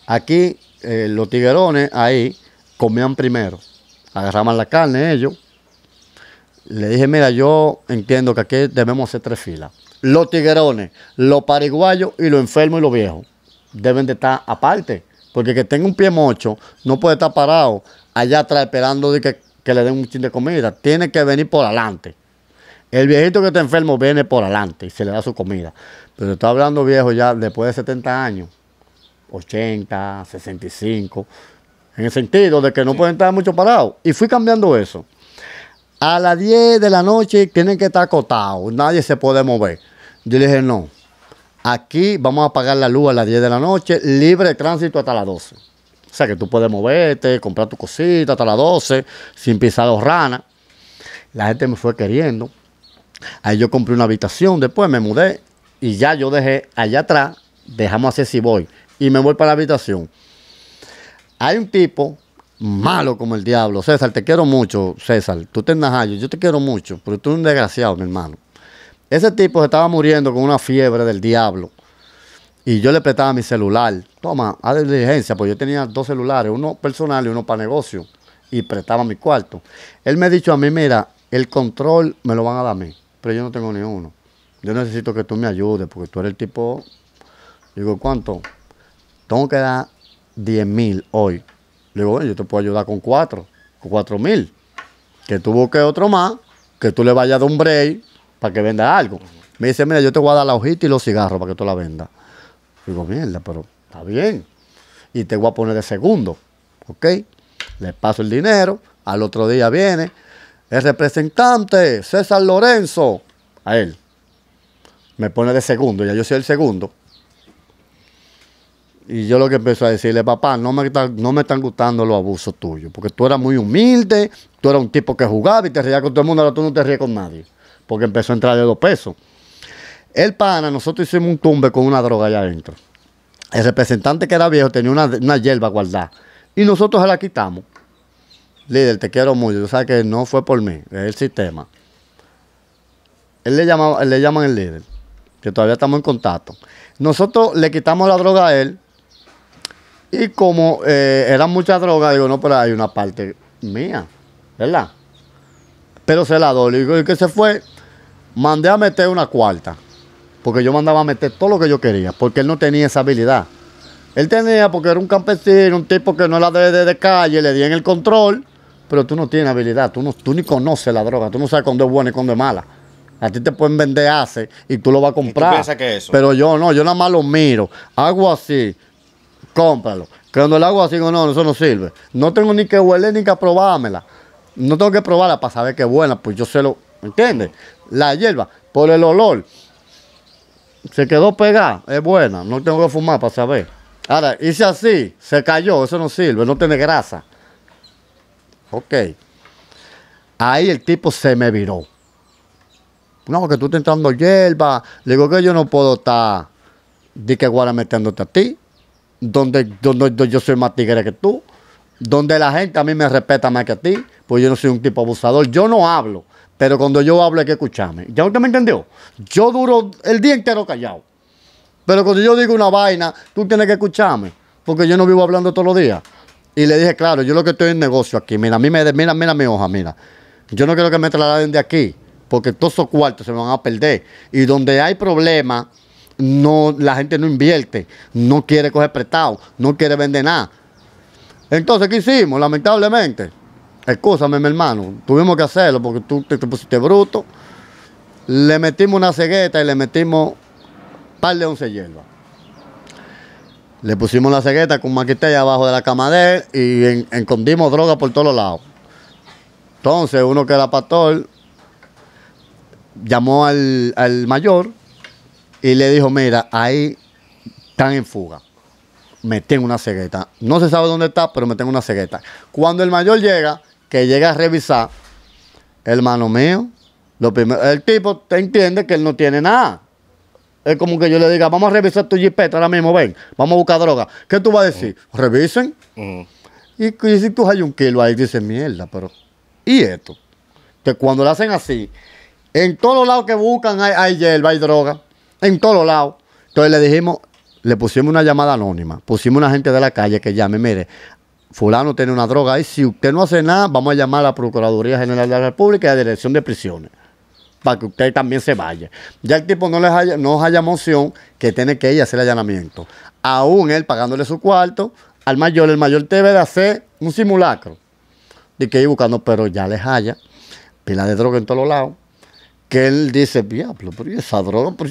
Aquí eh, los tiguerones ahí comían primero, agarraban la carne ellos. Le dije, mira, yo entiendo que aquí debemos hacer tres filas. Los tiguerones, los pariguayos y los enfermos y los viejos deben de estar aparte. Porque que tenga un pie mocho no puede estar parado allá atrás esperando de que, le den un chin de comida. Tiene que venir por adelante. El viejito que está enfermo viene por adelante y se le da su comida. Pero estoy hablando viejo ya después de 70 años, 80, 65, en el sentido de que no pueden estar mucho parados. Y fui cambiando eso. A las 10 de la noche tienen que estar acotados, nadie se puede mover. Yo le dije, no, aquí vamos a apagar la luz a las 10 de la noche, libre tránsito hasta las 12. O sea que tú puedes moverte, comprar tu cosita hasta las 12, sin pisar los ranas. La gente me fue queriendo, Ahí yo compré una habitación, después me mudé y ya yo dejé allá atrás, dejamos hacer si voy y me voy para la habitación. Hay un tipo malo como el diablo, César, te quiero mucho, César, tú te enajas, yo te quiero mucho, pero tú eres un desgraciado, mi hermano. Ese tipo se estaba muriendo con una fiebre del diablo. Y yo le prestaba mi celular. Toma, a diligencia, pues yo tenía dos celulares, uno personal y uno para negocio. Y prestaba mi cuarto. Él me ha dicho a mí, mira, el control me lo van a dar a mí pero yo no tengo ni uno. Yo necesito que tú me ayudes porque tú eres el tipo. Digo, ¿cuánto? Tengo que dar 10 mil hoy. Digo, bueno, yo te puedo ayudar con cuatro, con cuatro mil. Que tú busques otro más, que tú le vayas dar un break para que venda algo. Me dice, mira, yo te voy a dar la hojita y los cigarros para que tú la vendas. Digo, mierda, pero está bien. Y te voy a poner de segundo. ¿Ok? Le paso el dinero, al otro día viene, el representante César Lorenzo, a él. Me pone de segundo, ya yo soy el segundo. Y yo lo que empecé a decirle, papá, no me, no me están gustando los abusos tuyos, porque tú eras muy humilde, tú eras un tipo que jugaba y te reía con todo el mundo, ahora tú no te ríes con nadie, porque empezó a entrar de dos pesos. El pana, nosotros hicimos un tumbe con una droga allá adentro. El representante que era viejo tenía una, una hierba guardada y nosotros se la quitamos líder, te quiero mucho. Yo sabes que no fue por mí, es el sistema. Él le, llamaba, él le llaman el líder, que todavía estamos en contacto. Nosotros le quitamos la droga a él. Y como eh, era eran droga... drogas, digo, no, pero hay una parte mía, ¿verdad? Pero se la doy. y que se fue, mandé a meter una cuarta. Porque yo mandaba a meter todo lo que yo quería, porque él no tenía esa habilidad. Él tenía, porque era un campesino, un tipo que no era de calle, le di en el control pero tú no tienes habilidad, tú, no, tú ni conoces la droga, tú no sabes cuándo es buena y cuándo es mala. A ti te pueden vender hace y tú lo vas a comprar. que Pero yo no, yo nada más lo miro, hago así, cómpralo. Cuando el hago así, no, no, eso no sirve. No tengo ni que huele ni que probármela. No tengo que probarla para saber que es buena, pues yo se lo, ¿entiendes? La hierba, por el olor, se quedó pegada, es buena, no tengo que fumar para saber. Ahora, hice así, se cayó, eso no sirve, no tiene grasa. Ok. Ahí el tipo se me viró. No, que tú estás entrando hierba. Le digo que yo no puedo estar de que guarda metiéndote a ti. Donde, yo soy más tigre que tú. Donde la gente a mí me respeta más que a ti. Pues yo no soy un tipo abusador. Yo no hablo. Pero cuando yo hablo hay que escucharme. ¿Ya usted me entendió? Yo duro el día entero callado. Pero cuando yo digo una vaina, tú tienes que escucharme. Porque yo no vivo hablando todos los días. Y le dije, claro, yo lo que estoy en negocio aquí, mira, a mí me, mira, mira mi hoja, mira. Yo no quiero que me trasladen de aquí, porque todos esos cuartos se me van a perder. Y donde hay problemas, no, la gente no invierte, no quiere coger prestado, no quiere vender nada. Entonces, ¿qué hicimos? Lamentablemente, escúchame, mi hermano, tuvimos que hacerlo porque tú te, pusiste bruto. Le metimos una cegueta y le metimos par de once hierbas. Le pusimos la cegueta con maquitella abajo de la cama de él y escondimos droga por todos lados. Entonces, uno que era pastor llamó al, mayor y le dijo: Mira, ahí están en fuga. Me tengo una cegueta. No se sabe dónde está, pero me tengo una cegueta. Cuando el mayor llega, que llega a revisar, hermano mío, el tipo te entiende que él no tiene nada. Es como que yo le diga, vamos a revisar tu jipeta ahora mismo, ven, vamos a buscar droga. ¿Qué tú vas a decir? Revisen. Y, si tú hay un kilo ahí, dices, mierda, pero. ¿Y esto? Que cuando lo hacen así, en todos lados que buscan hay, hierba, hay droga. En todos lados. Entonces le dijimos, le pusimos una llamada anónima. Pusimos una gente de la calle que llame, mire, fulano tiene una droga ahí. Si usted no hace nada, vamos a llamar a la Procuraduría General de la República y a la Dirección de Prisiones para que usted también se vaya. Ya el tipo no les haya, no haya moción que tiene que ir a hacer el allanamiento. Aún él pagándole su cuarto, al mayor, el mayor debe de hacer un simulacro de que ir buscando, pero ya les haya pila de droga en todos lados. Que él dice, diablo, pero esa droga, por,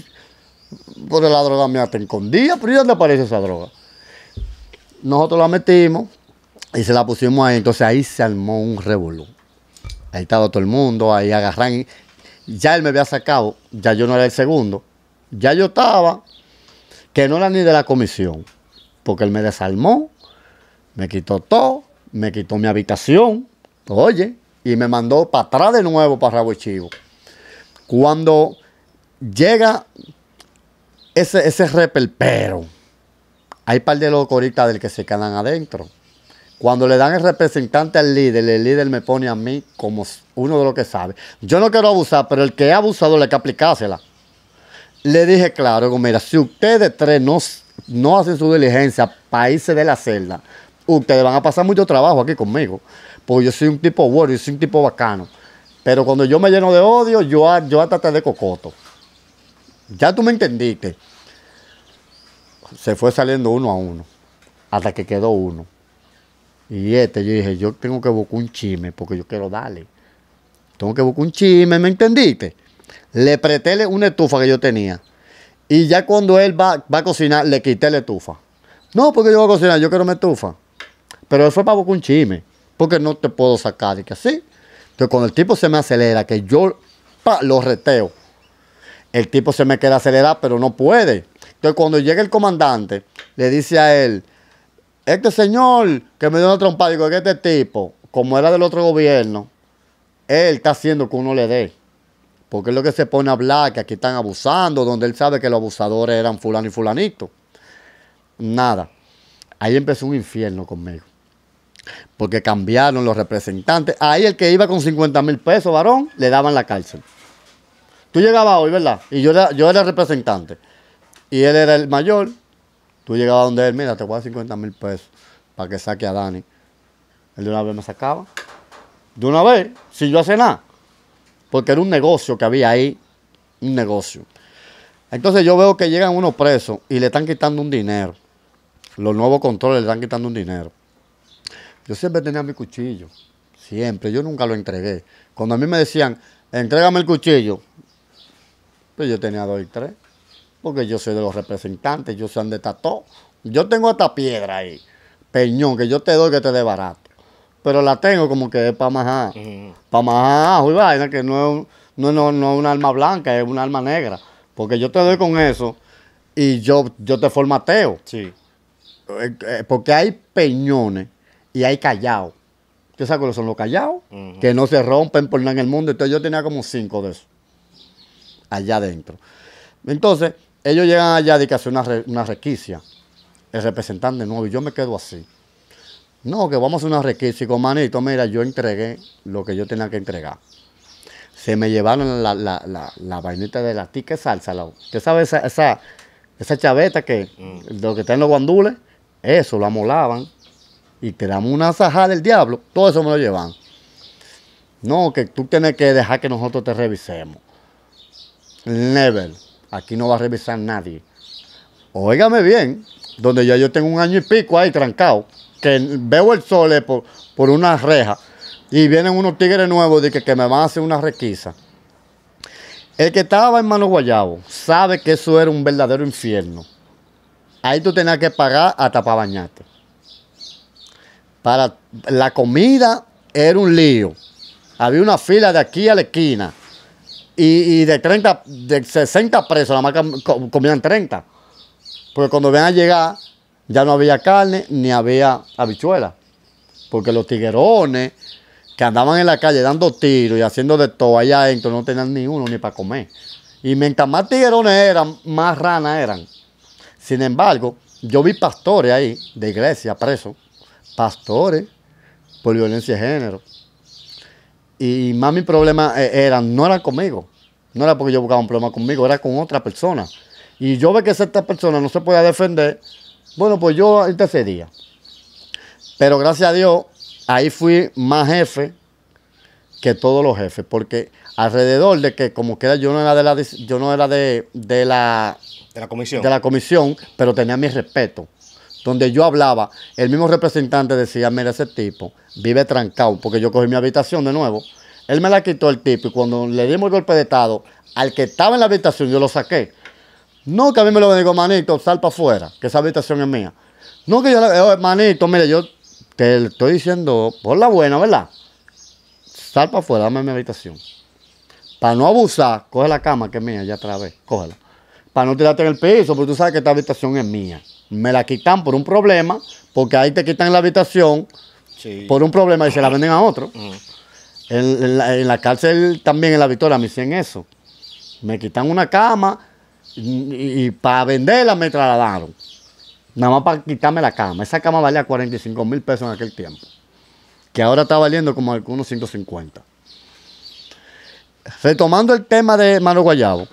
por la droga me hasta escondida, pero ¿y dónde aparece esa droga? Nosotros la metimos y se la pusimos ahí. Entonces ahí se armó un revolú. Ahí estaba todo el mundo, ahí agarran ya él me había sacado, ya yo no era el segundo, ya yo estaba, que no era ni de la comisión, porque él me desarmó, me quitó todo, me quitó mi habitación, oye, y me mandó para atrás de nuevo para Rabo Chivo. Cuando llega ese, ese repelpero, hay par de locos del que se quedan adentro. Cuando le dan el representante al líder, el líder me pone a mí como uno de los que sabe. Yo no quiero abusar, pero el que ha le hay que aplicársela. Le dije claro, mira, si ustedes tres no, hacen su diligencia, irse de la celda, ustedes van a pasar mucho trabajo aquí conmigo. Porque yo soy un tipo bueno, yo soy un tipo bacano. Pero cuando yo me lleno de odio, yo, yo hasta te de cocoto. Ya tú me entendiste. Se fue saliendo uno a uno, hasta que quedó uno. Y este, yo dije, yo tengo que buscar un chisme porque yo quiero darle. Tengo que buscar un chisme, ¿me entendiste? Le apreté una estufa que yo tenía. Y ya cuando él va, a cocinar, le quité la estufa. No, porque yo voy a cocinar, yo quiero mi estufa. Pero eso fue para buscar un chisme. Porque no te puedo sacar y que así. Entonces, cuando el tipo se me acelera, que yo pa, lo reteo, el tipo se me queda acelerado, pero no puede. Entonces, cuando llega el comandante, le dice a él, este señor que me dio una trompada, digo que este tipo, como era del otro gobierno, él está haciendo que uno le dé. Porque es lo que se pone a hablar, que aquí están abusando, donde él sabe que los abusadores eran fulano y fulanito. Nada. Ahí empezó un infierno conmigo. Porque cambiaron los representantes. Ahí el que iba con 50 mil pesos, varón, le daban la cárcel. Tú llegabas hoy, ¿verdad? Y yo era, yo era representante. Y él era el mayor. Tú llegabas donde él, mira, te voy a dar 50 mil pesos para que saque a Dani. Él de una vez me sacaba. De una vez, si yo hacer nada. Porque era un negocio que había ahí, un negocio. Entonces yo veo que llegan unos presos y le están quitando un dinero. Los nuevos controles le están quitando un dinero. Yo siempre tenía mi cuchillo. Siempre. Yo nunca lo entregué. Cuando a mí me decían, entrégame el cuchillo, pues yo tenía dos y tres porque yo soy de los representantes, yo soy de Tató. Yo tengo esta piedra ahí, peñón, que yo te doy que te dé barato. Pero la tengo como que es para majar. Para majar, que no es, no, no, un arma blanca, es un arma negra. Porque yo te doy con eso y yo, yo te formateo. Sí. Eh, eh, porque hay peñones y hay callados. ¿Tú sabes cuáles son los callados? Que no se rompen por nada en el mundo. Entonces yo tenía como cinco de esos. Allá adentro. Entonces, ellos llegan allá y que hacen una, El representante nuevo, y yo me quedo así. No, que vamos a hacer una requisa. Y con manito, mira, yo entregué lo que yo tenía que entregar. Se me llevaron la, vainita de la tica salsa. La, ¿Usted sabe esa, chaveta que mm. lo que está en los guandules? Eso lo amolaban. Y te damos una sajada del diablo. Todo eso me lo llevan. No, que tú tienes que dejar que nosotros te revisemos. Never. Aquí no va a revisar nadie. Óigame bien, donde ya yo tengo un año y pico ahí trancado, que veo el sol por, una reja y vienen unos tigres nuevos de que, que me van a hacer una requisa. El que estaba en Mano Guayabo sabe que eso era un verdadero infierno. Ahí tú tenías que pagar hasta para bañarte. Para la comida era un lío. Había una fila de aquí a la esquina. Y, de 30, de 60 presos, la más comían 30. Porque cuando ven a llegar, ya no había carne ni había habichuela. Porque los tiguerones que andaban en la calle dando tiros y haciendo de todo allá adentro no tenían ni uno ni para comer. Y mientras más tiguerones eran, más ranas eran. Sin embargo, yo vi pastores ahí de iglesia presos, pastores por violencia de género. Y más mi problema eh, era, no eran conmigo, no era porque yo buscaba un problema conmigo, era con otra persona. Y yo ve que esta persona no se podía defender, bueno, pues yo intercedía. Pero gracias a Dios, ahí fui más jefe que todos los jefes, porque alrededor de que como que yo no era de la yo no era de, de la de la comisión. De la comisión, pero tenía mi respeto. Donde yo hablaba, el mismo representante decía, mira, ese tipo vive trancado, porque yo cogí mi habitación de nuevo él me la quitó el tipo y cuando le dimos el golpe de estado, al que estaba en la habitación, yo lo saqué. No, que a mí me lo digo, manito, sal para afuera, que esa habitación es mía. No, que yo, diga, eh, manito, mire, yo te estoy diciendo, por la buena, ¿verdad? Sal para afuera, dame mi habitación. Para no abusar, coge la cama que es mía, ya otra vez, cógela. Para no tirarte en el piso, porque tú sabes que esta habitación es mía. Me la quitan por un problema, porque ahí te quitan la habitación por un problema y se la venden a otro. En, la, cárcel también en la Victoria me hicieron eso. Me quitan una cama y, para venderla me trasladaron. Nada más para quitarme la cama. Esa cama valía 45 mil pesos en aquel tiempo. Que ahora está valiendo como unos 150. Retomando el tema de Mano Guayabo.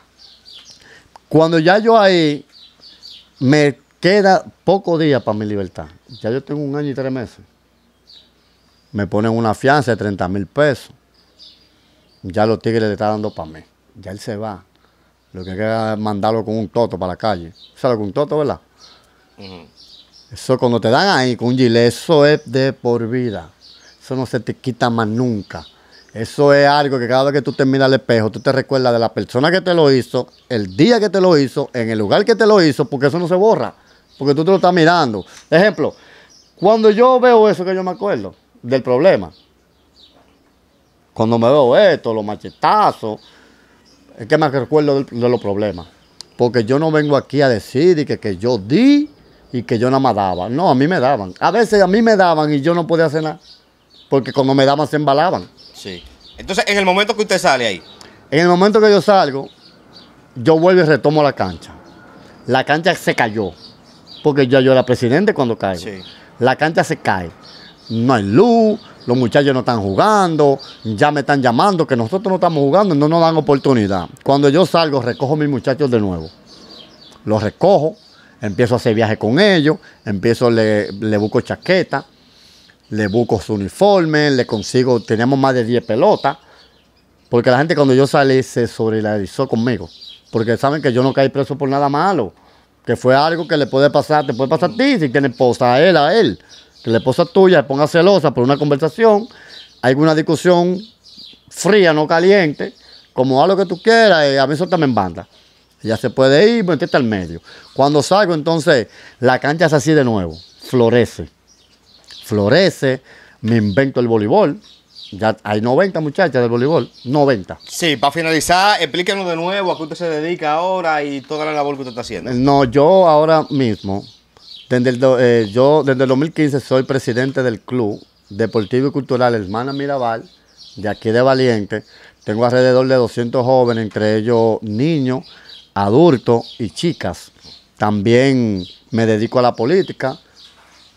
Cuando ya yo ahí me queda poco día para mi libertad. Ya yo tengo un año y tres meses me ponen una fianza de 30 mil pesos. Ya los tigres le están dando para mí. Ya él se va. Lo que queda es mandarlo con un toto para la calle. sale con un toto, verdad? Eso cuando te dan ahí con un gilet, eso es de por vida. Eso no se te quita más nunca. Eso es algo que cada vez que tú te miras al espejo, tú te recuerdas de la persona que te lo hizo, el día que te lo hizo, en el lugar que te lo hizo, porque eso no se borra, porque tú te lo estás mirando. Ejemplo, cuando yo veo eso que yo me acuerdo, del problema. Cuando me veo esto, los machetazos, es que me recuerdo de los problemas. Porque yo no vengo aquí a decir y que, yo di y que yo nada más daba. No, a mí me daban. A veces a mí me daban y yo no podía hacer nada. Porque cuando me daban se embalaban. Sí. Entonces, en el momento que usted sale ahí. En el momento que yo salgo, yo vuelvo y retomo la cancha. La cancha se cayó. Porque yo, yo era presidente cuando cae. Sí. La cancha se cae no hay luz, los muchachos no están jugando, ya me están llamando, que nosotros no estamos jugando, no nos dan oportunidad. Cuando yo salgo, recojo a mis muchachos de nuevo. Los recojo, empiezo a hacer viaje con ellos, empiezo, le, le busco chaqueta, le busco su uniforme, le consigo, tenemos más de 10 pelotas, porque la gente cuando yo salí se solidarizó conmigo, porque saben que yo no caí preso por nada malo, que fue algo que le puede pasar, te puede pasar a ti si tienes esposa, a él, a él que la esposa tuya se ponga celosa por una conversación, alguna discusión fría, no caliente, como haz lo que tú quieras, eh, a mí eso también banda. Ya se puede ir, este está al medio. Cuando salgo, entonces, la cancha es así de nuevo, florece. Florece, me invento el voleibol. Ya hay 90 muchachas del voleibol, 90. Sí, para finalizar, explíquenos de nuevo a qué usted se dedica ahora y toda la labor que usted está haciendo. No, yo ahora mismo desde el, eh, yo desde el 2015 soy presidente del Club Deportivo y Cultural Hermana Mirabal, de aquí de Valiente. Tengo alrededor de 200 jóvenes, entre ellos niños, adultos y chicas. También me dedico a la política,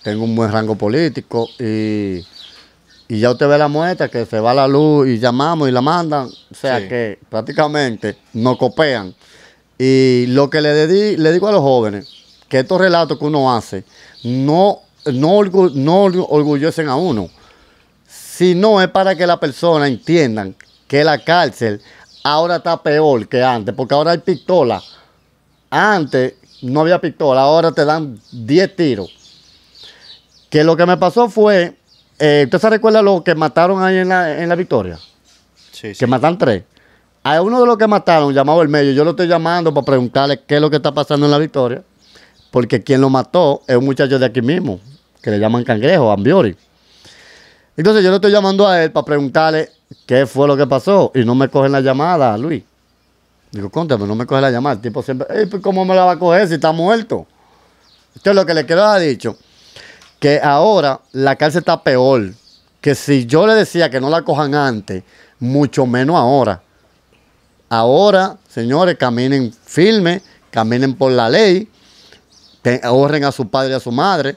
tengo un buen rango político y, ya usted ve la muestra que se va la luz y llamamos y la mandan. O sea que prácticamente no copean Y lo que le, le digo a los jóvenes, que estos relatos que uno hace no, no, no orgullecen a uno, no es para que la persona entiendan que la cárcel ahora está peor que antes, porque ahora hay pistola. Antes no había pistola, ahora te dan 10 tiros. Que lo que me pasó fue, eh, ¿usted se recuerda lo que mataron ahí en la, en la Victoria? Sí, sí. Que matan tres. A uno de los que mataron, llamado el medio, yo lo estoy llamando para preguntarle qué es lo que está pasando en la Victoria porque quien lo mató es un muchacho de aquí mismo, que le llaman cangrejo, Ambiori. Entonces yo le estoy llamando a él para preguntarle qué fue lo que pasó y no me cogen la llamada, Luis. Digo, contame, no me coge la llamada. El tipo siempre, pues, ¿cómo me la va a coger si está muerto? Esto es lo que le quiero ha dicho. Que ahora la cárcel está peor. Que si yo le decía que no la cojan antes, mucho menos ahora. Ahora, señores, caminen firme, caminen por la ley ahorren a su padre y a su madre,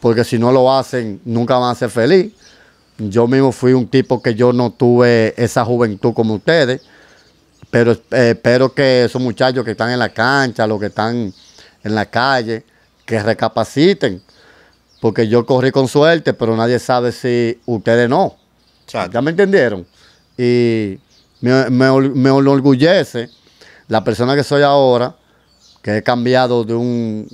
porque si no lo hacen, nunca van a ser feliz. Yo mismo fui un tipo que yo no tuve esa juventud como ustedes, pero eh, espero que esos muchachos que están en la cancha, los que están en la calle, que recapaciten, porque yo corrí con suerte, pero nadie sabe si ustedes no. ¿Ya me entendieron? Y me, me, me enorgullece la persona que soy ahora, que he cambiado de un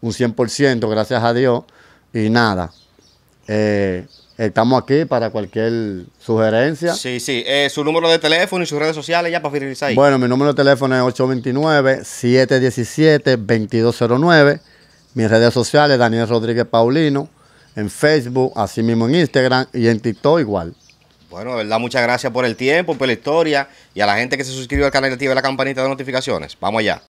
un 100%, gracias a Dios. Y nada, eh, estamos aquí para cualquier sugerencia. Sí, sí. Eh, su número de teléfono y sus redes sociales ya para finalizar. Bueno, mi número de teléfono es 829-717-2209. Mis redes sociales, Daniel Rodríguez Paulino, en Facebook, así mismo en Instagram y en TikTok igual. Bueno, verdad, muchas gracias por el tiempo, por la historia y a la gente que se suscribió al canal y activa la campanita de notificaciones. Vamos allá.